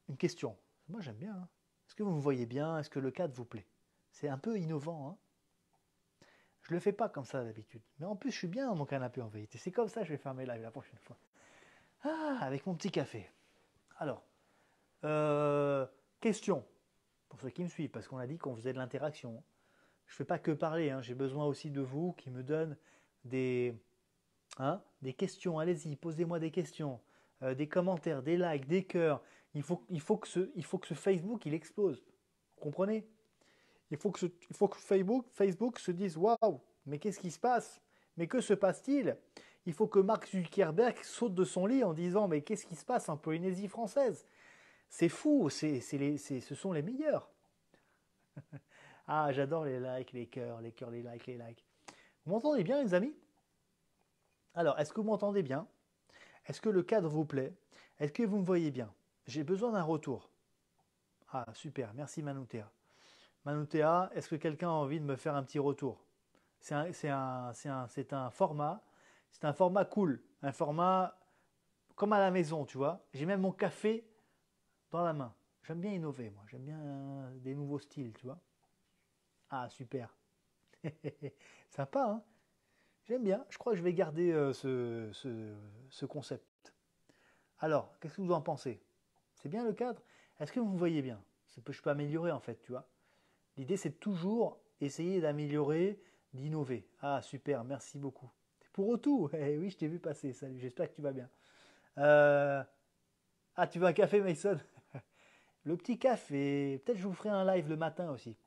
Speaker 1: une question. Moi, j'aime bien. Hein. Est-ce que vous me voyez bien Est-ce que le cadre vous plaît C'est un peu innovant. Hein je le fais pas comme ça d'habitude. Mais en plus, je suis bien dans mon canapé en vérité. C'est comme ça que je vais faire mes lives la prochaine fois. Ah, avec mon petit café. Alors, euh, question pour ceux qui me suivent, parce qu'on a dit qu'on faisait de l'interaction. Je ne fais pas que parler, hein. j'ai besoin aussi de vous qui me donne des, hein, des questions. Allez-y, posez-moi des questions, euh, des commentaires, des likes, des cœurs. Il faut, il, faut que ce, il faut que ce Facebook, il explose. Vous comprenez il faut que, Facebook, Facebook se dise Waouh, mais qu'est-ce qui se passe Mais que se passe-t-il Il faut que Mark Zuckerberg saute de son lit en disant Mais qu'est-ce qui se passe en Polynésie française C'est fou, c'est, les, ce sont les meilleurs. ah, j'adore les likes, les cœurs, les cœurs, les likes, les likes. Vous m'entendez bien, les amis Alors, est-ce que vous m'entendez bien Est-ce que le cadre vous plaît Est-ce que vous me voyez bien J'ai besoin d'un retour. Ah, super, merci Manoutéa. Manutea, est-ce que quelqu'un a envie de me faire un petit retour C'est un, format, c'est un format cool, un format comme à la maison, tu vois. J'ai même mon café dans la main. J'aime bien innover, moi. J'aime bien euh, des nouveaux styles, tu vois. Ah, super. Sympa, hein J'aime bien. Je crois que je vais garder euh, ce, ce concept. Alors, qu'est-ce que vous en pensez C'est bien le cadre Est-ce que vous voyez bien Je peux améliorer, en fait, tu vois L'idée, c'est toujours essayer d'améliorer, d'innover. Ah, super, merci beaucoup. Pour autour. Eh oui, je t'ai vu passer. Salut, j'espère que tu vas bien. Euh, ah, tu veux un café, Mason Le petit café. Peut-être je vous ferai un live le matin aussi.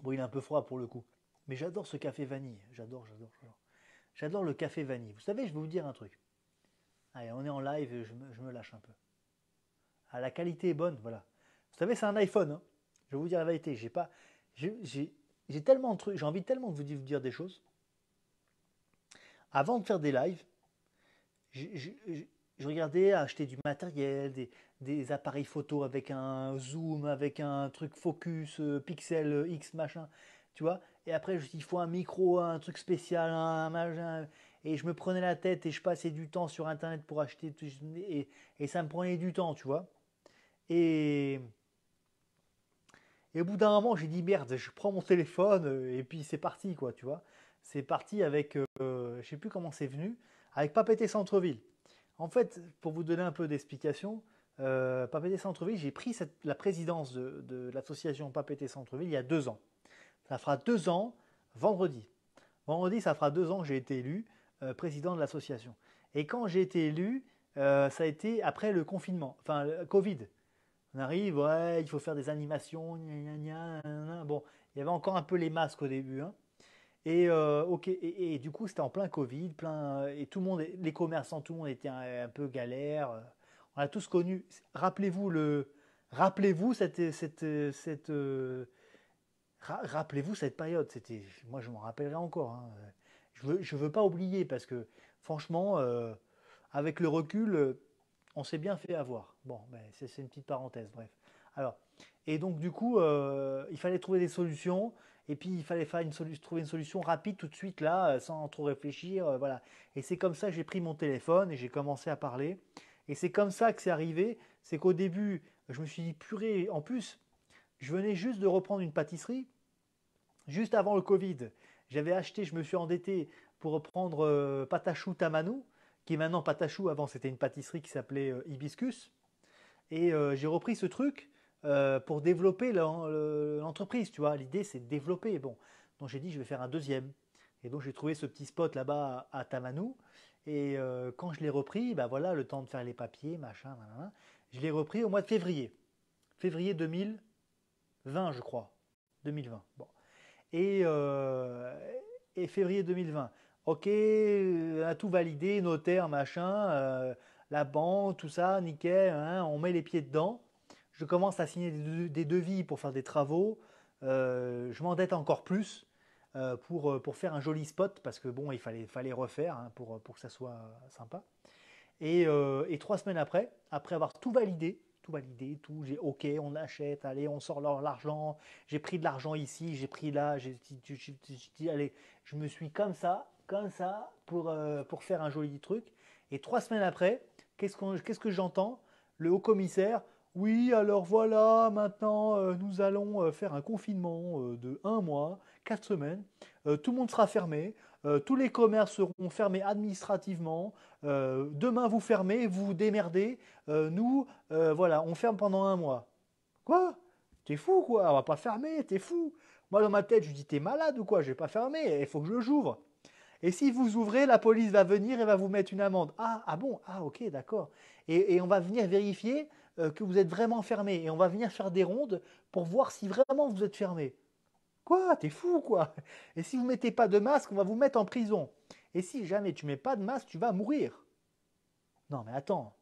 Speaker 1: Bon, il est un peu froid pour le coup. Mais j'adore ce café vanille. J'adore, j'adore, j'adore. J'adore le café vanille. Vous savez, je vais vous dire un truc. Allez, on est en live, je me lâche un peu. Ah, la qualité est bonne, voilà. Vous savez, c'est un iPhone. Hein. Je vais vous dire la vérité. J'ai pas, j'ai, tellement de trucs, j'ai envie tellement de vous dire des choses. Avant de faire des lives, je, regardais acheter du matériel, des, appareils photo avec un zoom, avec un truc focus, euh, pixel euh, X machin, tu vois. Et après, je dis, il faut un micro, un truc spécial, un et je me prenais la tête et je passais du temps sur internet pour acheter et, et ça me prenait du temps, tu vois. Et, au bout d'un moment, j'ai dit merde, je prends mon téléphone euh, et puis c'est parti, quoi, tu vois. C'est parti avec, je euh, je sais plus comment c'est venu, avec Papété Centreville. En fait, pour vous donner un peu d'explication, euh, Papété Centreville, j'ai pris la présidence de, l'association Papété Centreville il y a deux ans. Ça fera deux ans vendredi. Vendredi, ça fera deux ans que j'ai été élu euh, président de l'association. Et quand j'ai été élu, ça a été après le confinement, enfin le Covid. On arrive, ouais, il faut faire des animations, Bon, il y avait encore un peu les masques au début. Hein. Et, euh, ok, et, du coup, c'était en plein Covid, plein, euh, et tout le monde, les commerçants, tout le monde était un, peu galère. Euh. On a tous connu. Rappelez-vous le, rappelez-vous cette, cette, cette rappelez-vous cette période. C'était, moi, je m'en rappellerai encore. Hein. Je veux, je veux pas oublier parce que, franchement, avec le recul, on s'est bien fait avoir. Bon, ben, c'est une petite parenthèse, bref. Alors, et donc du coup, euh, il fallait trouver des solutions, et puis il fallait faire une trouver une solution rapide tout de suite là, euh, sans trop réfléchir, euh, voilà. Et c'est comme ça que j'ai pris mon téléphone et j'ai commencé à parler. Et c'est comme ça que c'est arrivé, c'est qu'au début, je me suis dit purée. En plus, je venais juste de reprendre une pâtisserie, juste avant le Covid. J'avais acheté, je me suis endetté pour reprendre Patachou Tamanou, qui est maintenant Patachou. Avant, c'était une pâtisserie qui s'appelait euh, Hibiscus. Et euh, j'ai repris ce truc euh, pour développer l'entreprise, tu vois. L'idée, c'est de développer. Bon, donc j'ai dit, je vais faire un deuxième. Et donc j'ai trouvé ce petit spot là-bas à Tamanou. Et quand je l'ai repris, ben voilà, le temps de faire les papiers, machin, je l'ai repris au mois de février. Février 2020, je crois. 2020. Bon. Et, et février 2020. Ok, euh, à tout validé, notaire, machin, euh, la banque, tout ça, nickel, hein, on met les pieds dedans. Je commence à signer des, devis pour faire des travaux. Euh, je m'endette encore plus pour, pour faire un joli spot parce que bon, il fallait, refaire hein, pour, que ça soit sympa. Et, trois semaines après, après avoir tout validé, tout validé, tout, j'ai ok, on achète, allez, on sort l'argent, j'ai pris de l'argent ici, j'ai pris là, j'ai, allez, je me suis comme ça comme ça, euh, pour, faire un joli truc. Et trois semaines après, qu'est-ce, qu'est-ce que j'entends Le haut commissaire, oui, alors voilà, maintenant euh, nous allons euh, faire un confinement de un mois, quatre semaines. tout le monde sera fermé, tous les commerces seront fermés administrativement. demain vous fermez, vous démerdez. nous, voilà, on ferme pendant un mois. Quoi T'es fou quoi On va pas fermer, t'es fou. Moi dans ma tête, je dis t'es malade ou quoi Je vais pas fermer, il faut que je j'ouvre. Et si vous ouvrez, la police va venir et va vous mettre une amende. Ah, ah bon Ah, ok, d'accord. Et, on va venir vérifier euh, que vous êtes vraiment fermé. Et on va venir faire des rondes pour voir si vraiment vous êtes fermé. Quoi T'es fou, quoi Et si vous ne mettez pas de masque, on va vous mettre en prison. Et si jamais tu ne mets pas de masque, tu vas mourir. Non, mais attends.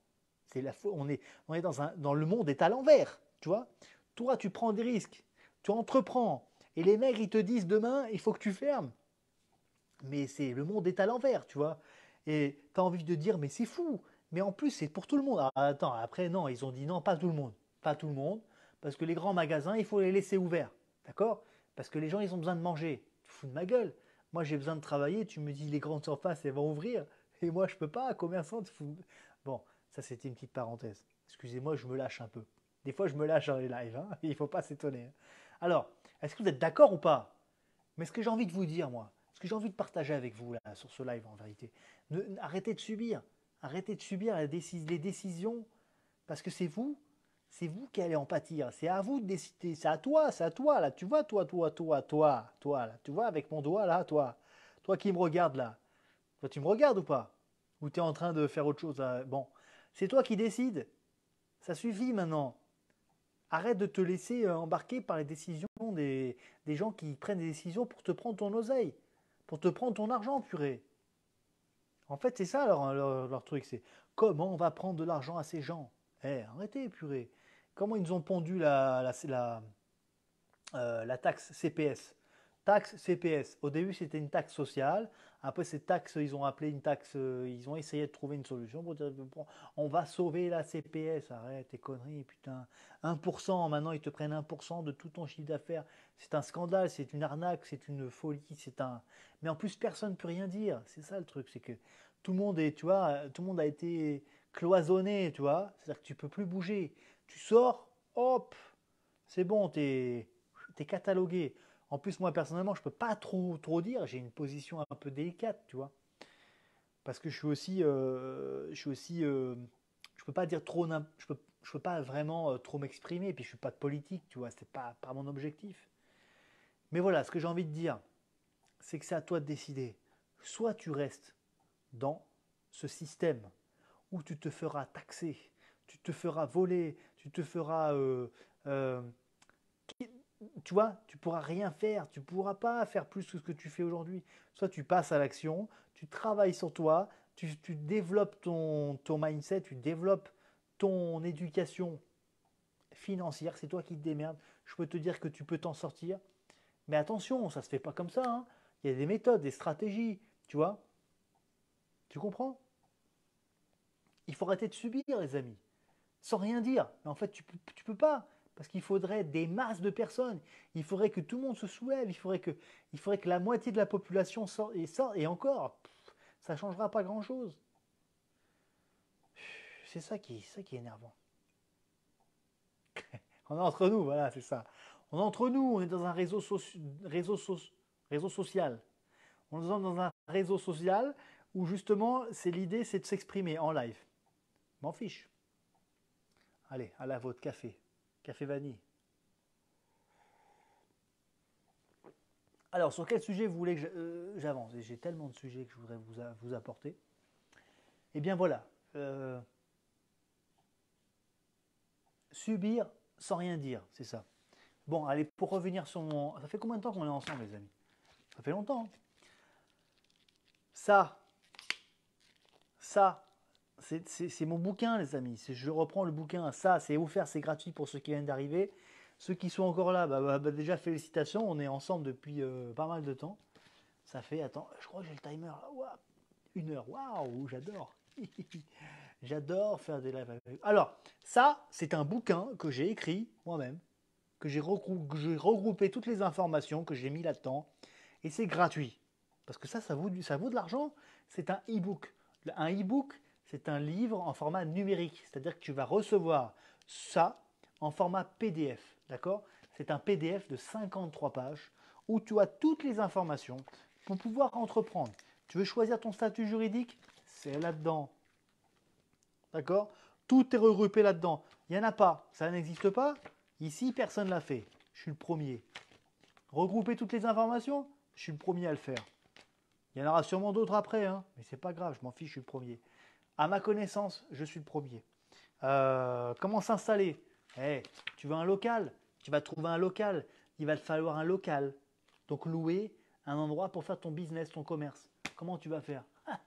Speaker 1: C'est la on est, on est dans, un, dans le monde est à l'envers, tu vois. Toi, tu prends des risques, tu entreprends, et les mecs, ils te disent demain, il faut que tu fermes mais c'est le monde est à l'envers, tu vois. Et tu as envie de dire, mais c'est fou. Mais en plus, c'est pour tout le monde. Ah, attends, après, non, ils ont dit non, pas tout le monde. Pas tout le monde, parce que les grands magasins, il faut les laisser ouverts. D'accord Parce que les gens, ils ont besoin de manger. Tu fous de ma gueule. Moi, j'ai besoin de travailler. Tu me dis, les grandes surfaces, elles vont ouvrir. Et moi, je peux pas, commerçant, tu fous. Bon, ça, c'était une petite parenthèse. Excusez-moi, je me lâche un peu. Des fois, je me lâche dans les lives. Hein il faut pas s'étonner. Hein. Alors, est-ce que vous êtes d'accord ou pas Mais ce que j'ai envie de vous dire, moi, ce que j'ai envie de partager avec vous là, sur ce live en vérité. arrêtez de subir, arrêtez de subir les décisions, parce que c'est vous, c'est vous qui allez en pâtir, c'est à vous de décider, c'est à toi, c'est à toi là, tu vois, toi, toi, toi, toi, toi, là, tu vois avec mon doigt là, toi, toi qui me regardes, là, toi tu me regardes ou pas Ou tu es en train de faire autre chose Bon, c'est toi qui décides, ça suffit maintenant. Arrête de te laisser euh, embarquer par les décisions des, des gens qui prennent des décisions pour te prendre ton oseille pour te prendre ton argent, purée. En fait, c'est ça leur, leur, truc, c'est comment on va prendre de l'argent à ces gens Eh, arrêtez, purée. Comment ils nous ont pondu la, la euh, taxe CPS Taxe CPS. Au début, c'était une taxe sociale. Après, ces cette taxe, ils ont appelé une taxe, euh, ils ont essayé de trouver une solution pour dire on va sauver la CPS, arrête tes conneries, putain. 1%, maintenant ils te prennent 1% de tout ton chiffre d'affaires. C'est un scandale, c'est une arnaque, c'est une folie, c'est un. Mais en plus, personne ne peut rien dire. C'est ça le truc, c'est que tout le monde est, tu vois, tout le monde a été cloisonné, tu vois. C'est-à-dire que tu peux plus bouger. Tu sors, hop, c'est bon, tu es catalogué. En plus, moi personnellement, je ne peux pas trop trop dire. J'ai une position un peu délicate, tu vois, parce que je suis aussi, euh, je suis aussi, euh, je peux pas dire trop, je peux pas vraiment euh, trop m'exprimer. Et puis je suis pas de politique, tu vois, Ce pas pas mon objectif. Mais voilà, ce que j'ai envie de dire, c'est que c'est à toi de décider. Soit tu restes dans ce système où tu te feras taxer, tu te feras voler, tu te feras tu vois, tu pourras rien faire, tu pourras pas faire plus que ce que tu fais aujourd'hui. Soit tu passes à l'action, tu travailles sur toi, tu, développes ton, mindset, tu développes ton éducation financière, c'est toi qui te démerdes. Je peux te dire que tu peux t'en sortir. Mais attention, ça se fait pas comme ça. Hein. Il y a des méthodes, des stratégies, tu vois. Tu comprends Il faut arrêter de subir, les amis, sans rien dire. Mais en fait, tu, ne peux pas. Parce qu'il faudrait des masses de personnes. Il faudrait que tout le monde se soulève. Il faudrait que, il faudrait que la moitié de la population sorte. Et, et encore, ça ne changera pas grand-chose. C'est ça qui, ça qui est énervant. on est entre nous, voilà, c'est ça. On est entre nous, on est dans un réseau, social. On est dans un réseau social où justement, c'est l'idée, c'est de s'exprimer en live. M'en fiche. Allez, à la vôtre, café. Café vanille. Alors, sur quel sujet vous voulez que euh, j'avance J'ai tellement de sujets que je voudrais vous, apporter. Eh bien voilà. Euh, subir sans rien dire, c'est ça. Bon, allez, pour revenir sur mon... Ça fait combien de temps qu'on est ensemble, les amis Ça fait longtemps. Hein. ça, ça, c'est mon bouquin, les amis. Je reprends le bouquin. Ça, c'est offert, c'est gratuit pour ceux qui viennent d'arriver. Ceux qui sont encore là, bah, bah, bah déjà félicitations. On est ensemble depuis euh, pas mal de temps. Ça fait, attends, je crois que j'ai le timer Une heure. Waouh, j'adore. j'adore faire des lives avec Alors, ça, c'est un bouquin que j'ai écrit moi-même, que j'ai regroupé, toutes les informations que j'ai mis là-dedans. Et c'est gratuit. Parce que ça, ça vaut, ça vaut de l'argent. C'est un e-book. Un e-book, c'est un livre en format numérique, c'est-à-dire que tu vas recevoir ça en format PDF, d'accord C'est un PDF de 53 pages où tu as toutes les informations pour pouvoir entreprendre. Tu veux choisir ton statut juridique C'est là-dedans. D'accord Tout est regroupé là-dedans. Il n'y en a pas, ça n'existe pas. Ici, personne ne l'a fait. Je suis le premier. Regrouper toutes les informations Je suis le premier à le faire. Il y en aura sûrement d'autres après, hein mais c'est pas grave, je m'en fiche, je suis le premier. À ma connaissance, je suis le premier. Euh, comment s'installer hey, eh, Tu veux un local Tu vas trouver un local. Il va te falloir un local. Donc louer un endroit pour faire ton business, ton commerce. Comment tu vas faire ah,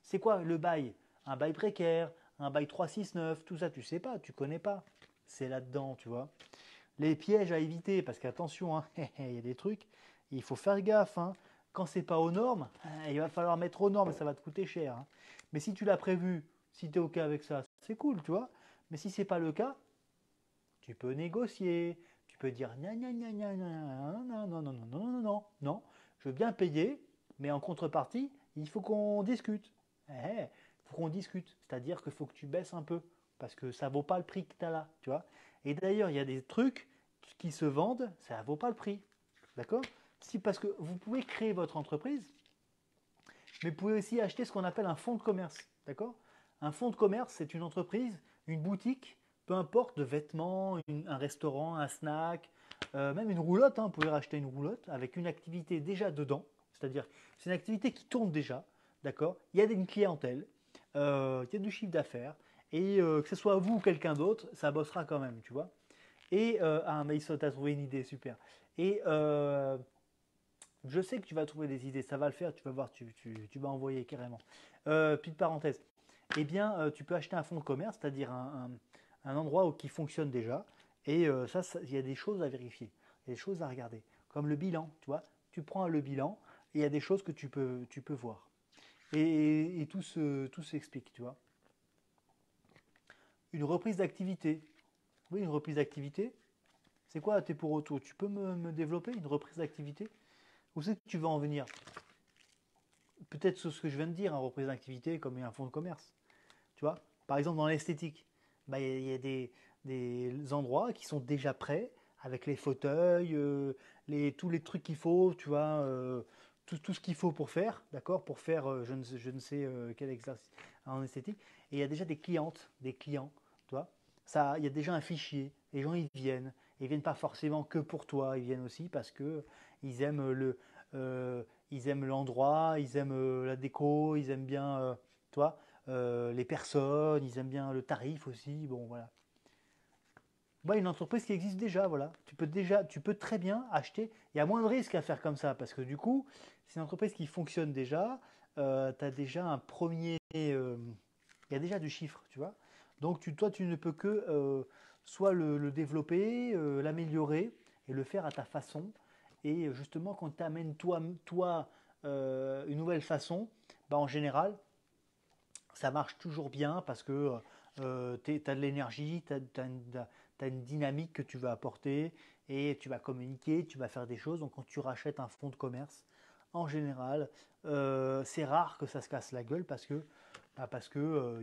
Speaker 1: C'est quoi le bail Un bail précaire, un bail 369, tout ça, tu sais pas, tu connais pas. C'est là-dedans, tu vois. Les pièges à éviter, parce qu'attention, hein, il y a des trucs, il faut faire gaffe. Hein. Quand c'est pas aux normes, euh, il va falloir mettre aux normes, ça va te coûter cher. Hein. Mais si tu l'as prévu, si tu es OK avec ça, c'est cool, tu vois. Mais si c'est pas le cas, tu peux négocier, tu peux dire non, non, non, non, non, non, non, non, non, non, non, non, je veux bien payer, mais en contrepartie, il faut qu'on discute. Il eh, eh, faut qu'on discute, c'est-à-dire qu'il faut que tu baisses un peu, parce que ça vaut pas le prix que tu as là, tu vois. Et d'ailleurs, il y a des trucs qui se vendent, ça vaut pas le prix, d'accord si, parce que vous pouvez créer votre entreprise, mais vous pouvez aussi acheter ce qu'on appelle un fonds de commerce. D'accord Un fonds de commerce, c'est une entreprise, une boutique, peu importe, de vêtements, un restaurant, un snack, euh, même une roulotte. Hein, vous pouvez racheter une roulotte avec une activité déjà dedans. C'est-à-dire, c'est une activité qui tourne déjà. D'accord Il y a une clientèle, euh, il y a du chiffre d'affaires. Et euh, que ce soit vous ou quelqu'un d'autre, ça bossera quand même, tu vois. Et ah, mais il a trouvé une idée, super. Et je sais que tu vas trouver des idées, ça va le faire, tu vas voir, tu, vas envoyer carrément. Euh, petite parenthèse, eh bien, euh, tu peux acheter un fonds de commerce, c'est-à-dire un, endroit qui fonctionne déjà. Et euh, ça, il y a des choses à vérifier, des choses à regarder, comme le bilan, tu vois. Tu prends le bilan et il y a des choses que tu peux, voir. Et, tout s'explique, tu vois. Une reprise d'activité. Oui, une reprise d'activité. C'est quoi tes pour retour Tu peux me développer une reprise d'activité où est-ce que tu vas en venir Peut-être sur ce que je viens de dire, un reprise d'activité comme un fonds de commerce. Tu vois Par exemple, dans l'esthétique, bah, il bah, y, a, des, endroits qui sont déjà prêts avec les fauteuils, euh, les, tous les trucs qu'il faut, tu vois, euh, tout, ce qu'il faut pour faire, d'accord Pour faire je, euh, ne, je, ne, sais quel exercice en esthétique. Et il y a déjà des clientes, des clients, tu vois il y a déjà un fichier, les gens ils viennent, ils ne viennent pas forcément que pour toi, ils viennent aussi parce que ils aiment le, euh, ils aiment l'endroit, ils aiment euh, la déco, ils aiment bien, euh, toi, les personnes, ils aiment bien le tarif aussi. Bon, voilà. Bah, une entreprise qui existe déjà, voilà. Tu peux déjà, tu peux très bien acheter. Il y a moins de risques à faire comme ça parce que du coup, c'est une entreprise qui fonctionne déjà. tu as déjà un premier, il y a déjà du chiffre, tu vois. Donc tu, toi, tu ne peux que soit le, le développer, l'améliorer et le faire à ta façon et justement, quand tu amènes toi, toi euh, une nouvelle façon, bah, en général, ça marche toujours bien parce que euh, tu as de l'énergie, tu as, une dynamique que tu veux apporter et tu vas communiquer, tu vas faire des choses. Donc quand tu rachètes un fonds de commerce, en général, euh, c'est rare que ça se casse la gueule parce que bah,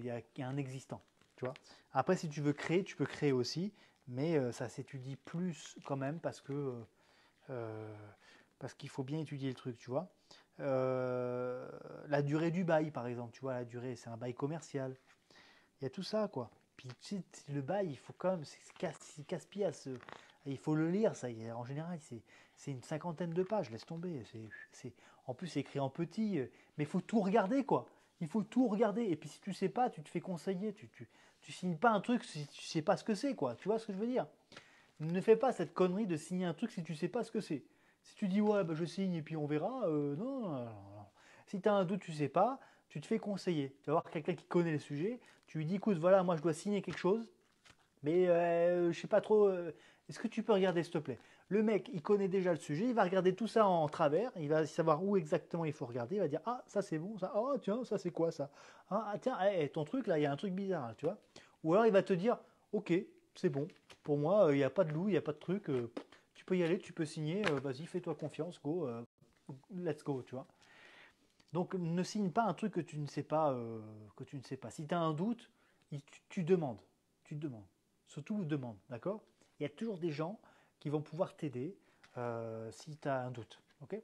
Speaker 1: y, a un existant. vois. Après, si tu veux créer, tu peux créer aussi, mais ça s'étudie plus quand même parce que euh, parce qu'il faut bien étudier le truc, tu vois. Euh, la durée du bail, par exemple, tu vois, la durée, c'est un bail commercial. Il y a tout ça, quoi. Puis le bail, il faut quand même, c'est casse à Il faut le lire, ça. En général, c'est une cinquantaine de pages, laisse tomber. En plus, c'est écrit en petit, euh, mais il faut tout regarder, quoi. Il faut tout regarder. Et puis si tu sais pas, tu te fais conseiller. Tu, tu, tu signes pas un truc si tu sais pas ce que c'est, quoi. Tu vois ce que je veux dire ne fais pas cette connerie de signer un truc si tu sais pas ce que c'est. Si tu dis ouais, bah, je signe et puis on verra, euh, non, non, non, Si tu as un doute, tu sais pas, tu te fais conseiller. Tu vas voir quelqu'un qui connaît le sujet, tu lui dis écoute, voilà, moi je dois signer quelque chose, mais je euh, je sais pas trop, euh, est-ce que tu peux regarder s'il te plaît Le mec, il connaît déjà le sujet, il va regarder tout ça en travers, il va savoir où exactement il faut regarder, il va dire ah, ça c'est bon, ça, oh tiens, ça c'est quoi ça Ah, tiens, eh, eh, ton truc là, il y a un truc bizarre, tu vois. Ou alors il va te dire ok, c'est bon. Pour moi, euh, il n'y a pas de loup, il n'y a pas de truc. Euh, tu peux y aller, tu peux signer, euh, vas-y, fais-toi confiance, go, let's go, tu vois. Donc ne signe pas un truc que tu ne sais pas. que tu ne sais pas. Si tu as un doute, tu, demandes. Tu demandes. Surtout demande, d'accord Il y a toujours des gens qui vont pouvoir t'aider si tu as un doute. ok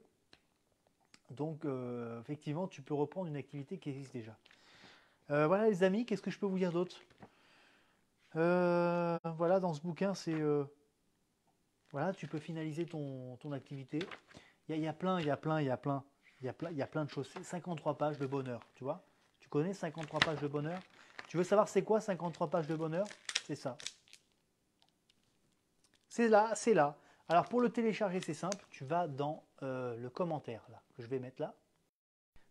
Speaker 1: Donc effectivement, tu peux reprendre une activité qui existe déjà. voilà les amis, qu'est-ce que je peux vous dire d'autre euh, voilà, dans ce bouquin, c'est. Euh, voilà, tu peux finaliser ton, activité. Il y, a plein, il y a plein, il y a plein. Il y a plein, il y a plein de choses. 53 pages de bonheur, tu vois. Tu connais 53 pages de bonheur Tu veux savoir c'est quoi 53 pages de bonheur C'est ça. C'est là, c'est là. Alors pour le télécharger, c'est simple. Tu vas dans euh, le commentaire là, que je vais mettre là.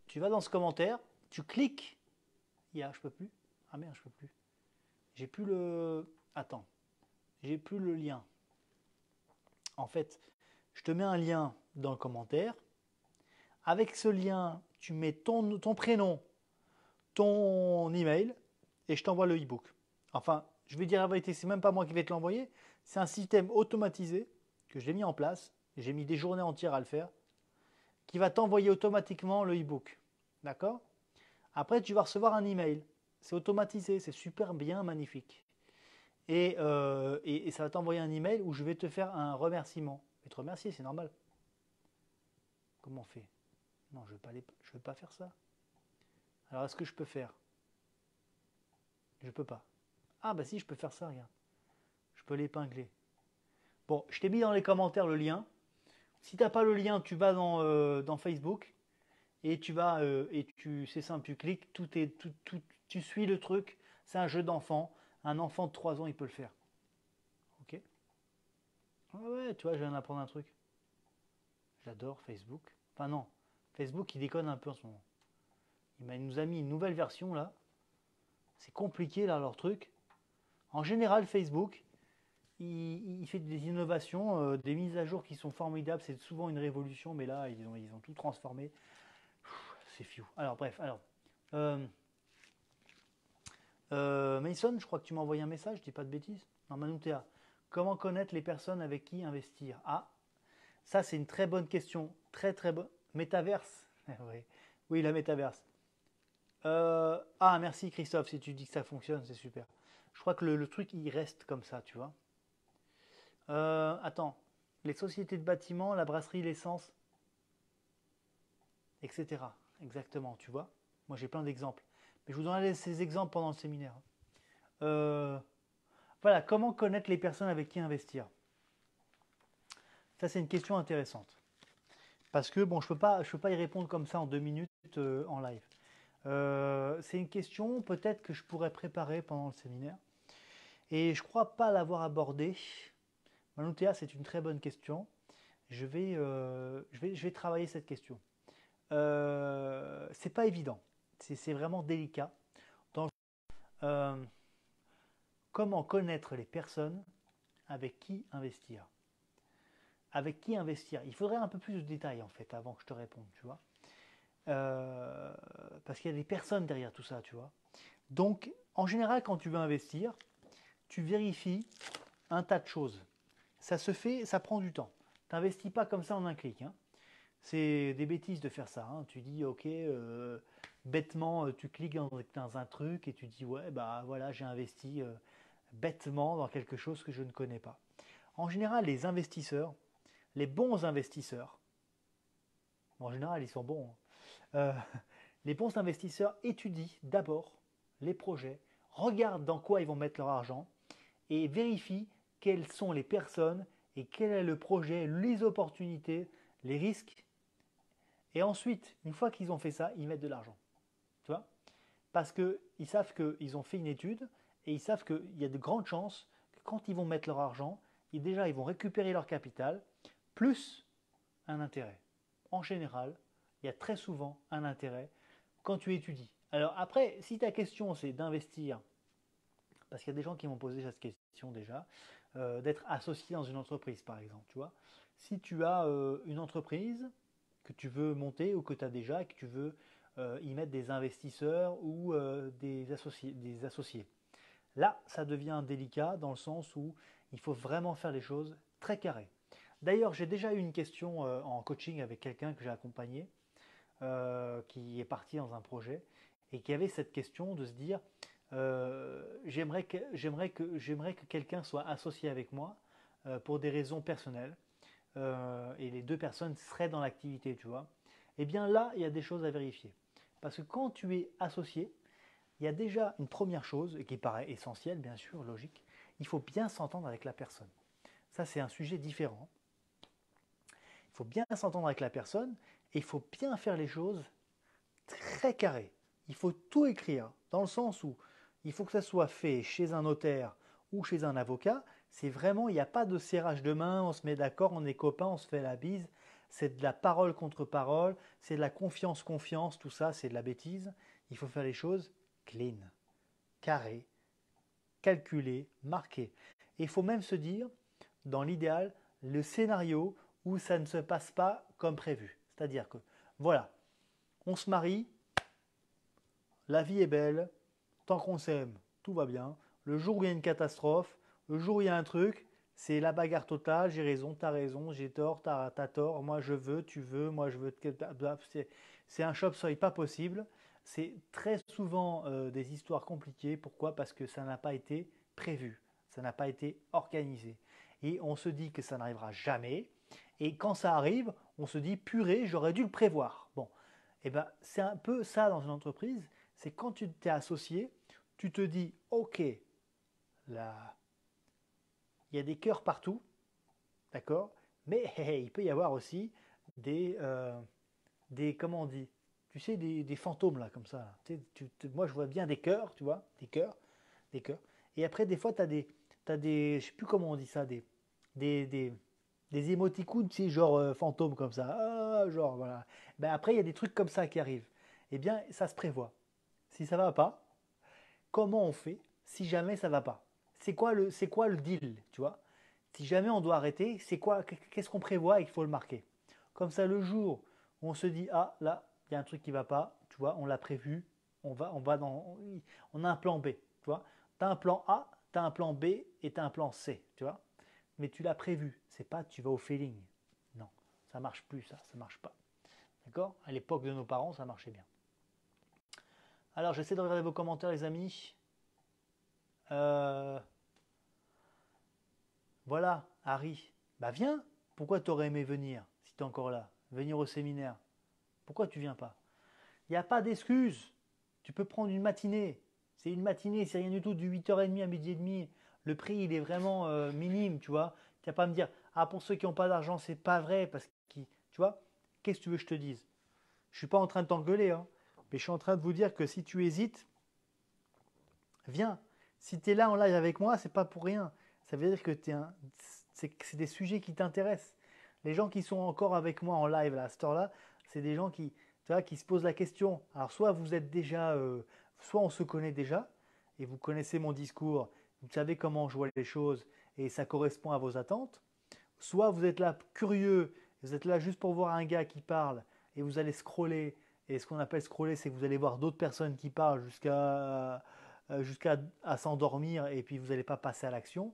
Speaker 1: Tu vas dans ce commentaire, tu cliques. Il y a, je peux plus. Ah merde, je peux plus. J'ai plus le. Attends. J'ai plus le lien. En fait, je te mets un lien dans le commentaire. Avec ce lien, tu mets ton, ton prénom, ton email, et je t'envoie le e-book. Enfin, je vais dire la vérité, c'est même pas moi qui vais te l'envoyer. C'est un système automatisé que j'ai mis en place. J'ai mis des journées entières à le faire, qui va t'envoyer automatiquement le e-book. D'accord Après, tu vas recevoir un email c'est automatisé, c'est super bien, magnifique. Euh, et, ça va t'envoyer un email où je vais te faire un remerciement. Et te remercier, c'est normal. Comment on fait Non, je ne veux pas faire ça. Alors, est-ce que je peux faire Je ne peux pas. Ah, bah si, je peux faire ça, regarde. Je peux l'épingler. Bon, je t'ai mis dans les commentaires le lien. Si tu n'as pas le lien, tu vas dans, euh, Facebook et tu vas euh, et tu c'est simple, tu cliques, tout est tout, tout, tu suis le truc, c'est un jeu d'enfant. Un enfant de 3 ans, il peut le faire. Ok Ouais, ah ouais, tu vois, je viens d'apprendre un truc. J'adore Facebook. Enfin, non, Facebook, il déconne un peu en ce moment. Il nous a mis une nouvelle version là. C'est compliqué là, leur truc. En général, Facebook, il, fait des innovations, euh, des mises à jour qui sont formidables. C'est souvent une révolution, mais là, ils ont, tout transformé. C'est fou. Alors, bref, alors. Euh, euh, Mason, je crois que tu m'as envoyé un message, je dis pas de bêtises. Non, Manoutea, Comment connaître les personnes avec qui investir Ah, ça c'est une très bonne question. Très très bonne. Métaverse eh oui. la métaverse. Euh, ah, merci Christophe, si tu dis que ça fonctionne, c'est super. Je crois que le, truc, il reste comme ça, tu vois. Euh, attends, les sociétés de bâtiment, la brasserie, l'essence, etc. Exactement, tu vois. Moi, j'ai plein d'exemples. Mais je vous en donnerai ces exemples pendant le séminaire. Euh, voilà, comment connaître les personnes avec qui investir Ça, c'est une question intéressante. Parce que, bon, je ne peux, pas, peux pas y répondre comme ça en deux minutes euh, en live. Euh, c'est une question peut-être que je pourrais préparer pendant le séminaire. Et je ne crois pas l'avoir abordée. Théa, c'est une très bonne question. Je vais, je vais, je vais travailler cette question. c'est pas évident c'est vraiment délicat. Euh, comment connaître les personnes avec qui investir Avec qui investir Il faudrait un peu plus de détails en fait avant que je te réponde, tu vois. Euh, parce qu'il y a des personnes derrière tout ça, tu vois. Donc, en général, quand tu veux investir, tu vérifies un tas de choses. Ça se fait, ça prend du temps. Tu n'investis pas comme ça en un clic. Hein. C'est des bêtises de faire ça. Hein. Tu dis, ok, euh, bêtement, euh, tu cliques dans, un truc et tu dis ouais, bah voilà, j'ai investi euh, bêtement dans quelque chose que je ne connais pas. En général, les investisseurs, les bons investisseurs, en général, ils sont bons. Hein. Euh, les bons investisseurs étudient d'abord les projets, regardent dans quoi ils vont mettre leur argent et vérifient quelles sont les personnes et quel est le projet, les opportunités, les risques. Et ensuite, une fois qu'ils ont fait ça, ils mettent de l'argent parce qu'ils savent qu'ils ont fait une étude et ils savent qu'il y a de grandes chances que quand ils vont mettre leur argent, ils, déjà ils vont récupérer leur capital plus un intérêt. En général, il y a très souvent un intérêt quand tu étudies. Alors après, si ta question c'est d'investir, parce qu'il y a des gens qui m'ont posé cette question déjà, euh, d'être associé dans une entreprise par exemple, tu vois. Si tu as euh, une entreprise que tu veux monter ou que tu as déjà et que tu veux euh, ils mettent des investisseurs ou euh, des, associés, des associés. Là, ça devient délicat dans le sens où il faut vraiment faire les choses très carrées. D'ailleurs, j'ai déjà eu une question euh, en coaching avec quelqu'un que j'ai accompagné, qui est parti dans un projet, et qui avait cette question de se dire, j'aimerais que, que, que quelqu'un soit associé avec moi pour des raisons personnelles. et les deux personnes seraient dans l'activité, tu vois. Eh bien là, il y a des choses à vérifier. Parce que quand tu es associé, il y a déjà une première chose, qui paraît essentielle, bien sûr, logique, il faut bien s'entendre avec la personne. Ça, c'est un sujet différent. Il faut bien s'entendre avec la personne et il faut bien faire les choses très carrées. Il faut tout écrire, dans le sens où il faut que ça soit fait chez un notaire ou chez un avocat. C'est vraiment, il n'y a pas de serrage de main, on se met d'accord, on est copains, on se fait la bise c'est de la parole contre parole, c'est de la confiance confiance, tout ça, c'est de la bêtise. Il faut faire les choses clean, carré, calculé, marqué. Et il faut même se dire, dans l'idéal, le scénario où ça ne se passe pas comme prévu. C'est-à-dire que, voilà, on se marie, la vie est belle, tant qu'on s'aime, tout va bien. Le jour où il y a une catastrophe, le jour où il y a un truc, c'est la bagarre totale, j'ai raison, t'as raison, j'ai tort, t'as as tort, moi je veux, tu veux, moi je veux. C'est un chop soy pas possible. C'est très souvent euh, des histoires compliquées. Pourquoi Parce que ça n'a pas été prévu, ça n'a pas été organisé. Et on se dit que ça n'arrivera jamais. Et quand ça arrive, on se dit purée, j'aurais dû le prévoir. Bon, eh ben c'est un peu ça dans une entreprise. C'est quand tu t'es associé, tu te dis ok, la il y a des cœurs partout, d'accord Mais il peut y avoir aussi des, euh, des comment on dit Tu sais, des, fantômes, là, comme ça. moi, je vois bien des cœurs, tu vois Des cœurs, des cœurs. Et après, des fois, tu as des, as des, je sais plus comment on dit ça, des, des, des, des tu sais, genre euh, fantômes, comme ça. Ah, genre, voilà. Ben, après, il y a des trucs comme ça qui arrivent. Eh bien, ça se prévoit. Si ça va pas, comment on fait si jamais ça va pas c'est quoi, le, c'est quoi le deal, tu vois Si jamais on doit arrêter, c'est quoi, qu'est-ce qu'on prévoit et qu'il faut le marquer Comme ça, le jour où on se dit, ah là, il y a un truc qui va pas, tu vois, on l'a prévu, on va, on va dans, on a un plan B, tu vois. T'as un plan A, tu as un plan B et as un plan C, tu vois. Mais tu l'as prévu, c'est pas tu vas au feeling. Non, ça marche plus, ça, ça marche pas. D'accord À l'époque de nos parents, ça marchait bien. Alors, j'essaie de regarder vos commentaires, les amis. Euh, voilà, Harry, bah viens Pourquoi t'aurais aimé venir, si t'es encore là Venir au séminaire Pourquoi tu viens pas Il n'y a pas d'excuse Tu peux prendre une matinée C'est une matinée, c'est rien du tout, du 8h30 à midi et demi. Le prix, il est vraiment euh, minime, tu vois. Tu n'as pas à me dire, ah, pour ceux qui n'ont pas d'argent, c'est pas vrai, parce que, tu vois, qu'est-ce que tu veux que je te dise Je suis pas en train de t'engueuler, hein, mais je suis en train de vous dire que si tu hésites, viens. Si tu es là en live avec moi, c'est pas pour rien. Ça veut dire que c'est des sujets qui t'intéressent. Les gens qui sont encore avec moi en live à cette heure-là, c'est des gens qui, se posent la question. Alors soit vous êtes déjà, euh, soit on se connaît déjà et vous connaissez mon discours, vous savez comment je vois les choses et ça correspond à vos attentes. Soit vous êtes là curieux, vous êtes là juste pour voir un gars qui parle et vous allez scroller. Et ce qu'on appelle scroller, c'est que vous allez voir d'autres personnes qui parlent jusqu'à euh, jusqu'à s'endormir et puis vous n'allez pas passer à l'action.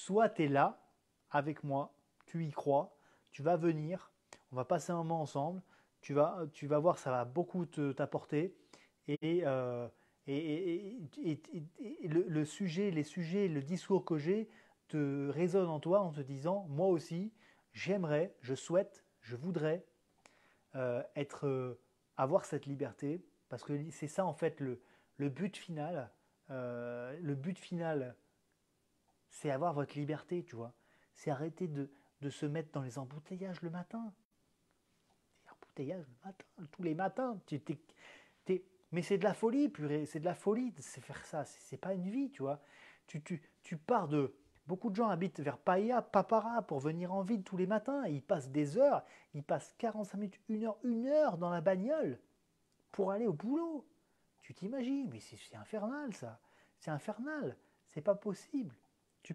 Speaker 1: Soit tu es là avec moi, tu y crois, tu vas venir, on va passer un moment ensemble, tu vas, voir, ça va beaucoup t'apporter. Et, euh, et, le, sujet, les sujets, le discours que j'ai te résonne en toi en te disant, moi aussi, j'aimerais, je souhaite, je voudrais euh, être, euh, avoir cette liberté, parce que c'est ça en fait le but final, le but final c'est avoir votre liberté, tu vois. C'est arrêter de, se mettre dans les embouteillages le matin. Les embouteillages le matin, tous les matins. Mais c'est de la folie, purée, c'est de la folie de faire ça. C'est pas une vie, tu vois. Tu, pars de. Beaucoup de gens habitent vers Paia, Papara pour venir en ville tous les matins. ils passent des heures, ils passent 45 minutes, une heure, une heure dans la bagnole pour aller au boulot. Tu t'imagines, mais c'est infernal ça. C'est infernal. C'est pas possible.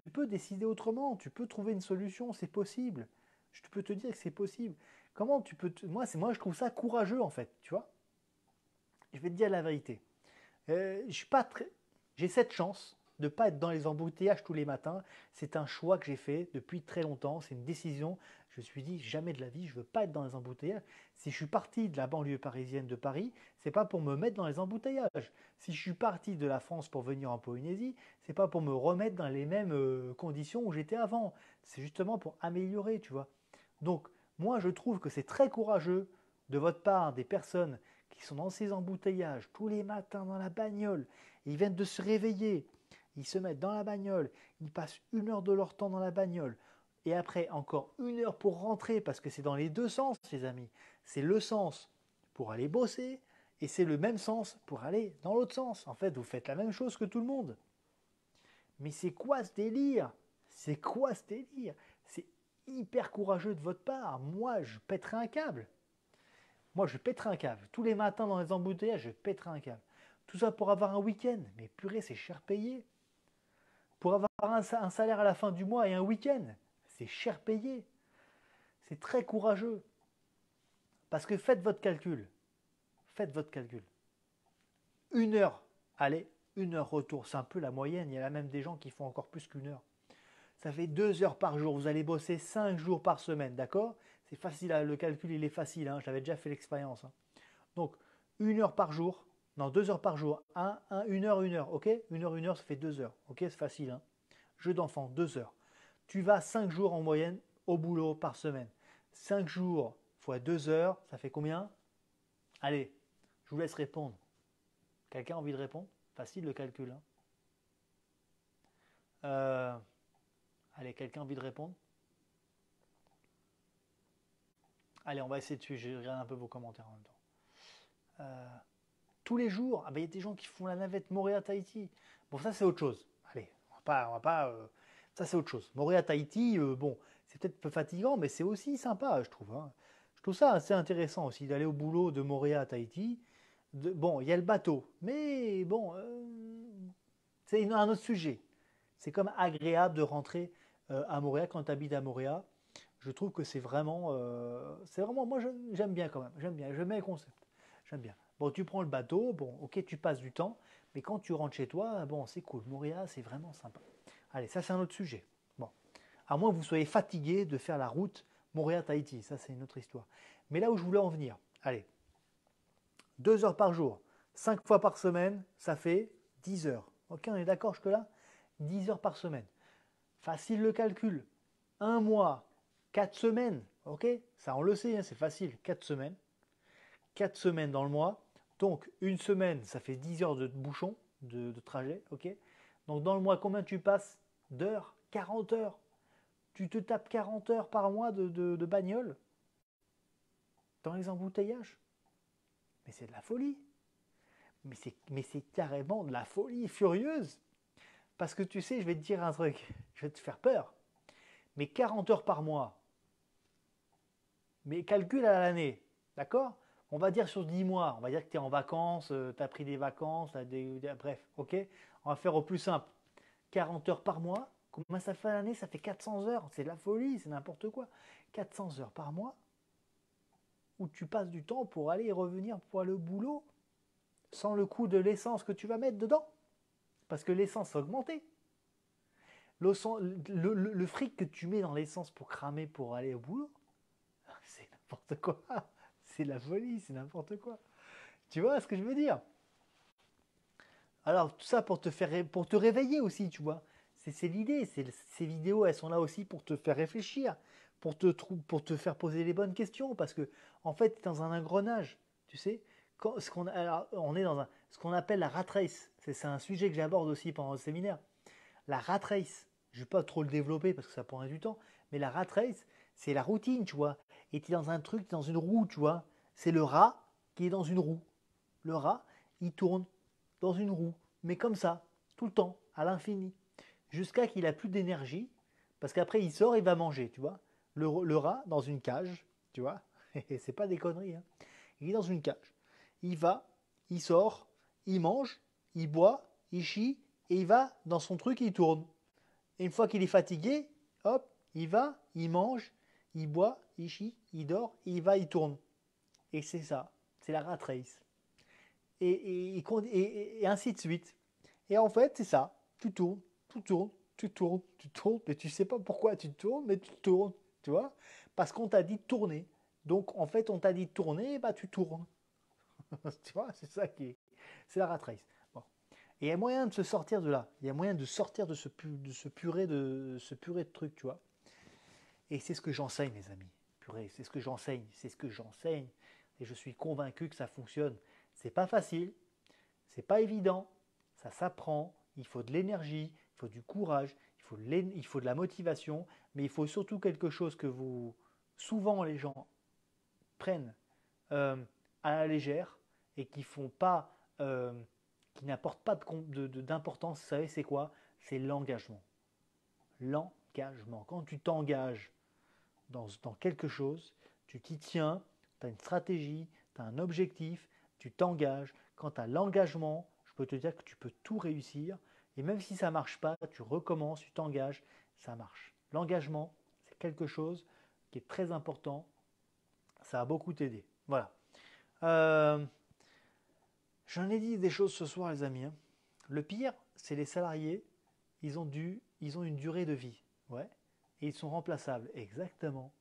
Speaker 1: Tu peux décider autrement, tu peux trouver une solution, c'est possible. Je peux te dire que c'est possible. Comment tu peux moi c'est moi je trouve ça courageux en fait, tu vois. Je vais te dire la vérité. Euh, je suis pas très j'ai cette chance ne pas être dans les embouteillages tous les matins. C'est un choix que j'ai fait depuis très longtemps. C'est une décision. Je me suis dit jamais de la vie, je ne veux pas être dans les embouteillages. Si je suis parti de la banlieue parisienne de Paris, c'est pas pour me mettre dans les embouteillages. Si je suis parti de la France pour venir en Polynésie, c'est pas pour me remettre dans les mêmes euh, conditions où j'étais avant. C'est justement pour améliorer, tu vois. Donc moi, je trouve que c'est très courageux de votre part des personnes qui sont dans ces embouteillages tous les matins dans la bagnole, ils viennent de se réveiller, ils se mettent dans la bagnole, ils passent une heure de leur temps dans la bagnole, et après encore une heure pour rentrer, parce que c'est dans les deux sens, les amis. C'est le sens pour aller bosser, et c'est le même sens pour aller dans l'autre sens. En fait, vous faites la même chose que tout le monde. Mais c'est quoi ce délire C'est quoi ce délire C'est hyper courageux de votre part. Moi, je pèterai un câble. Moi, je pèterai un câble. Tous les matins dans les embouteillages, je pèterai un câble. Tout ça pour avoir un week-end. Mais purée, c'est cher payé pour avoir un, salaire à la fin du mois et un week-end. C'est cher payé. C'est très courageux. Parce que faites votre calcul. Faites votre calcul. Une heure, allez, une heure retour. C'est un peu la moyenne. Il y a même des gens qui font encore plus qu'une heure. Ça fait deux heures par jour. Vous allez bosser cinq jours par semaine, d'accord C'est facile, hein, le calcul il est facile. Hein. j'avais Je l'avais déjà fait l'expérience. Hein. Donc, une heure par jour, non, deux heures par jour. Un, un, une heure, une heure, ok Une heure, une heure, ça fait deux heures, ok C'est facile. Hein. Jeu d'enfant, deux heures. Tu vas cinq jours en moyenne au boulot par semaine. Cinq jours fois deux heures, ça fait combien Allez, je vous laisse répondre. Quelqu'un a envie de répondre Facile le calcul. Hein. Euh, allez, quelqu'un a envie de répondre Allez, on va essayer de suivre. Je regarde un peu vos commentaires en même temps. Euh, tous les jours. Ah bah, il y a des gens qui font la navette Moréa-Tahiti. Bon, ça, c'est autre chose. Allez, on va pas. va pas euh, ça, c'est autre chose. Moréa-Tahiti, euh, bon, c'est peut-être peu fatigant, mais c'est aussi sympa, je trouve. Hein. Je trouve ça assez intéressant aussi d'aller au boulot de Moréa Tahiti. bon, il y a le bateau, mais bon, euh, c'est un autre sujet. C'est comme agréable de rentrer à Moréa quand tu habites à Moréa. Je trouve que c'est vraiment, c'est vraiment, moi j'aime bien quand même, j'aime bien, je mets le concept, j'aime bien. Bon, tu prends le bateau, bon, ok, tu passes du temps, mais quand tu rentres chez toi, bon, c'est cool. Moria, c'est vraiment sympa. Allez, ça, c'est un autre sujet. Bon, à moins que vous soyez fatigué de faire la route Moria-Tahiti, ça, c'est une autre histoire. Mais là où je voulais en venir, allez, deux heures par jour, cinq fois par semaine, ça fait 10 heures. Ok, on est d'accord jusque-là 10 heures par semaine. Facile le calcul. Un mois, quatre semaines, ok Ça, on le sait, hein, c'est facile, quatre semaines. Quatre semaines dans le mois, donc, une semaine, ça fait 10 heures de bouchon, de, trajet, ok Donc, dans le mois, combien tu passes D'heures 40 heures Tu te tapes 40 heures par mois de, bagnole dans les embouteillages Mais c'est de la folie Mais c'est, carrément de la folie furieuse Parce que tu sais, je vais te dire un truc, je vais te faire peur, mais 40 heures par mois, mais calcule à l'année, d'accord on va dire sur 10 mois, on va dire que tu es en vacances, euh, tu as pris des vacances, bref, ok On va faire au plus simple. 40 heures par mois, comment ça fait l'année Ça fait 400 heures, c'est de la folie, c'est n'importe quoi. 400 heures par mois où tu passes du temps pour aller et revenir pour le boulot sans le coût de l'essence que tu vas mettre dedans. Parce que l'essence a augmenté. le, fric que tu mets dans l'essence pour cramer pour aller au boulot, c'est n'importe quoi c'est de la folie, c'est n'importe quoi. Tu vois ce que je veux dire Alors tout ça pour te faire, pour te réveiller aussi, tu vois. C'est l'idée. Ces vidéos, elles sont là aussi pour te faire réfléchir, pour te, pour te faire poser les bonnes questions, parce que en fait, tu es dans un engrenage, tu sais. ce qu'on on est dans ce qu'on appelle la rat race. C'est un sujet que j'aborde aussi pendant le séminaire. La rat race. Je ne vais pas trop le développer parce que ça prendrait du temps, mais la rat race, c'est la routine, tu vois et dans un truc, dans une roue, tu vois. C'est le rat qui est dans une roue. Le rat, il tourne dans une roue, mais comme ça, tout le temps, à l'infini, jusqu'à qu'il a plus d'énergie, parce qu'après il sort et va manger, tu vois. Le, rat dans une cage, tu vois, c'est pas des conneries, hein. il est dans une cage. Il va, il sort, il mange, il boit, il chie, et il va dans son truc, il tourne. Et une fois qu'il est fatigué, hop, il va, il mange, il boit, il chie, il dort, il va, il tourne. Et c'est ça, c'est la rat race. Et, et, ainsi de suite. Et en fait, c'est ça, tu tournes, tu tournes, tu tournes, tu tournes, mais tu sais pas pourquoi tu tournes, mais tu tournes, tu vois Parce qu'on t'a dit tourner. Donc en fait, on t'a dit tourner, et bah tu tournes. tu vois, c'est ça qui est. C'est la rat race. Et il y a moyen de se sortir de là. Il y a moyen de sortir de ce, de ce purée de, ce purée de trucs, tu vois. Et c'est ce que j'enseigne, mes amis c'est ce que j'enseigne, c'est ce que j'enseigne, et je suis convaincu que ça fonctionne. C'est pas facile, c'est pas évident, ça s'apprend, il faut de l'énergie, il faut du courage, il faut, de la motivation, mais il faut surtout quelque chose que vous, souvent les gens prennent euh, à la légère et qui font pas, euh, qui n'apportent pas d'importance. De, vous savez, c'est quoi C'est l'engagement. L'engagement. Quand tu t'engages dans, quelque chose, tu t'y tiens, tu as une stratégie, tu as un objectif, tu t'engages. Quant à l'engagement, je peux te dire que tu peux tout réussir. Et même si ça ne marche pas, tu recommences, tu t'engages, ça marche. L'engagement, c'est quelque chose qui est très important. Ça a beaucoup aidé. Voilà. Euh, j'en ai dit des choses ce soir, les amis. Hein. Le pire, c'est les salariés. Ils ont, dû, ils ont une durée de vie. Ouais. Et ils sont remplaçables. Exactement.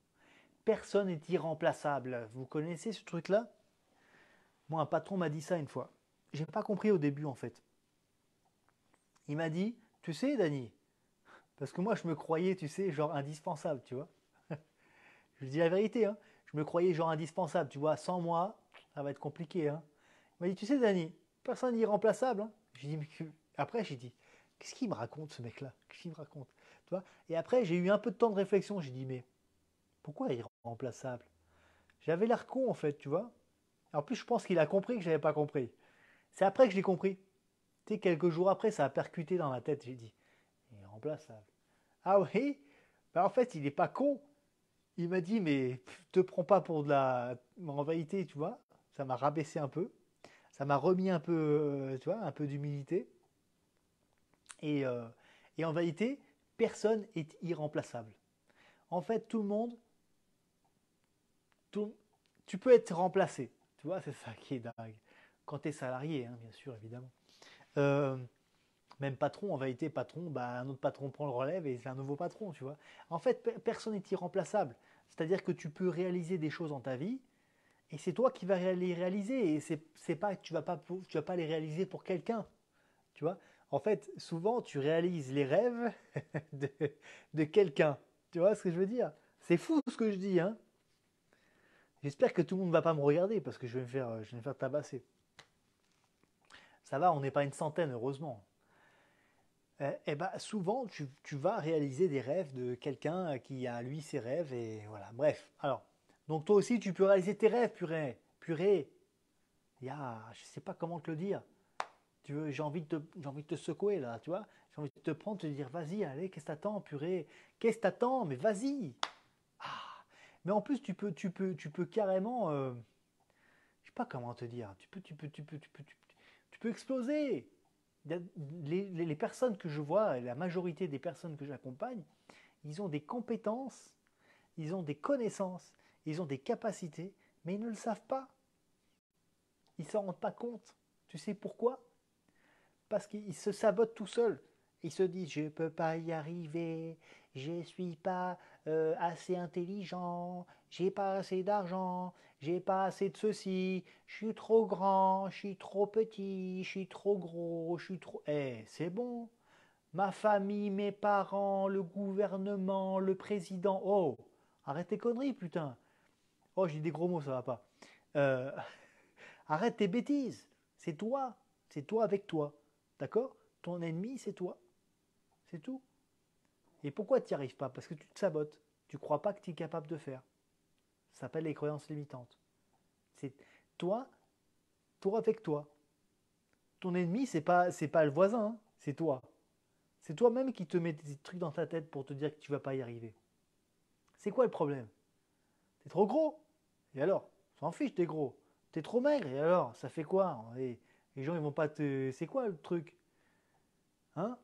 Speaker 1: Personne n'est irremplaçable. Vous connaissez ce truc-là Moi, un patron m'a dit ça une fois. J'ai pas compris au début, en fait. Il m'a dit Tu sais, Dany, parce que moi, je me croyais, tu sais, genre indispensable, tu vois. je dis la vérité, hein. Je me croyais genre indispensable, tu vois. Sans moi, ça va être compliqué, hein. Il m'a dit Tu sais, Dany, personne n'est irremplaçable. Hein. J'ai dit, mais... Après, j'ai dit Qu'est-ce qu'il me raconte, ce mec-là Qu'est-ce qu'il me raconte et après, j'ai eu un peu de temps de réflexion. J'ai dit, mais pourquoi remplaçable J'avais l'air con, en fait, tu vois. En plus, je pense qu'il a compris que j'avais pas compris. C'est après que j'ai compris. Tu quelques jours après, ça a percuté dans ma tête. J'ai dit, irremplaçable. Ah oui bah, En fait, il n'est pas con. Il m'a dit, mais te prends pas pour de la. En vérité, tu vois, ça m'a rabaissé un peu. Ça m'a remis un peu, euh, tu vois, un peu d'humilité. Et, euh, et en vérité, personne est irremplaçable. En fait, tout le monde, tu peux être remplacé. Tu vois, c'est ça qui est dingue. Quand tu es salarié, hein, bien sûr, évidemment. Euh, même patron, en vérité, patron, bah, un autre patron prend le relève et c'est un nouveau patron, tu vois. En fait, personne n'est irremplaçable. C'est-à-dire que tu peux réaliser des choses dans ta vie et c'est toi qui vas les réaliser et c'est pas tu vas tu vas pas les réaliser pour quelqu'un. Tu vois, en fait, souvent, tu réalises les rêves de, quelqu'un. Tu vois ce que je veux dire C'est fou ce que je dis, hein J'espère que tout le monde ne va pas me regarder parce que je vais me faire, je vais me faire tabasser. Ça va, on n'est pas une centaine, heureusement. Euh, eh, bien souvent, tu, vas réaliser des rêves de quelqu'un qui a, lui, ses rêves et voilà. Bref, alors, donc toi aussi, tu peux réaliser tes rêves, purée. Purée. je ne sais pas comment te le dire j'ai envie, de te, secouer là, tu vois. J'ai envie de te prendre, de te dire, vas-y, allez, qu'est-ce que t'attends, purée Qu'est-ce que t'attends Mais vas-y ah! Mais en plus, tu peux, tu peux, tu peux carrément, Je euh, je sais pas comment te dire, tu peux, tu peux, tu peux, tu peux, tu peux, exploser. Les, personnes que je vois, la majorité des personnes que j'accompagne, ils ont des compétences, ils ont des connaissances, ils ont des capacités, mais ils ne le savent pas. Ils s'en rendent pas compte. Tu sais pourquoi parce qu'ils se sabote tout seul. Ils se disent, je ne peux pas y arriver, je suis pas euh, assez intelligent, j'ai pas assez d'argent, j'ai pas assez de ceci, je suis trop grand, je suis trop petit, je suis trop gros, je suis trop. Eh, c'est bon. Ma famille, mes parents, le gouvernement, le président. Oh, arrête tes conneries, putain. Oh, j'ai des gros mots, ça va pas. Euh, arrête tes bêtises. C'est toi, c'est toi avec toi. D'accord Ton ennemi, c'est toi. C'est tout. Et pourquoi tu n'y arrives pas Parce que tu te sabotes. Tu ne crois pas que tu es capable de faire. Ça s'appelle les croyances limitantes. C'est toi, toi avec toi. Ton ennemi, c'est pas c'est pas le voisin, hein. c'est toi. C'est toi-même qui te mets des trucs dans ta tête pour te dire que tu vas pas y arriver. C'est quoi le problème T'es trop gros Et alors S'en fiche, t'es gros. es trop maigre Et alors Ça fait quoi Et les gens, ils vont pas te. C'est quoi le truc Hein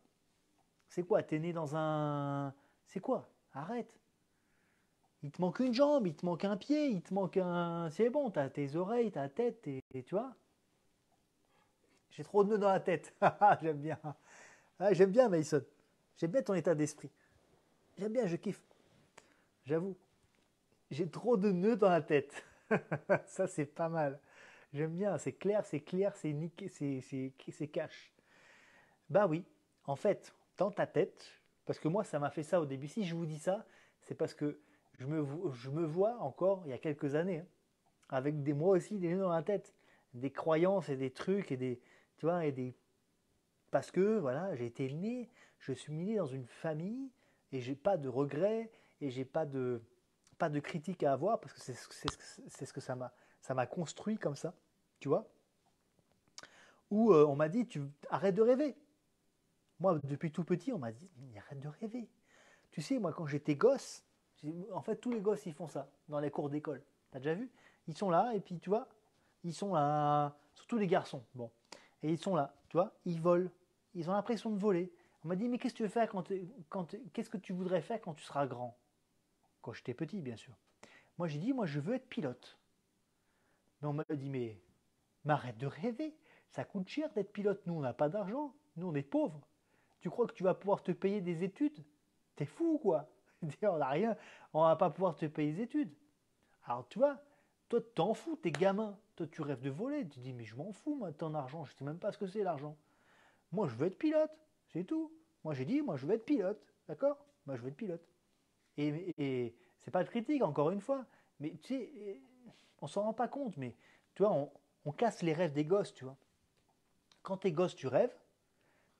Speaker 1: C'est quoi T'es né dans un. C'est quoi Arrête Il te manque une jambe, il te manque un pied, il te manque un. C'est bon, t'as tes oreilles, ta tête, et tu vois J'ai trop de nœuds dans la tête. Ah, ah, j'aime bien. Ah, j'aime bien, Mason. J'aime bien ton état d'esprit. J'aime bien, je kiffe. J'avoue. J'ai trop de nœuds dans la tête. Ça, c'est pas mal. J'aime bien, c'est clair, c'est clair, c'est niqué, c'est cash. Bah oui, en fait, dans ta tête, parce que moi, ça m'a fait ça au début. Si je vous dis ça, c'est parce que je me, je me, vois encore il y a quelques années, hein, avec des moi aussi, des nœuds dans la tête, des croyances et des trucs et des. Tu vois, et des. Parce que, voilà, j'ai été né, je suis né dans une famille et j'ai pas de regrets et j'ai pas de pas de critiques à avoir parce que c'est ce que ça m'a ça m'a construit comme ça, tu vois. Ou euh, on m'a dit, tu arrête de rêver. Moi, depuis tout petit, on m'a dit, arrête de rêver. Tu sais, moi, quand j'étais gosse, en fait, tous les gosses, ils font ça dans les cours d'école. T'as déjà vu Ils sont là, et puis tu vois, ils sont là, surtout les garçons, bon. Et ils sont là, tu vois, ils volent. Ils ont l'impression de voler. On m'a dit, mais qu'est-ce que tu veux faire quand, quand qu'est-ce que tu voudrais faire quand tu seras grand Quand j'étais petit, bien sûr. Moi, j'ai dit, moi, je veux être pilote. Non, on m'a dit, mais, arrête de rêver. Ça coûte cher d'être pilote. Nous, on n'a pas d'argent. Nous, on est pauvres. Tu crois que tu vas pouvoir te payer des études T'es fou, quoi. on n'a rien. On va pas pouvoir te payer des études. Alors, tu vois, toi, t'en fous, t'es gamin. Toi, tu rêves de voler. Tu dis, mais je m'en fous, moi, ton argent. Je sais même pas ce que c'est, l'argent. Moi, je veux être pilote. C'est tout. Moi, j'ai dit, moi, je veux être pilote. D'accord Moi, je veux être pilote. Et, et c'est pas de critique, encore une fois. Mais tu sais, on s'en rend pas compte, mais tu vois, on, casse les rêves des gosses, tu vois. Quand t'es gosse, tu rêves,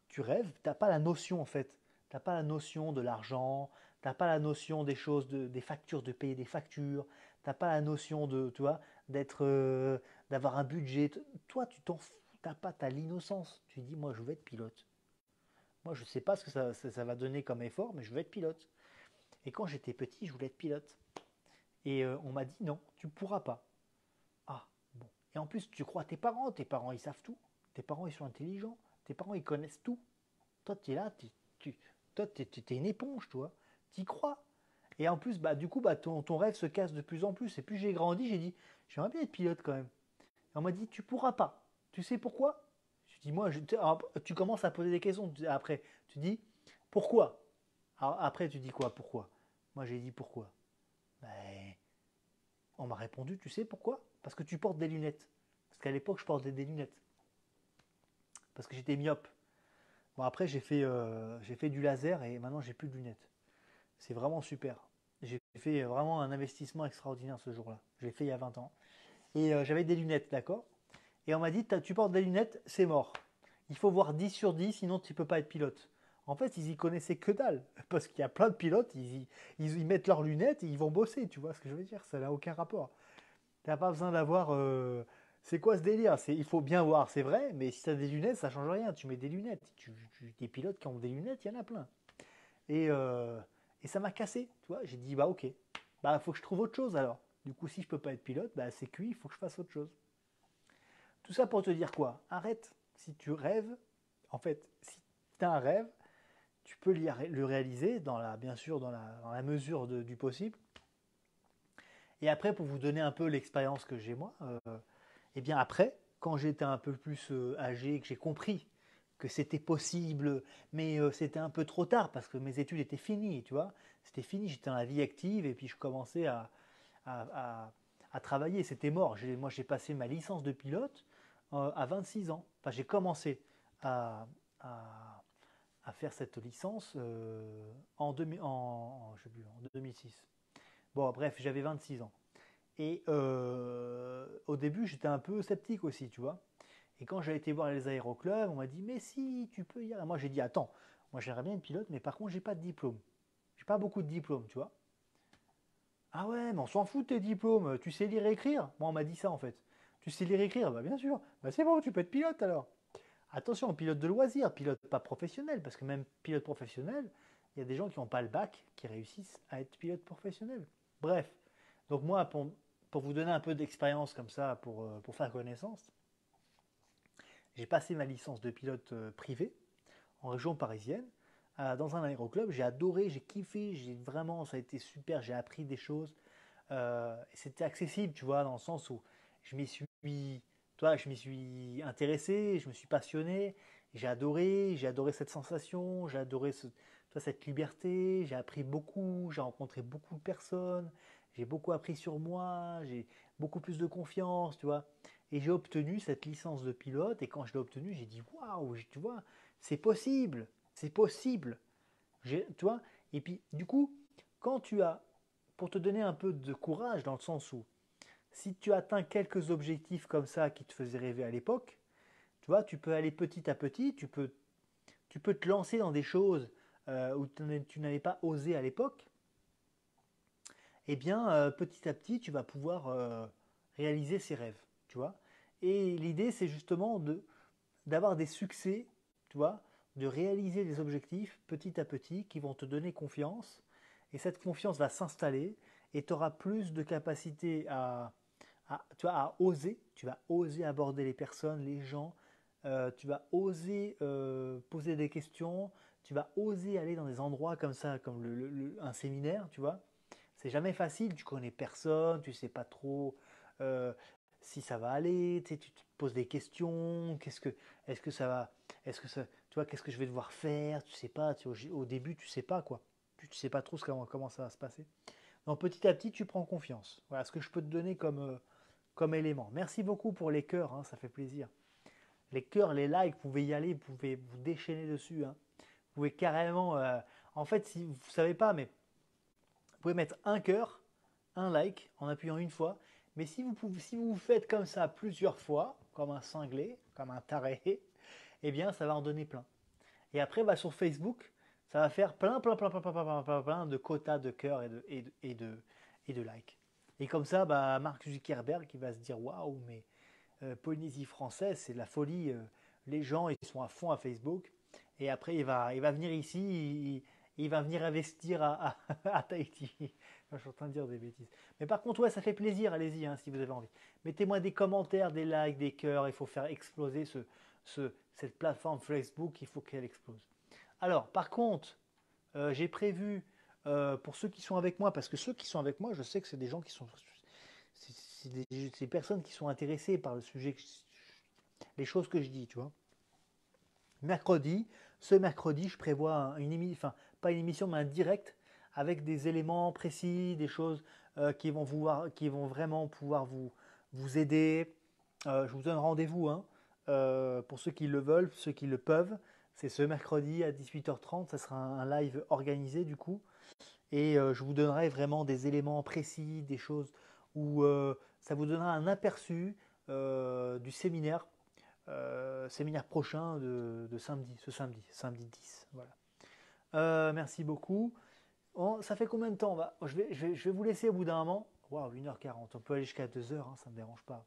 Speaker 1: tu rêves, t'as pas la notion en fait. T'as pas la notion de l'argent, t'as pas la notion des choses, des factures, de payer des factures, t'as pas la notion de, tu d'être, euh, d'avoir un budget. Toi, tu t'en fous, t'as pas, l'innocence. Tu dis, moi, je veux être pilote. Moi, je sais pas ce que ça va donner comme effort, mais je veux être pilote. Et quand j'étais petit, je voulais être pilote. Et euh, on m'a dit non, tu pourras pas. Ah, bon. Et en plus, tu crois tes parents, tes parents ils savent tout, tes parents ils sont intelligents, tes parents ils connaissent tout. Toi, tu es là, t'es, tu es, une éponge, toi. Tu y crois. Et en plus, bah, du coup, bah, ton, rêve se casse de plus en plus. Et puis j'ai grandi, j'ai dit, j'aimerais bien être pilote quand même. Et on m'a dit, tu pourras pas. Tu sais pourquoi Je dis, moi, ah, tu commences à poser des questions. Après, tu dis, pourquoi Après, tu dis quoi Pourquoi Moi, j'ai dit, pourquoi ben, on m'a répondu, tu sais pourquoi Parce que tu portes des lunettes. Parce qu'à l'époque, je portais des lunettes. Parce que j'étais myope. Bon, après, j'ai fait, euh, fait du laser et maintenant, j'ai plus de lunettes. C'est vraiment super. J'ai fait vraiment un investissement extraordinaire ce jour-là. Je l'ai fait il y a 20 ans. Et euh, j'avais des lunettes, d'accord Et on m'a dit, tu portes des lunettes, c'est mort. Il faut voir 10 sur 10, sinon tu ne peux pas être pilote. En fait, ils y connaissaient que dalle. Parce qu'il y a plein de pilotes, ils, y, ils, mettent leurs lunettes et ils vont bosser, tu vois ce que je veux dire Ça n'a aucun rapport. Tu n'as pas besoin d'avoir. Euh, c'est quoi ce délire Il faut bien voir, c'est vrai, mais si tu as des lunettes, ça change rien. Tu mets des lunettes. Tu, des pilotes qui ont des lunettes, il y en a plein. Euh, et, ça m'a cassé, tu vois. J'ai dit, bah ok, bah faut que je trouve autre chose alors. Du coup, si je peux pas être pilote, bah c'est cuit, il faut que je fasse autre chose. Tout ça pour te dire quoi Arrête. Si tu rêves, en fait, si tu as un rêve, tu peux le réaliser, dans la, bien sûr, dans la, dans la mesure du possible. Et après, pour vous donner un peu l'expérience que j'ai moi, euh, eh bien après, quand j'étais un peu plus euh, âgé que j'ai compris que c'était possible, mais euh, c'était un peu trop tard parce que mes études étaient finies, tu vois. C'était fini, j'étais dans la vie active et puis je commençais à, à, à, travailler, c'était mort. Moi, j'ai passé ma licence de pilote euh, à 26 ans. Enfin, j'ai commencé à à faire cette licence euh, en, en, en 2006. Bon, bref, j'avais 26 ans. Et euh, au début, j'étais un peu sceptique aussi, tu vois. Et quand j'ai été voir les aéroclubs, on m'a dit Mais si, tu peux y aller. Moi, j'ai dit Attends, moi, j'aimerais bien être pilote, mais par contre, j'ai pas de diplôme. J'ai pas beaucoup de diplômes, tu vois. Ah ouais, mais on s'en fout de tes diplômes. Tu sais lire et écrire Moi, on m'a dit ça, en fait. Tu sais lire et écrire Bah, bien sûr. Bah, c'est bon, tu peux être pilote alors. Attention, pilote de loisir, pilote pas professionnel, parce que même pilote professionnel, il y a des gens qui n'ont pas le bac qui réussissent à être pilote professionnel. Bref, donc moi, pour, vous donner un peu d'expérience comme ça, pour, euh, pour faire connaissance, j'ai passé ma licence de pilote euh, privé en région parisienne, euh, dans un aéroclub. J'ai adoré, j'ai kiffé, j'ai vraiment, ça a été super, j'ai appris des choses. C'était accessible, tu vois, dans le sens où je m'y suis toi, je m'y suis intéressé, je me suis passionné, j'ai adoré, j'ai adoré cette sensation, j'ai adoré cette liberté, j'ai appris beaucoup, j'ai rencontré beaucoup de personnes, j'ai beaucoup appris sur moi, j'ai beaucoup plus de confiance, tu vois. Et j'ai obtenu cette licence de pilote, et quand je l'ai obtenue, j'ai dit waouh, tu vois, c'est possible, c'est possible, tu vois. Et puis, du coup, quand tu as, pour te donner un peu de courage, dans le sens où si tu atteins quelques objectifs comme ça qui te faisaient rêver à l'époque, tu vois, tu peux aller petit à petit, tu peux, tu peux te lancer dans des choses euh, où tu n'avais pas osé à l'époque. et eh bien, euh, petit à petit, tu vas pouvoir euh, réaliser ces rêves, tu vois. Et l'idée, c'est justement de d'avoir des succès, tu vois, de réaliser des objectifs petit à petit qui vont te donner confiance. Et cette confiance va s'installer et tu auras plus de capacité à, tu oser, tu vas oser aborder les personnes, les gens, euh, tu vas oser euh, poser des questions, tu vas oser aller dans des endroits comme ça, comme un séminaire, tu vois. C'est jamais facile, tu connais personne, tu sais pas trop euh, si ça va aller, tu, te poses des questions, qu'est-ce que, est-ce que ça va, est-ce que tu vois, qu'est-ce que je vais devoir faire, tu sais pas, au, début tu sais pas quoi, tu, sais pas trop comment ça va se passer. Donc petit à petit tu prends confiance. Voilà ce que je peux te donner comme élément. Merci beaucoup pour les cœurs, hein, ça fait plaisir. Les cœurs, les likes, vous pouvez y aller, vous pouvez vous déchaîner dessus. Hein. Vous pouvez carrément. Euh, en fait, si vous savez pas, mais vous pouvez mettre un cœur, un like en appuyant une fois. Mais si vous, pouvez, si vous faites comme ça plusieurs fois, comme un cinglé, comme un taré, et eh bien, ça va en donner plein. Et après, va bah, sur Facebook, ça va faire plein, plein, plein, plein, plein, plein, plein, de quotas de cœurs et de, et de, et de, et de likes. Et comme ça, bah, Mark Zuckerberg qui va se dire waouh, mais euh, Polynésie française, c'est la folie. Euh, les gens, ils sont à fond à Facebook. Et après, il va, il va venir ici, il, va venir investir à, Tahiti. Je suis en train de dire des bêtises. Mais par contre, ouais, ça fait plaisir, allez-y hein, si vous avez envie. Mettez-moi des commentaires, des likes, des cœurs. Il faut faire exploser ce, ce, cette plateforme Facebook, il faut qu'elle explose. Alors, par contre, euh, j'ai prévu euh, pour ceux qui sont avec moi, parce que ceux qui sont avec moi, je sais que c'est des gens qui sont. C'est des, personnes qui sont intéressées par le sujet, les choses que je dis, tu vois. Mercredi, ce mercredi, je prévois une émission, enfin, pas une émission, mais un direct avec des éléments précis, des choses euh, qui, vont qui vont vraiment pouvoir vous, vous aider. Euh, je vous donne rendez-vous hein, pour ceux qui le veulent, ceux qui le peuvent. C'est ce mercredi à 18h30, ça sera un live organisé du coup et euh, je vous donnerai vraiment des éléments précis, des choses où euh, ça vous donnera un aperçu euh, du séminaire, séminaire prochain de, samedi, ce samedi, samedi 10. Voilà. merci beaucoup. Oh, ça fait combien de temps je, vais, je, vais, vous laisser au bout d'un moment. Waouh, 1h40, on peut aller jusqu'à 2h, hein, ça ne me dérange pas.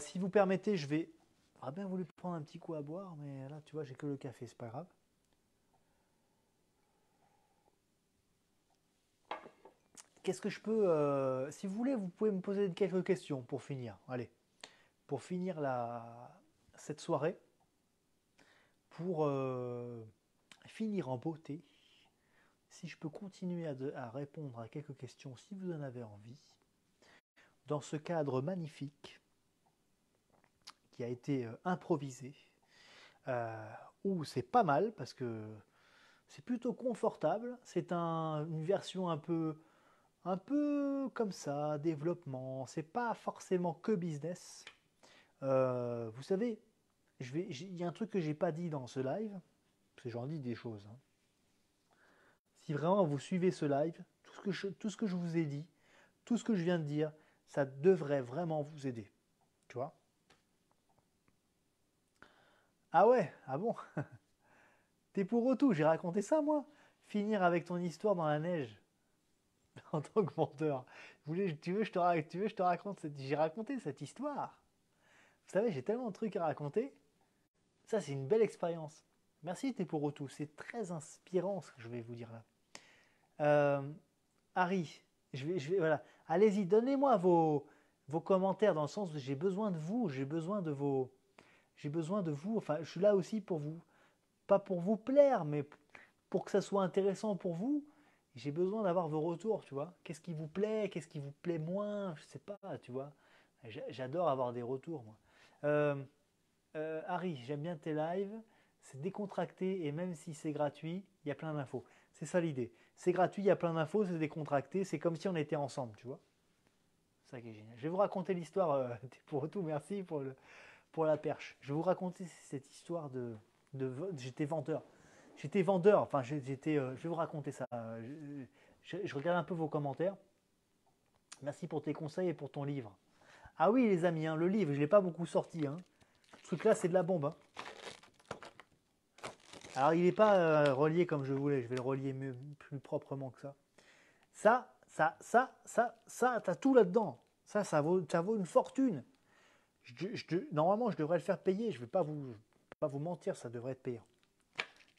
Speaker 1: si vous permettez, je vais. J'aurais ah bien voulu prendre un petit coup à boire, mais là, tu vois, j'ai que le café, c'est pas grave. Qu'est-ce que je peux... Euh, si vous voulez, vous pouvez me poser quelques questions pour finir. Allez, pour finir la, cette soirée, pour euh, finir en beauté, si je peux continuer à, répondre à quelques questions, si vous en avez envie, dans ce cadre magnifique qui a été euh, improvisé, où c'est pas mal parce que c'est plutôt confortable, c'est une version un peu un peu comme ça, développement, c'est pas forcément que business. Euh, vous savez, il y a un truc que j'ai pas dit dans ce live, parce que j'en dis des choses. Hein. Si vraiment vous suivez ce live, tout ce, que je, tout ce que je vous ai dit, tout ce que je viens de dire, ça devrait vraiment vous aider. Tu vois Ah ouais Ah bon T'es pour tout, j'ai raconté ça moi Finir avec ton histoire dans la neige. en tant que vendeur. tu, veux, je te, je te raconte J'ai raconté cette histoire. Vous savez, j'ai tellement de trucs à raconter. Ça, c'est une belle expérience. Merci, t'es pour tout. C'est très inspirant ce que je vais vous dire là. Euh, Harry, je vais, je vais, voilà. Allez-y, donnez-moi vos, vos commentaires dans le sens où j'ai besoin de vous, j'ai besoin de vos, j'ai besoin de vous. Enfin, je suis là aussi pour vous, pas pour vous plaire, mais pour que ça soit intéressant pour vous j'ai besoin d'avoir vos retours, tu vois. Qu'est-ce qui vous plaît, qu'est-ce qui vous plaît moins, je sais pas, tu vois. J'adore avoir des retours, moi. Euh, euh, Harry, j'aime bien tes lives, c'est décontracté et même si c'est gratuit, il y a plein d'infos. C'est ça l'idée. C'est gratuit, il y a plein d'infos, c'est décontracté, c'est comme si on était ensemble, tu vois. C'est ça qui est génial. Je vais vous raconter l'histoire, euh, pour tout, merci pour, le, pour la perche. Je vais vous raconter cette histoire de. de, J'étais vendeur j'étais vendeur, enfin j'étais, euh, je vais vous raconter ça. Je, regarde un peu vos commentaires. Merci pour tes conseils et pour ton livre. Ah oui les amis, hein, le livre, je ne l'ai pas beaucoup sorti. Hein. Ce truc-là, c'est de la bombe. Hein. Alors il n'est pas euh, relié comme je voulais, je vais le relier plus proprement que ça. Ça, ça, ça, ça, ça, t'as tout là-dedans. Ça, ça vaut, ça vaut une fortune. normalement, je devrais le faire payer. Je ne vais pas vous, pas vous mentir, ça devrait être payant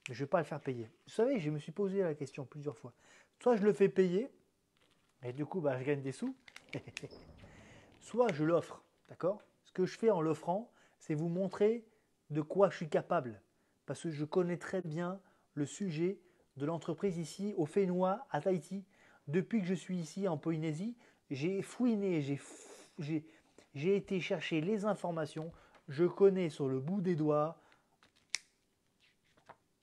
Speaker 1: je ne vais pas le faire payer. Vous savez, je me suis posé la question plusieurs fois. Soit je le fais payer, et du coup, bah, je gagne des sous. Soit je l'offre, d'accord Ce que je fais en l'offrant, c'est vous montrer de quoi je suis capable. Parce que je connais très bien le sujet de l'entreprise ici, au Fénois, à Tahiti. Depuis que je suis ici en Polynésie, j'ai fouiné, j'ai été chercher les informations. Je connais sur le bout des doigts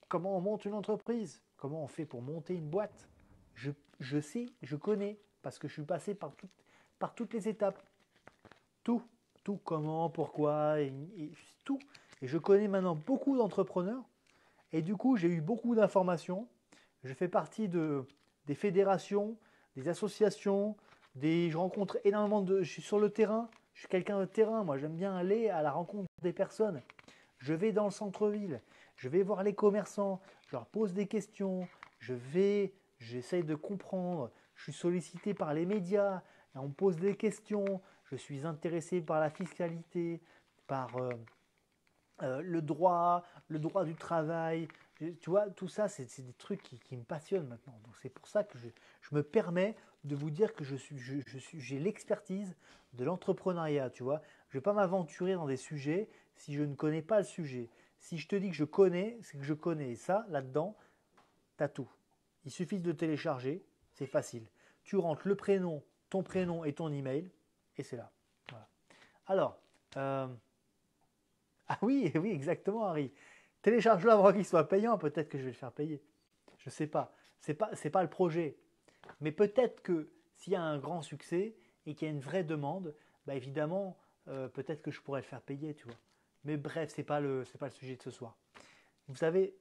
Speaker 1: comment on monte une entreprise, comment on fait pour monter une boîte. Je, sais, je connais, parce que je suis passé par, toutes les étapes. Tout, tout, comment, pourquoi, tout. Et je connais maintenant beaucoup d'entrepreneurs. Et du coup, j'ai eu beaucoup d'informations. Je fais partie de, des fédérations, des associations, je rencontre énormément de... Je suis sur le terrain, je suis quelqu'un de terrain, moi j'aime bien aller à la rencontre des personnes. Je vais dans le centre-ville, je vais voir les commerçants, je leur pose des questions, je vais, j'essaye de comprendre, je suis sollicité par les médias, on me pose des questions, je suis intéressé par la fiscalité, par euh, euh, le droit, le droit du travail. Tu vois, tout ça, c'est des trucs qui, me passionnent maintenant. Donc c'est pour ça que je, me permets de vous dire que je suis, j'ai l'expertise de l'entrepreneuriat. Tu vois, je vais pas m'aventurer dans des sujets si je ne connais pas le sujet. Si je te dis que je connais, c'est que je connais. ça, là-dedans, t'as tout. Il suffit de télécharger, c'est facile. Tu rentres le prénom, ton prénom et ton email, et c'est là. Alors, euh, ah oui, oui, exactement, Harry. Télécharge-le avant qu'il soit payant. Peut-être que je vais le faire payer. Je ne sais pas. C'est pas, pas le projet. Mais peut-être que s'il y a un grand succès et qu'il y a une vraie demande, bah évidemment, euh, peut-être que je pourrais le faire payer, tu vois. Mais bref, c'est pas le pas le sujet de ce soir. Vous savez,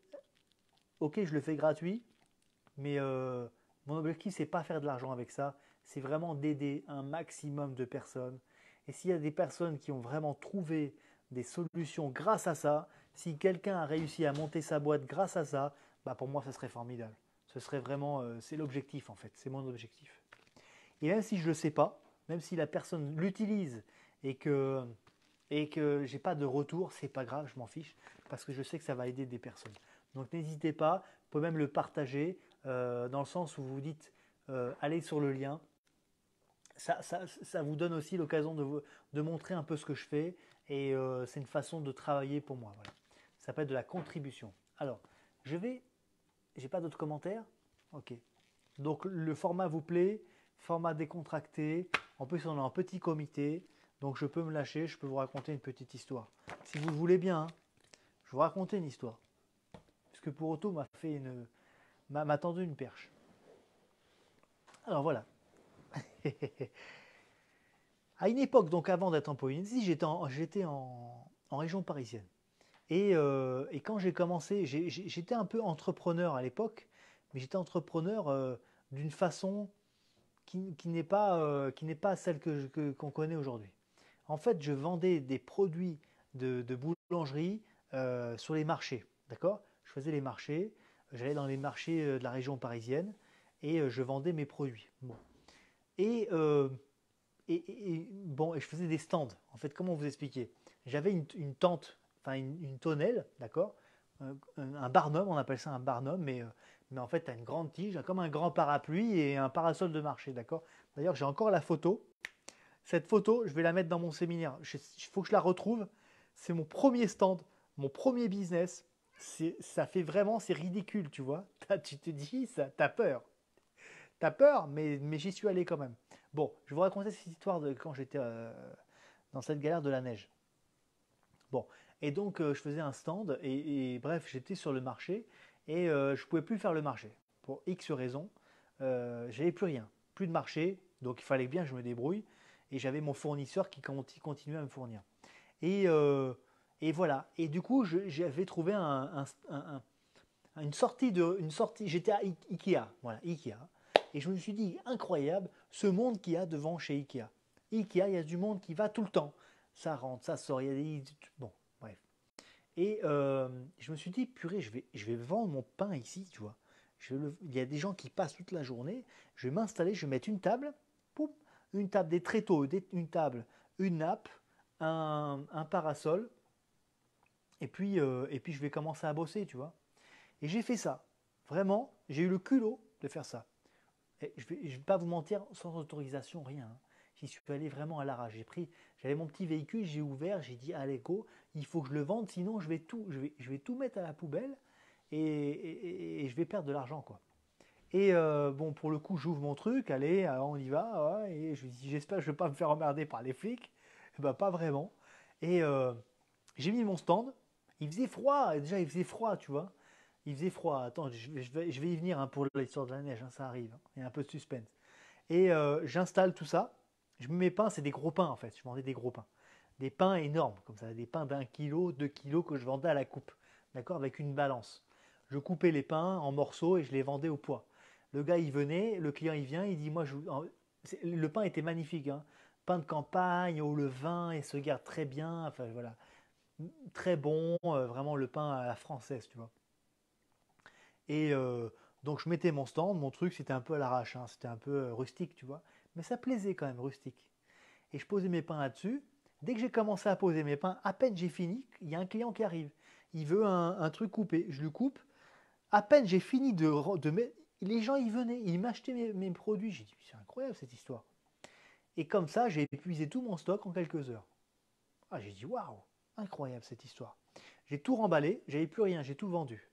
Speaker 1: ok, je le fais gratuit, mais euh, mon objectif c'est pas faire de l'argent avec ça, c'est vraiment d'aider un maximum de personnes. Et s'il y a des personnes qui ont vraiment trouvé des solutions grâce à ça, si quelqu'un a réussi à monter sa boîte grâce à ça, bah pour moi ça serait formidable. Ce serait vraiment, euh, c'est l'objectif en fait, c'est mon objectif. Et même si je ne le sais pas, même si la personne l'utilise et que et que j'ai pas de retour, c'est pas grave, je m'en fiche, parce que je sais que ça va aider des personnes. Donc n'hésitez pas, vous pouvez même le partager euh, dans le sens où vous dites euh, allez sur le lien. Ça, ça, ça vous donne aussi l'occasion de, montrer un peu ce que je fais et euh, c'est une façon de travailler pour moi. Voilà. Ça être de la contribution. Alors, je vais. J'ai pas d'autres commentaires Ok. Donc le format vous plaît, format décontracté. En plus, on a un petit comité. Donc je peux me lâcher, je peux vous raconter une petite histoire. Si vous voulez bien, hein, je vous raconter une histoire. Parce que pour auto m'a fait une. m'a tendu une perche. Alors voilà. à une époque, donc avant d'être en Polynésie, j'étais en, région parisienne. Euh, et, quand j'ai commencé, j'étais un peu entrepreneur à l'époque, mais j'étais entrepreneur euh, d'une façon qui, n'est pas, euh, pas, celle qu'on que, connaît aujourd'hui. En fait, je vendais des produits de, boulangerie euh, sur les marchés. D'accord Je faisais les marchés, j'allais dans les marchés euh, de la région parisienne et euh, je vendais mes produits. Bon. Et, bon, je faisais des stands. En fait, comment vous expliquer J'avais une, tente, enfin une, tonnelle, d'accord un, barnum, on appelle ça un barnum, mais, en fait, tu as une grande tige, comme un grand parapluie et un parasol de marché, d'accord D'ailleurs, j'ai encore la photo, cette photo, je vais la mettre dans mon séminaire. Il faut que je la retrouve. C'est mon premier stand, mon premier business. Ça fait vraiment, c'est ridicule, tu vois. Tu te dis, ça, t'as peur. T'as peur, mais, j'y suis allé quand même. Bon, je vous raconter cette histoire de quand j'étais euh, dans cette galère de la neige. Bon, et donc euh, je faisais un stand, et, bref, j'étais sur le marché, et euh, je ne pouvais plus faire le marché. Pour X raisons, j'avais plus rien, plus de marché, donc il fallait bien que je me débrouille et j'avais mon fournisseur qui continuait à me fournir. Et, euh, et voilà. Et du coup, j'avais trouvé une sortie de, une sortie. J'étais à Ikea, voilà, Ikea. Et je me suis dit incroyable, ce monde qu'il y a devant chez Ikea. Ikea, il y a du monde qui va tout le temps. Ça rentre, ça sort. bon, bref. Et euh, je me suis dit purée, je vais, je vais vendre mon pain ici, tu vois. Je il y a des gens qui passent toute la journée. Je vais m'installer, je vais mettre une table. Poum, une table, des tréteaux, une table, une nappe, un, parasol, et puis, euh, et puis je vais commencer à bosser, tu vois. Et j'ai fait ça. Vraiment, j'ai eu le culot de faire ça. je ne vais, pas vous mentir, sans autorisation, rien. Hein. J'y suis allé vraiment à l'arrache. J'ai pris, j'avais mon petit véhicule, j'ai ouvert, j'ai dit allez go, il faut que je le vende, sinon je vais tout, je vais, je vais tout mettre à la poubelle et je vais perdre de l'argent, quoi. Et euh, bon, pour le coup, j'ouvre mon truc, allez, euh, on y va. et je dis, j'espère que je ne vais pas me faire emmerder par les flics. Et eh bah, ben, pas vraiment. Et euh, j'ai mis mon stand. Il faisait froid. Déjà, il faisait froid, tu vois. Il faisait froid. Attends, je vais, je vais y venir hein, pour l'histoire de la neige. Hein, ça arrive. Hein. Il y a un peu de suspense. Et j'installe tout ça. Je mets mes pains. C'est des gros pains, en fait. Je vendais des gros pains. Des pains énormes, comme ça. Des pains d'un kilo, deux kilos que je vendais à la coupe. D'accord Avec une balance. Je coupais les pains en morceaux et je les vendais au poids. Le gars, il venait, le client, il vient, il dit, moi, je... le pain était magnifique. Hein. Pain de campagne, au levain, et se garde très bien. Enfin, voilà. Très bon, euh, vraiment le pain à la française, tu vois. Et euh, donc, je mettais mon stand, mon truc, c'était un peu à l'arrache, hein, c'était un peu euh, rustique, tu vois. Mais ça plaisait quand même, rustique. Et je posais mes pains là-dessus. Dès que j'ai commencé à poser mes pains, à peine j'ai fini, il y a un client qui arrive. Il veut un, truc coupé. Je lui coupe. À peine j'ai fini de, de mettre les gens, ils venaient, ils m'achetaient mes, produits. J'ai dit, c'est incroyable cette histoire. Et comme ça, j'ai épuisé tout mon stock en quelques heures. Ah, j'ai dit, waouh, incroyable cette histoire. J'ai tout remballé, j'avais plus rien, j'ai tout vendu.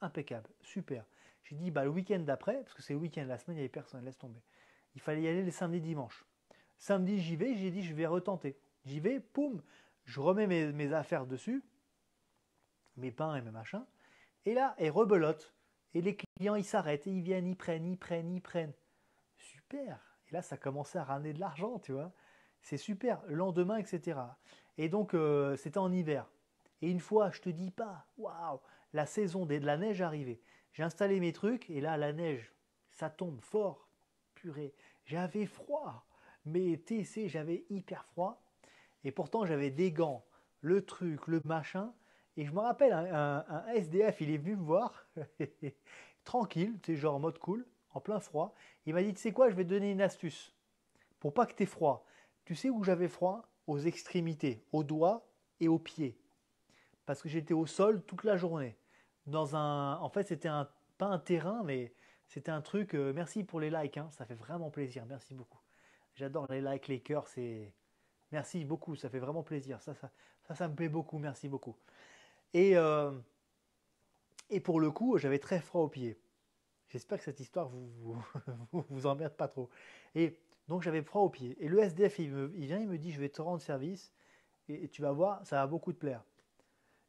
Speaker 1: Impeccable, super. J'ai dit, bah, le week-end d'après, parce que c'est le week-end, la semaine, il n'y avait personne, laisse tomber. Il fallait y aller les samedi, dimanche. Samedi, j'y vais, j'ai dit, je vais retenter. J'y vais, poum, je remets mes, mes affaires dessus, mes pains et mes machins. Et là, et rebelote, et les clients, ils s'arrêtent et ils viennent, ils prennent, ils prennent, ils prennent. Super. Et là, ça commençait à ramener de l'argent, tu vois. C'est super. Le lendemain, etc. Et donc, euh, c'était en hiver. Et une fois, je te dis pas, waouh, la saison de la neige arrivait, J'ai installé mes trucs et là, la neige, ça tombe fort. Purée, j'avais froid. Mais TC, j'avais hyper froid. Et pourtant, j'avais des gants, le truc, le machin. Et je me rappelle, un, un SDF, il est venu me voir Tranquille, tu genre en mode cool, en plein froid. Il m'a dit, tu sais quoi, je vais te donner une astuce. Pour pas que tu froid. Tu sais où j'avais froid Aux extrémités, aux doigts et aux pieds. Parce que j'étais au sol toute la journée. Dans un, en fait, c'était un, pas un terrain, mais c'était un truc. Euh, merci pour les likes, hein. ça fait vraiment plaisir. Merci beaucoup. J'adore les likes, les cœurs, c'est. Merci beaucoup, ça fait vraiment plaisir. Ça, ça, me plaît beaucoup. Merci beaucoup. Et euh, et pour le coup, j'avais très froid aux pieds. J'espère que cette histoire vous, vous, emmerde pas trop. Et donc j'avais froid aux pieds. Et le SDF, il, vient, il me dit, je vais te rendre service. Et, tu vas voir, ça va beaucoup te plaire.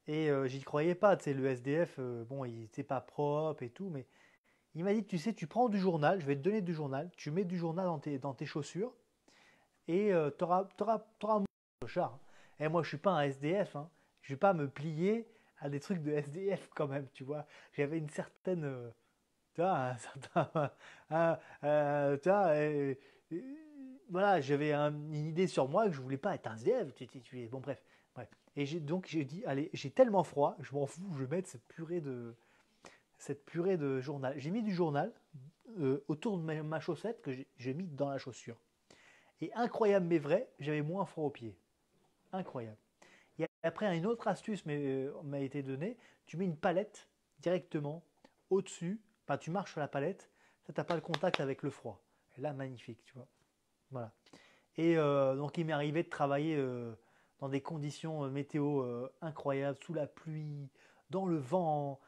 Speaker 1: Et je euh, j'y croyais pas, tu sais, le SDF, euh, bon, il n'était pas propre et tout, mais il m'a dit, tu sais, tu prends du journal, je vais te donner du journal, tu mets du journal dans tes, dans tes chaussures, et euh, tu auras, auras, auras, mon char. Et moi, je suis pas un SDF, hein. je vais pas me plier à des trucs de SDF quand même, tu vois. J'avais une certaine. Euh, tu vois, un certain. Euh, tu vois, voilà, j'avais une idée sur moi que je voulais pas être un SDF. Tu, tu, bon, bref. Et donc, j'ai dit, allez, j'ai tellement froid, je m'en fous, je vais mettre cette purée de. Cette purée de journal. J'ai mis du journal euh, autour de ma, chaussette que j'ai mis dans la chaussure. Et incroyable mais vrai, j'avais moins froid aux pieds. Incroyable. Après, une autre astuce euh, m'a été donnée, tu mets une palette directement au-dessus, enfin, tu marches sur la palette, ça t'as pas le contact avec le froid. là, magnifique, tu vois. Voilà. Et euh, donc, il m'est arrivé de travailler euh, dans des conditions météo incroyables, sous la pluie, dans le vent.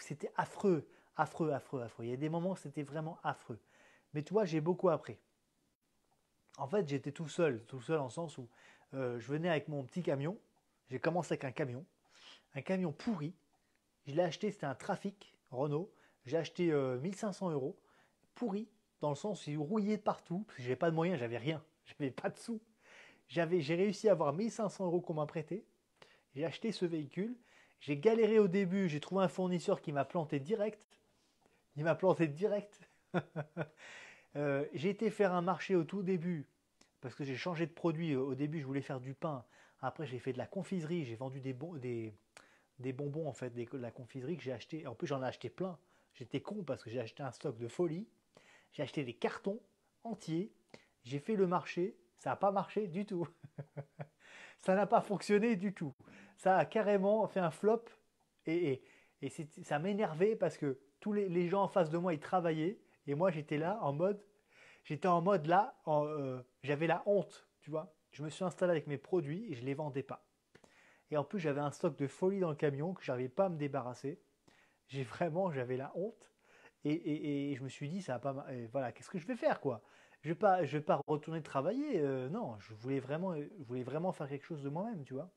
Speaker 1: c'était affreux, affreux, affreux, affreux. Il y a des moments où c'était vraiment affreux. Mais tu vois, j'ai beaucoup appris. En fait, j'étais tout seul, tout seul en sens où je venais avec mon petit camion, j'ai commencé avec un camion, un camion pourri. Je l'ai acheté, c'était un trafic Renault. J'ai acheté 1500 euh, euros, pourri, dans le sens où il rouillait partout, parce que j'avais pas de moyens, j'avais rien, j'avais pas de sous. J'avais, j'ai réussi à avoir 1500 euros qu'on m'a prêté. J'ai acheté ce véhicule. J'ai galéré au début, j'ai trouvé un fournisseur qui m'a planté direct. Il m'a planté direct. Euh, j'ai été faire un marché au tout début parce que j'ai changé de produit. Au début, je voulais faire du pain. Après, j'ai fait de la confiserie, j'ai vendu des, bonbons, en fait, de la confiserie que j'ai acheté. En plus, j'en ai acheté plein. J'étais con parce que j'ai acheté un stock de folie. J'ai acheté des cartons entiers. J'ai fait le marché. Ça n'a pas marché du tout. ça n'a pas fonctionné du tout. Ça a carrément fait un flop. Et, et, ça m'énervait parce que tous les, gens en face de moi, ils travaillaient. Et moi, j'étais là en mode. J'étais en mode là. Euh, j'avais la honte, tu vois. Je me suis installé avec mes produits et je les vendais pas. Et en plus, j'avais un stock de folie dans le camion que je n'arrivais pas à me débarrasser. J'ai vraiment, j'avais la honte. Et, je me suis dit, ça va pas. mal. voilà, qu'est-ce que je vais faire, quoi Je vais vais pas retourner travailler. Euh, non, je voulais vraiment, euh, je voulais vraiment faire quelque chose de moi-même, tu vois.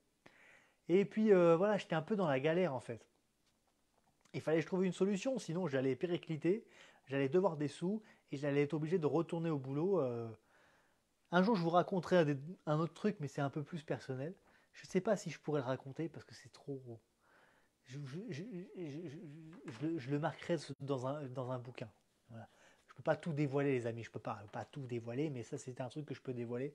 Speaker 1: Et puis euh, voilà, j'étais un peu dans la galère en fait. Il fallait que je trouve une solution, sinon j'allais péricliter, j'allais devoir des sous et j'allais être obligé de retourner au boulot. Un jour, je vous raconterai un, autre truc, mais c'est un peu plus personnel. Je ne sais pas si je pourrais le raconter parce que c'est trop gros. Je, le marquerai dans un, dans un bouquin. Je ne peux pas tout dévoiler, les amis. Je ne peux pas, pas tout dévoiler, mais ça, c'est un truc que je peux dévoiler.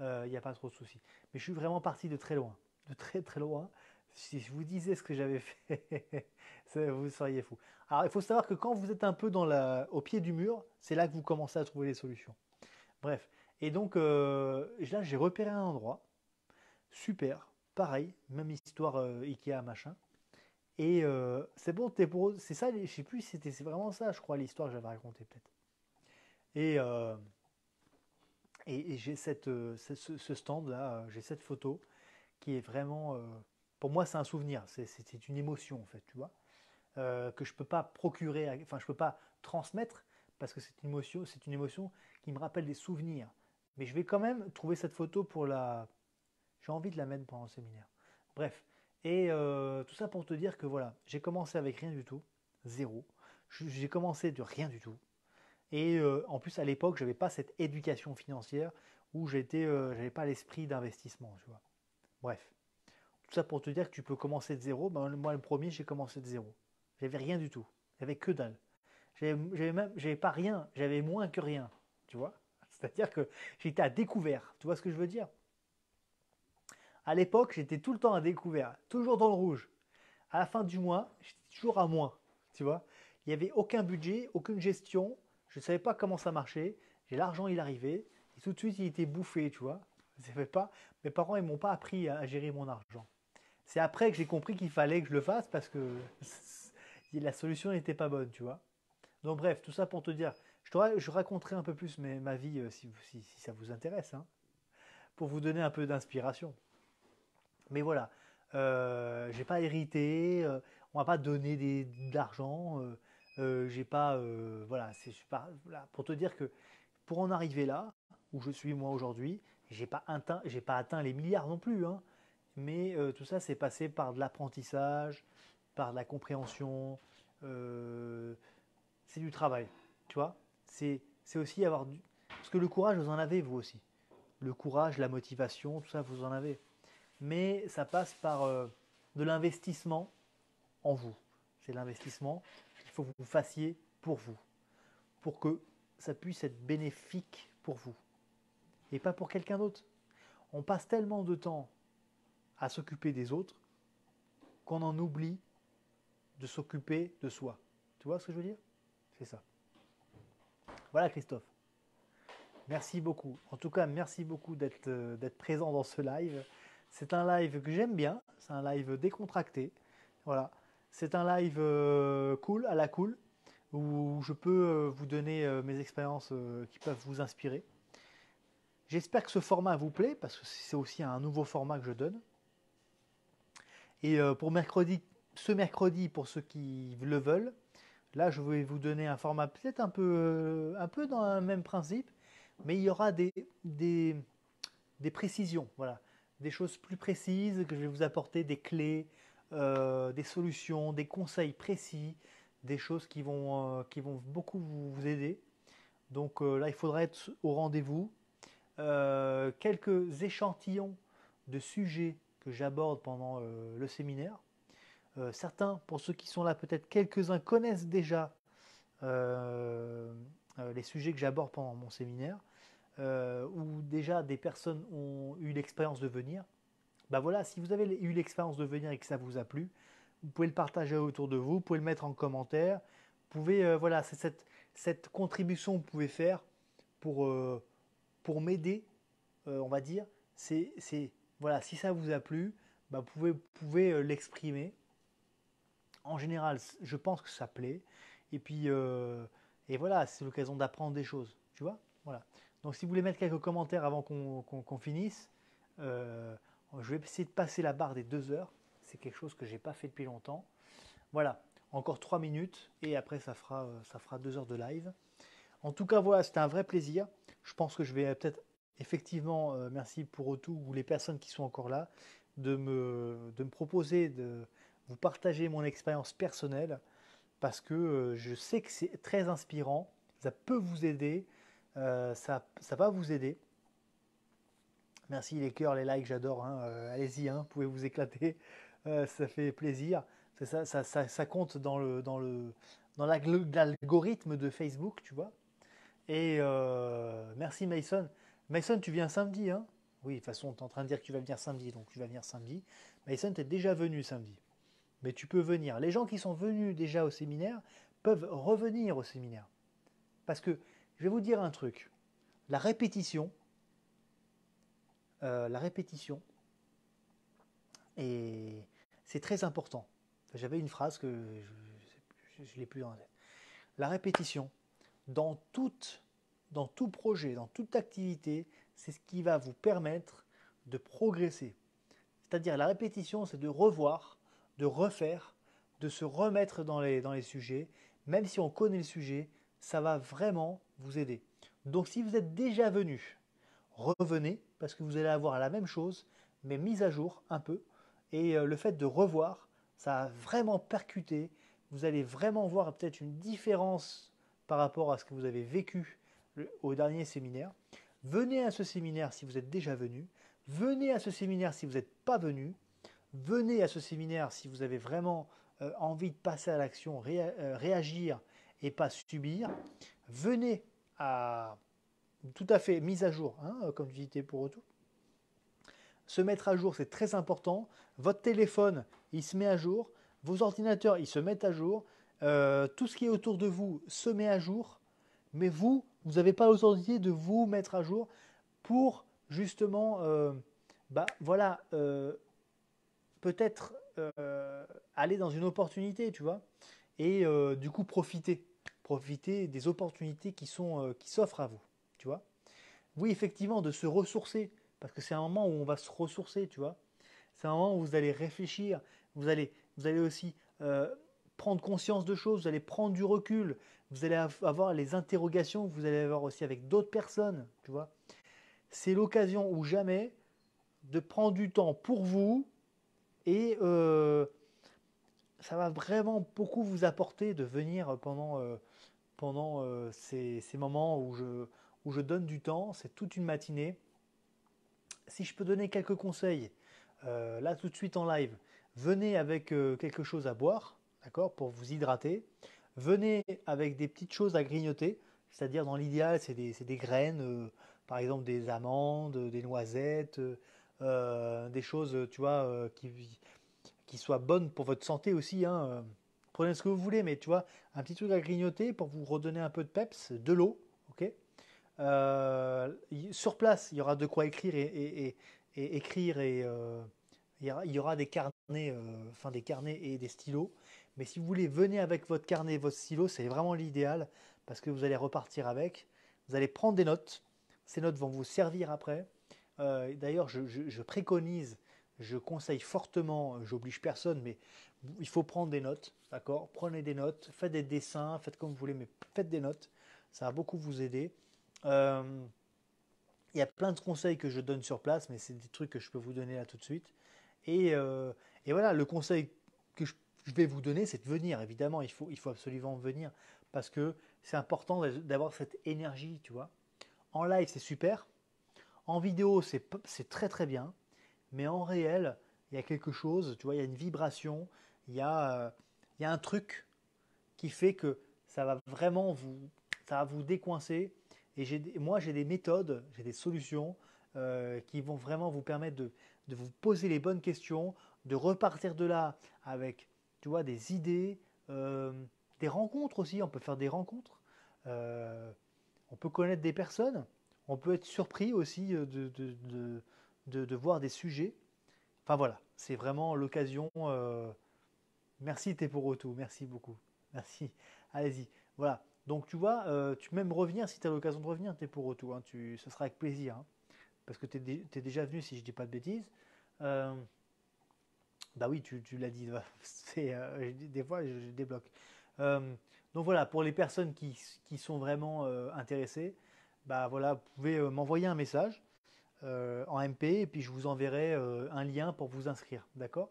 Speaker 1: Il euh, n'y a pas trop de soucis. Mais je suis vraiment parti de très loin. De très, très loin. Si je vous disais ce que j'avais fait, vous seriez fou. Alors, il faut savoir que quand vous êtes un peu au pied du mur, c'est là que vous commencez à trouver les solutions. Bref, et donc euh, là, j'ai repéré un endroit, super, pareil, même histoire euh, Ikea machin. Et euh, c'est bon, c'est ça, je sais plus, c'était c'est vraiment ça, je crois, l'histoire que j'avais racontée peut-être. Et, et, j'ai cette, ce, stand là, j'ai cette photo qui est vraiment, pour moi, c'est un souvenir, c'est une émotion en fait, tu vois, que je peux pas procurer, enfin je peux pas transmettre parce que c'est une émotion, c'est une émotion qui me rappelle des souvenirs. Mais je vais quand même trouver cette photo pour la. J'ai envie de la mettre pendant le séminaire. Bref. Et euh, tout ça pour te dire que voilà, j'ai commencé avec rien du tout, zéro. J'ai commencé de rien du tout. Et euh, en plus, à l'époque, je n'avais pas cette éducation financière où j'étais, euh, j'avais pas l'esprit d'investissement, tu vois. Bref. Tout ça pour te dire que tu peux commencer de zéro. Ben, moi, le premier, j'ai commencé de zéro. J'avais rien du tout. J'avais que dalle. j'avais même, j'avais pas rien. J'avais moins que rien, tu vois. C'est-à-dire que j'étais à découvert. Tu vois ce que je veux dire À l'époque, j'étais tout le temps à découvert, toujours dans le rouge. À la fin du mois, j'étais toujours à moins. Tu vois Il n'y avait aucun budget, aucune gestion. Je ne savais pas comment ça marchait. J'ai l'argent, il arrivait. Et tout de suite, il était bouffé, tu vois. Pas, mes parents, ils m'ont pas appris à gérer mon argent. C'est après que j'ai compris qu'il fallait que je le fasse parce que la solution n'était pas bonne, tu vois. Donc bref, tout ça pour te dire, je, raconterai un peu plus ma vie euh, si, ça vous intéresse, hein, pour vous donner un peu d'inspiration. Mais voilà, euh, je n'ai pas hérité, euh, on m'a pas donné des, j'ai pas, voilà, pour te dire que pour en arriver là où je suis moi aujourd'hui, j'ai pas pas atteint les milliards non plus, hein. mais tout ça c'est passé par de l'apprentissage, par de la compréhension, c'est du travail, tu vois c'est aussi avoir du... Parce que le courage, vous en avez vous aussi. Le courage, la motivation, tout ça, vous en avez. Mais ça passe par euh, de l'investissement en vous. C'est l'investissement qu'il faut que vous fassiez pour vous. Pour que ça puisse être bénéfique pour vous. Et pas pour quelqu'un d'autre. On passe tellement de temps à s'occuper des autres qu'on en oublie de s'occuper de soi. Tu vois ce que je veux dire C'est ça. Voilà, Christophe. Merci beaucoup. En tout cas, merci beaucoup euh, d'être présent dans ce live. C'est un live que j'aime bien. C'est un live décontracté. Voilà. C'est un live euh, cool, à la cool, où je peux euh, vous donner mes expériences qui peuvent vous inspirer. J'espère que ce format vous plaît, parce que c'est aussi un nouveau format que je donne. Et pour mercredi, ce mercredi, pour ceux qui le veulent, Là, je vais vous donner un format peut-être un peu, un peu dans le même principe, mais il y aura des, des, précisions, voilà, des choses plus précises que je vais vous apporter, des clés, euh, des solutions, des conseils précis, des choses qui vont, euh, qui vont beaucoup vous, aider. Donc euh, là, il faudra être au rendez-vous. quelques échantillons de sujets que j'aborde pendant le séminaire. Euh, certains, pour ceux qui sont là, peut-être quelques-uns connaissent déjà euh, euh, les sujets que j'aborde pendant mon séminaire, ou déjà des personnes ont eu l'expérience de venir. Ben voilà, si vous avez eu l'expérience de venir et que ça vous a plu, vous pouvez le partager autour de vous, vous pouvez le mettre en commentaire, vous pouvez, voilà, c'est cette, cette, contribution vous pouvez faire pour, pour m'aider, on va dire, c'est, voilà, si ça vous a plu, bah, vous pouvez, pouvez l'exprimer en général, je pense que ça plaît. Et puis, euh, et voilà, c'est l'occasion d'apprendre des choses, tu vois. Voilà. Donc, si vous voulez mettre quelques commentaires avant qu'on finisse, euh, je vais essayer de passer la barre des deux heures. C'est quelque chose que je n'ai pas fait depuis longtemps. Voilà, encore trois minutes et après ça fera euh, ça fera deux heures de live. En tout cas, voilà, c'était un vrai plaisir. Je pense que je vais peut-être effectivement, merci pour tout ou les personnes qui sont encore là, de me, de me proposer de, vous partager mon expérience personnelle parce que euh, je sais que c'est très inspirant, ça peut vous aider, euh, ça, va vous aider. Merci les cœurs, les likes, j'adore. Hein, euh, allez-y, hein, vous pouvez vous éclater, ça fait plaisir. Ça, ça, ça, compte dans le dans le dans l'algorithme de Facebook, tu vois. Et merci Mason. Mason, tu viens samedi, hein Oui, de toute façon, tu es en train de dire que tu vas venir samedi, donc tu vas venir samedi. Mason, tu es déjà venu samedi mais tu peux venir. Les gens qui sont venus déjà au séminaire peuvent revenir au séminaire. Parce que, je vais vous dire un truc, la répétition, euh, la répétition, c'est très important. J'avais une phrase que je ne l'ai plus dans la tête. La répétition, dans, toute, dans tout projet, dans toute activité, c'est ce qui va vous permettre de progresser. C'est-à-dire la répétition, c'est de revoir de refaire, de se remettre dans les, dans les sujets. Même si on connaît le sujet, ça va vraiment vous aider. Donc si vous êtes déjà venu, revenez, parce que vous allez avoir la même chose, mais mise à jour un peu. Et euh, le fait de revoir, ça a vraiment percuté. Vous allez vraiment voir peut-être une différence par rapport à ce que vous avez vécu au dernier séminaire. Venez à ce séminaire si vous êtes déjà venu. Venez à ce séminaire si vous n'êtes pas venu. Venez à ce séminaire si vous avez vraiment euh, envie de passer à l'action, euh, réagir et pas subir. Venez à tout à fait mise à jour, hein, comme tu disais pour autour. Se mettre à jour, c'est très important. Votre téléphone, il se met à jour. Vos ordinateurs, ils se mettent à jour. Euh, tout ce qui est autour de vous se met à jour. Mais vous, vous n'avez pas l'autorité de vous mettre à jour pour justement, bah, voilà, peut-être euh, aller dans une opportunité, tu vois, et euh, du coup profiter, profiter des opportunités qui sont euh, qui s'offrent à vous, tu vois. Oui, effectivement, de se ressourcer, parce que c'est un moment où on va se ressourcer, tu vois. C'est un moment où vous allez réfléchir, vous allez, vous allez aussi prendre conscience de choses, vous allez prendre du recul, vous allez avoir les interrogations que vous allez avoir aussi avec d'autres personnes, tu vois. C'est l'occasion ou jamais de prendre du temps pour vous, et euh, ça va vraiment beaucoup vous apporter de venir pendant, euh, euh, ces, moments où je, donne du temps. C'est toute une matinée. Si je peux donner quelques conseils, là tout de suite en live, venez avec quelque chose à boire, d'accord, pour vous hydrater. Venez avec des petites choses à grignoter, c'est-à-dire dans l'idéal, c'est des, des, graines, par exemple des amandes, des noisettes euh, des choses, tu euh, qui, soient bonnes pour votre santé aussi. Hein, euh. Prenez ce que vous voulez, mais tu vois, un petit truc à grignoter pour vous redonner un peu de peps, de l'eau, ok Sur place, il y aura de quoi écrire et, écrire et il y, aura, des carnets, enfin des carnets et des stylos. Mais si vous voulez, venez avec votre carnet et votre stylo, c'est vraiment l'idéal parce que vous allez repartir avec. Vous allez prendre des notes. Ces notes vont vous servir après. Euh, d'ailleurs, je, préconise, je conseille fortement, j'oblige personne, mais il faut prendre des notes, d'accord Prenez des notes, faites des dessins, faites comme vous voulez, mais faites des notes, ça va beaucoup vous aider. Euh, il y a plein de conseils que je donne sur place, mais c'est des trucs que je peux vous donner là tout de suite. Et, euh, voilà, le conseil que je, vais vous donner, c'est de venir, évidemment, il faut, il faut absolument venir, parce que c'est important d'avoir cette énergie, tu vois. En live, c'est super, en vidéo, c'est très très bien, mais en réel, il y a quelque chose, tu vois, il y a une vibration, il y a, euh, un truc qui fait que ça va vraiment vous, ça va vous décoincer. Et moi, j'ai des méthodes, j'ai des solutions euh, qui vont vraiment vous permettre de, vous poser les bonnes questions, de repartir de là avec, tu vois, des idées, euh, des rencontres aussi. On peut faire des rencontres. on peut connaître des personnes on peut être surpris aussi euh, de, voir des sujets. Enfin voilà, c'est vraiment l'occasion. Euh, pour tout, merci beaucoup. Merci. Allez-y. Voilà. Donc tu vois, euh, tu peux même revenir si tu as l'occasion de revenir, t'es pour retour, hein, ce sera avec plaisir. Hein, parce que tu es, déjà venu, si je ne dis pas de bêtises. Ben bah oui, tu, l'as dit, des fois je, je débloque. donc voilà, pour les personnes qui sont vraiment intéressées, bah voilà, vous pouvez euh, m'envoyer un message euh, en MP et puis je vous enverrai euh, un lien pour vous inscrire, d'accord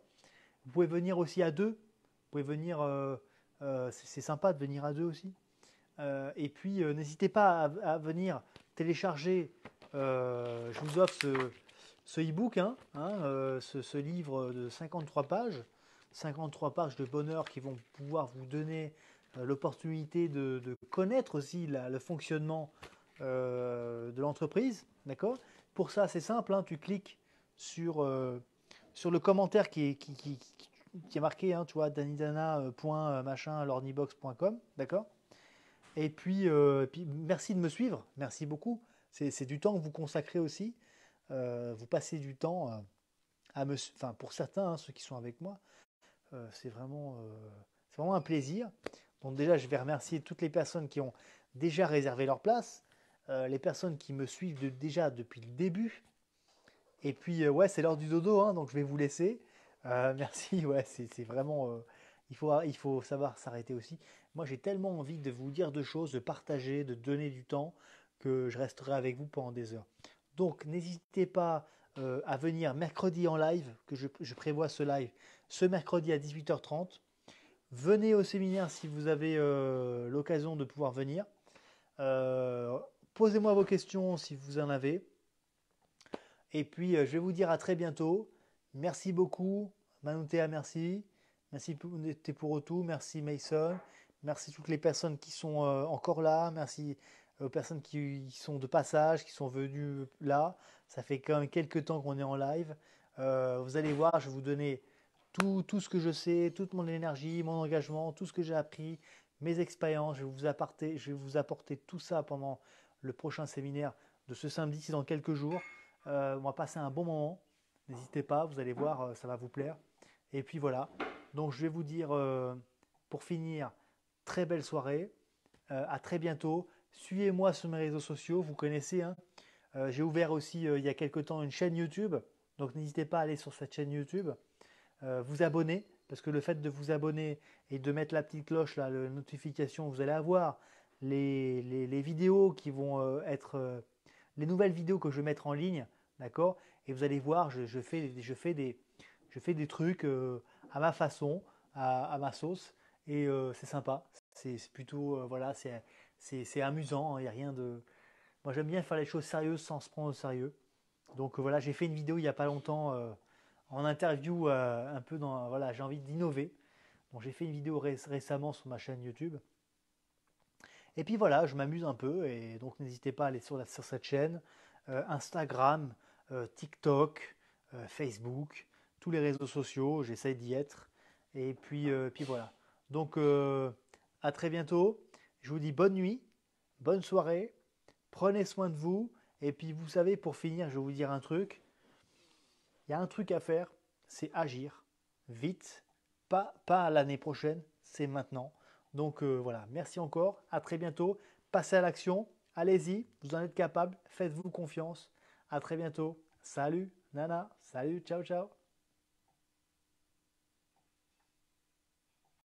Speaker 1: Vous pouvez venir aussi à deux, vous pouvez venir, c'est sympa de venir à deux aussi. et puis n'hésitez pas à, venir télécharger, je vous offre ce, e-book, hein, hein, ce, livre de 53 pages, 53 pages de bonheur qui vont pouvoir vous donner l'opportunité de, connaître aussi le fonctionnement euh, de l'entreprise. D'accord Pour ça, c'est simple, hein, tu cliques sur, euh, sur le commentaire qui est, qui, qui, marqué, hein, tu vois, danidana.machin.lornibox.com. Euh, d'accord et puis, merci de me suivre, merci beaucoup. C'est du temps que vous consacrez aussi. vous passez du temps à me. pour certains, hein, ceux qui sont avec moi, c'est vraiment, vraiment un plaisir. Donc, déjà, je vais remercier toutes les personnes qui ont déjà réservé leur place. Euh, les personnes qui me suivent déjà depuis le début. Et puis, euh, ouais, c'est l'heure du dodo, hein, donc je vais vous laisser. Euh, merci, ouais, c'est vraiment. il, faut, il faut savoir s'arrêter aussi. Moi, j'ai tellement envie de vous dire de choses, de partager, de donner du temps, que je resterai avec vous pendant des heures. Donc, n'hésitez pas à venir mercredi en live, que je, prévois ce live ce mercredi à 18h30. Venez au séminaire si vous avez l'occasion de pouvoir venir. Posez-moi vos questions si vous en avez. Et puis, euh, je vais vous dire à très bientôt. Merci beaucoup. Manoutea, merci. Merci pour tout. Merci Mason. Merci toutes les personnes qui sont euh, encore là. Merci euh, aux personnes qui sont de passage, qui sont venues là. Ça fait quand même quelques temps qu'on est en live. vous allez voir, je vais vous donner tout, tout, ce que je sais, toute mon énergie, mon engagement, tout ce que j'ai appris, mes expériences. Je vais vous apporter, je vais vous apporter tout ça pendant le prochain séminaire de ce samedi, c'est dans quelques jours. Euh, on va passer un bon moment. N'hésitez pas, vous allez voir, euh, ça va vous plaire. Et puis voilà. Donc je vais vous dire euh, pour finir, très belle soirée. à très bientôt. Suivez-moi sur mes réseaux sociaux, vous connaissez. Hein. J'ai ouvert aussi il y a quelques temps une chaîne YouTube. Donc n'hésitez pas à aller sur cette chaîne YouTube. vous abonner, parce que le fait de vous abonner et de mettre la petite cloche, là, la notification, vous allez avoir les, vidéos qui vont euh, être euh, les nouvelles vidéos que je vais mettre en ligne, d'accord Et vous allez voir, je, fais, des, trucs euh, à ma façon, à, ma sauce, et c'est sympa. C'est plutôt, voilà, c'est amusant, hein. il a rien de... Moi j'aime bien faire les choses sérieuses sans se prendre au sérieux. Donc voilà, j'ai fait une vidéo il n'y a pas longtemps en interview, un peu dans... Voilà, j'ai envie d'innover. Donc j'ai fait une vidéo récemment sur ma chaîne YouTube. Et puis voilà, je m'amuse un peu et donc n'hésitez pas à aller sur, cette chaîne. Euh, Instagram, euh, TikTok, euh, Facebook, tous les réseaux sociaux, j'essaye d'y être. Et puis, puis voilà. Donc à très bientôt. Je vous dis bonne nuit, bonne soirée, prenez soin de vous. Et puis vous savez, pour finir, je vais vous dire un truc. Il y a un truc à faire, c'est agir vite, pas, pas l'année prochaine, c'est maintenant. Donc euh, voilà, merci encore, à très bientôt, passez à l'action, allez-y, vous en êtes capable, faites-vous confiance, à très bientôt, salut, nana, salut, ciao, ciao.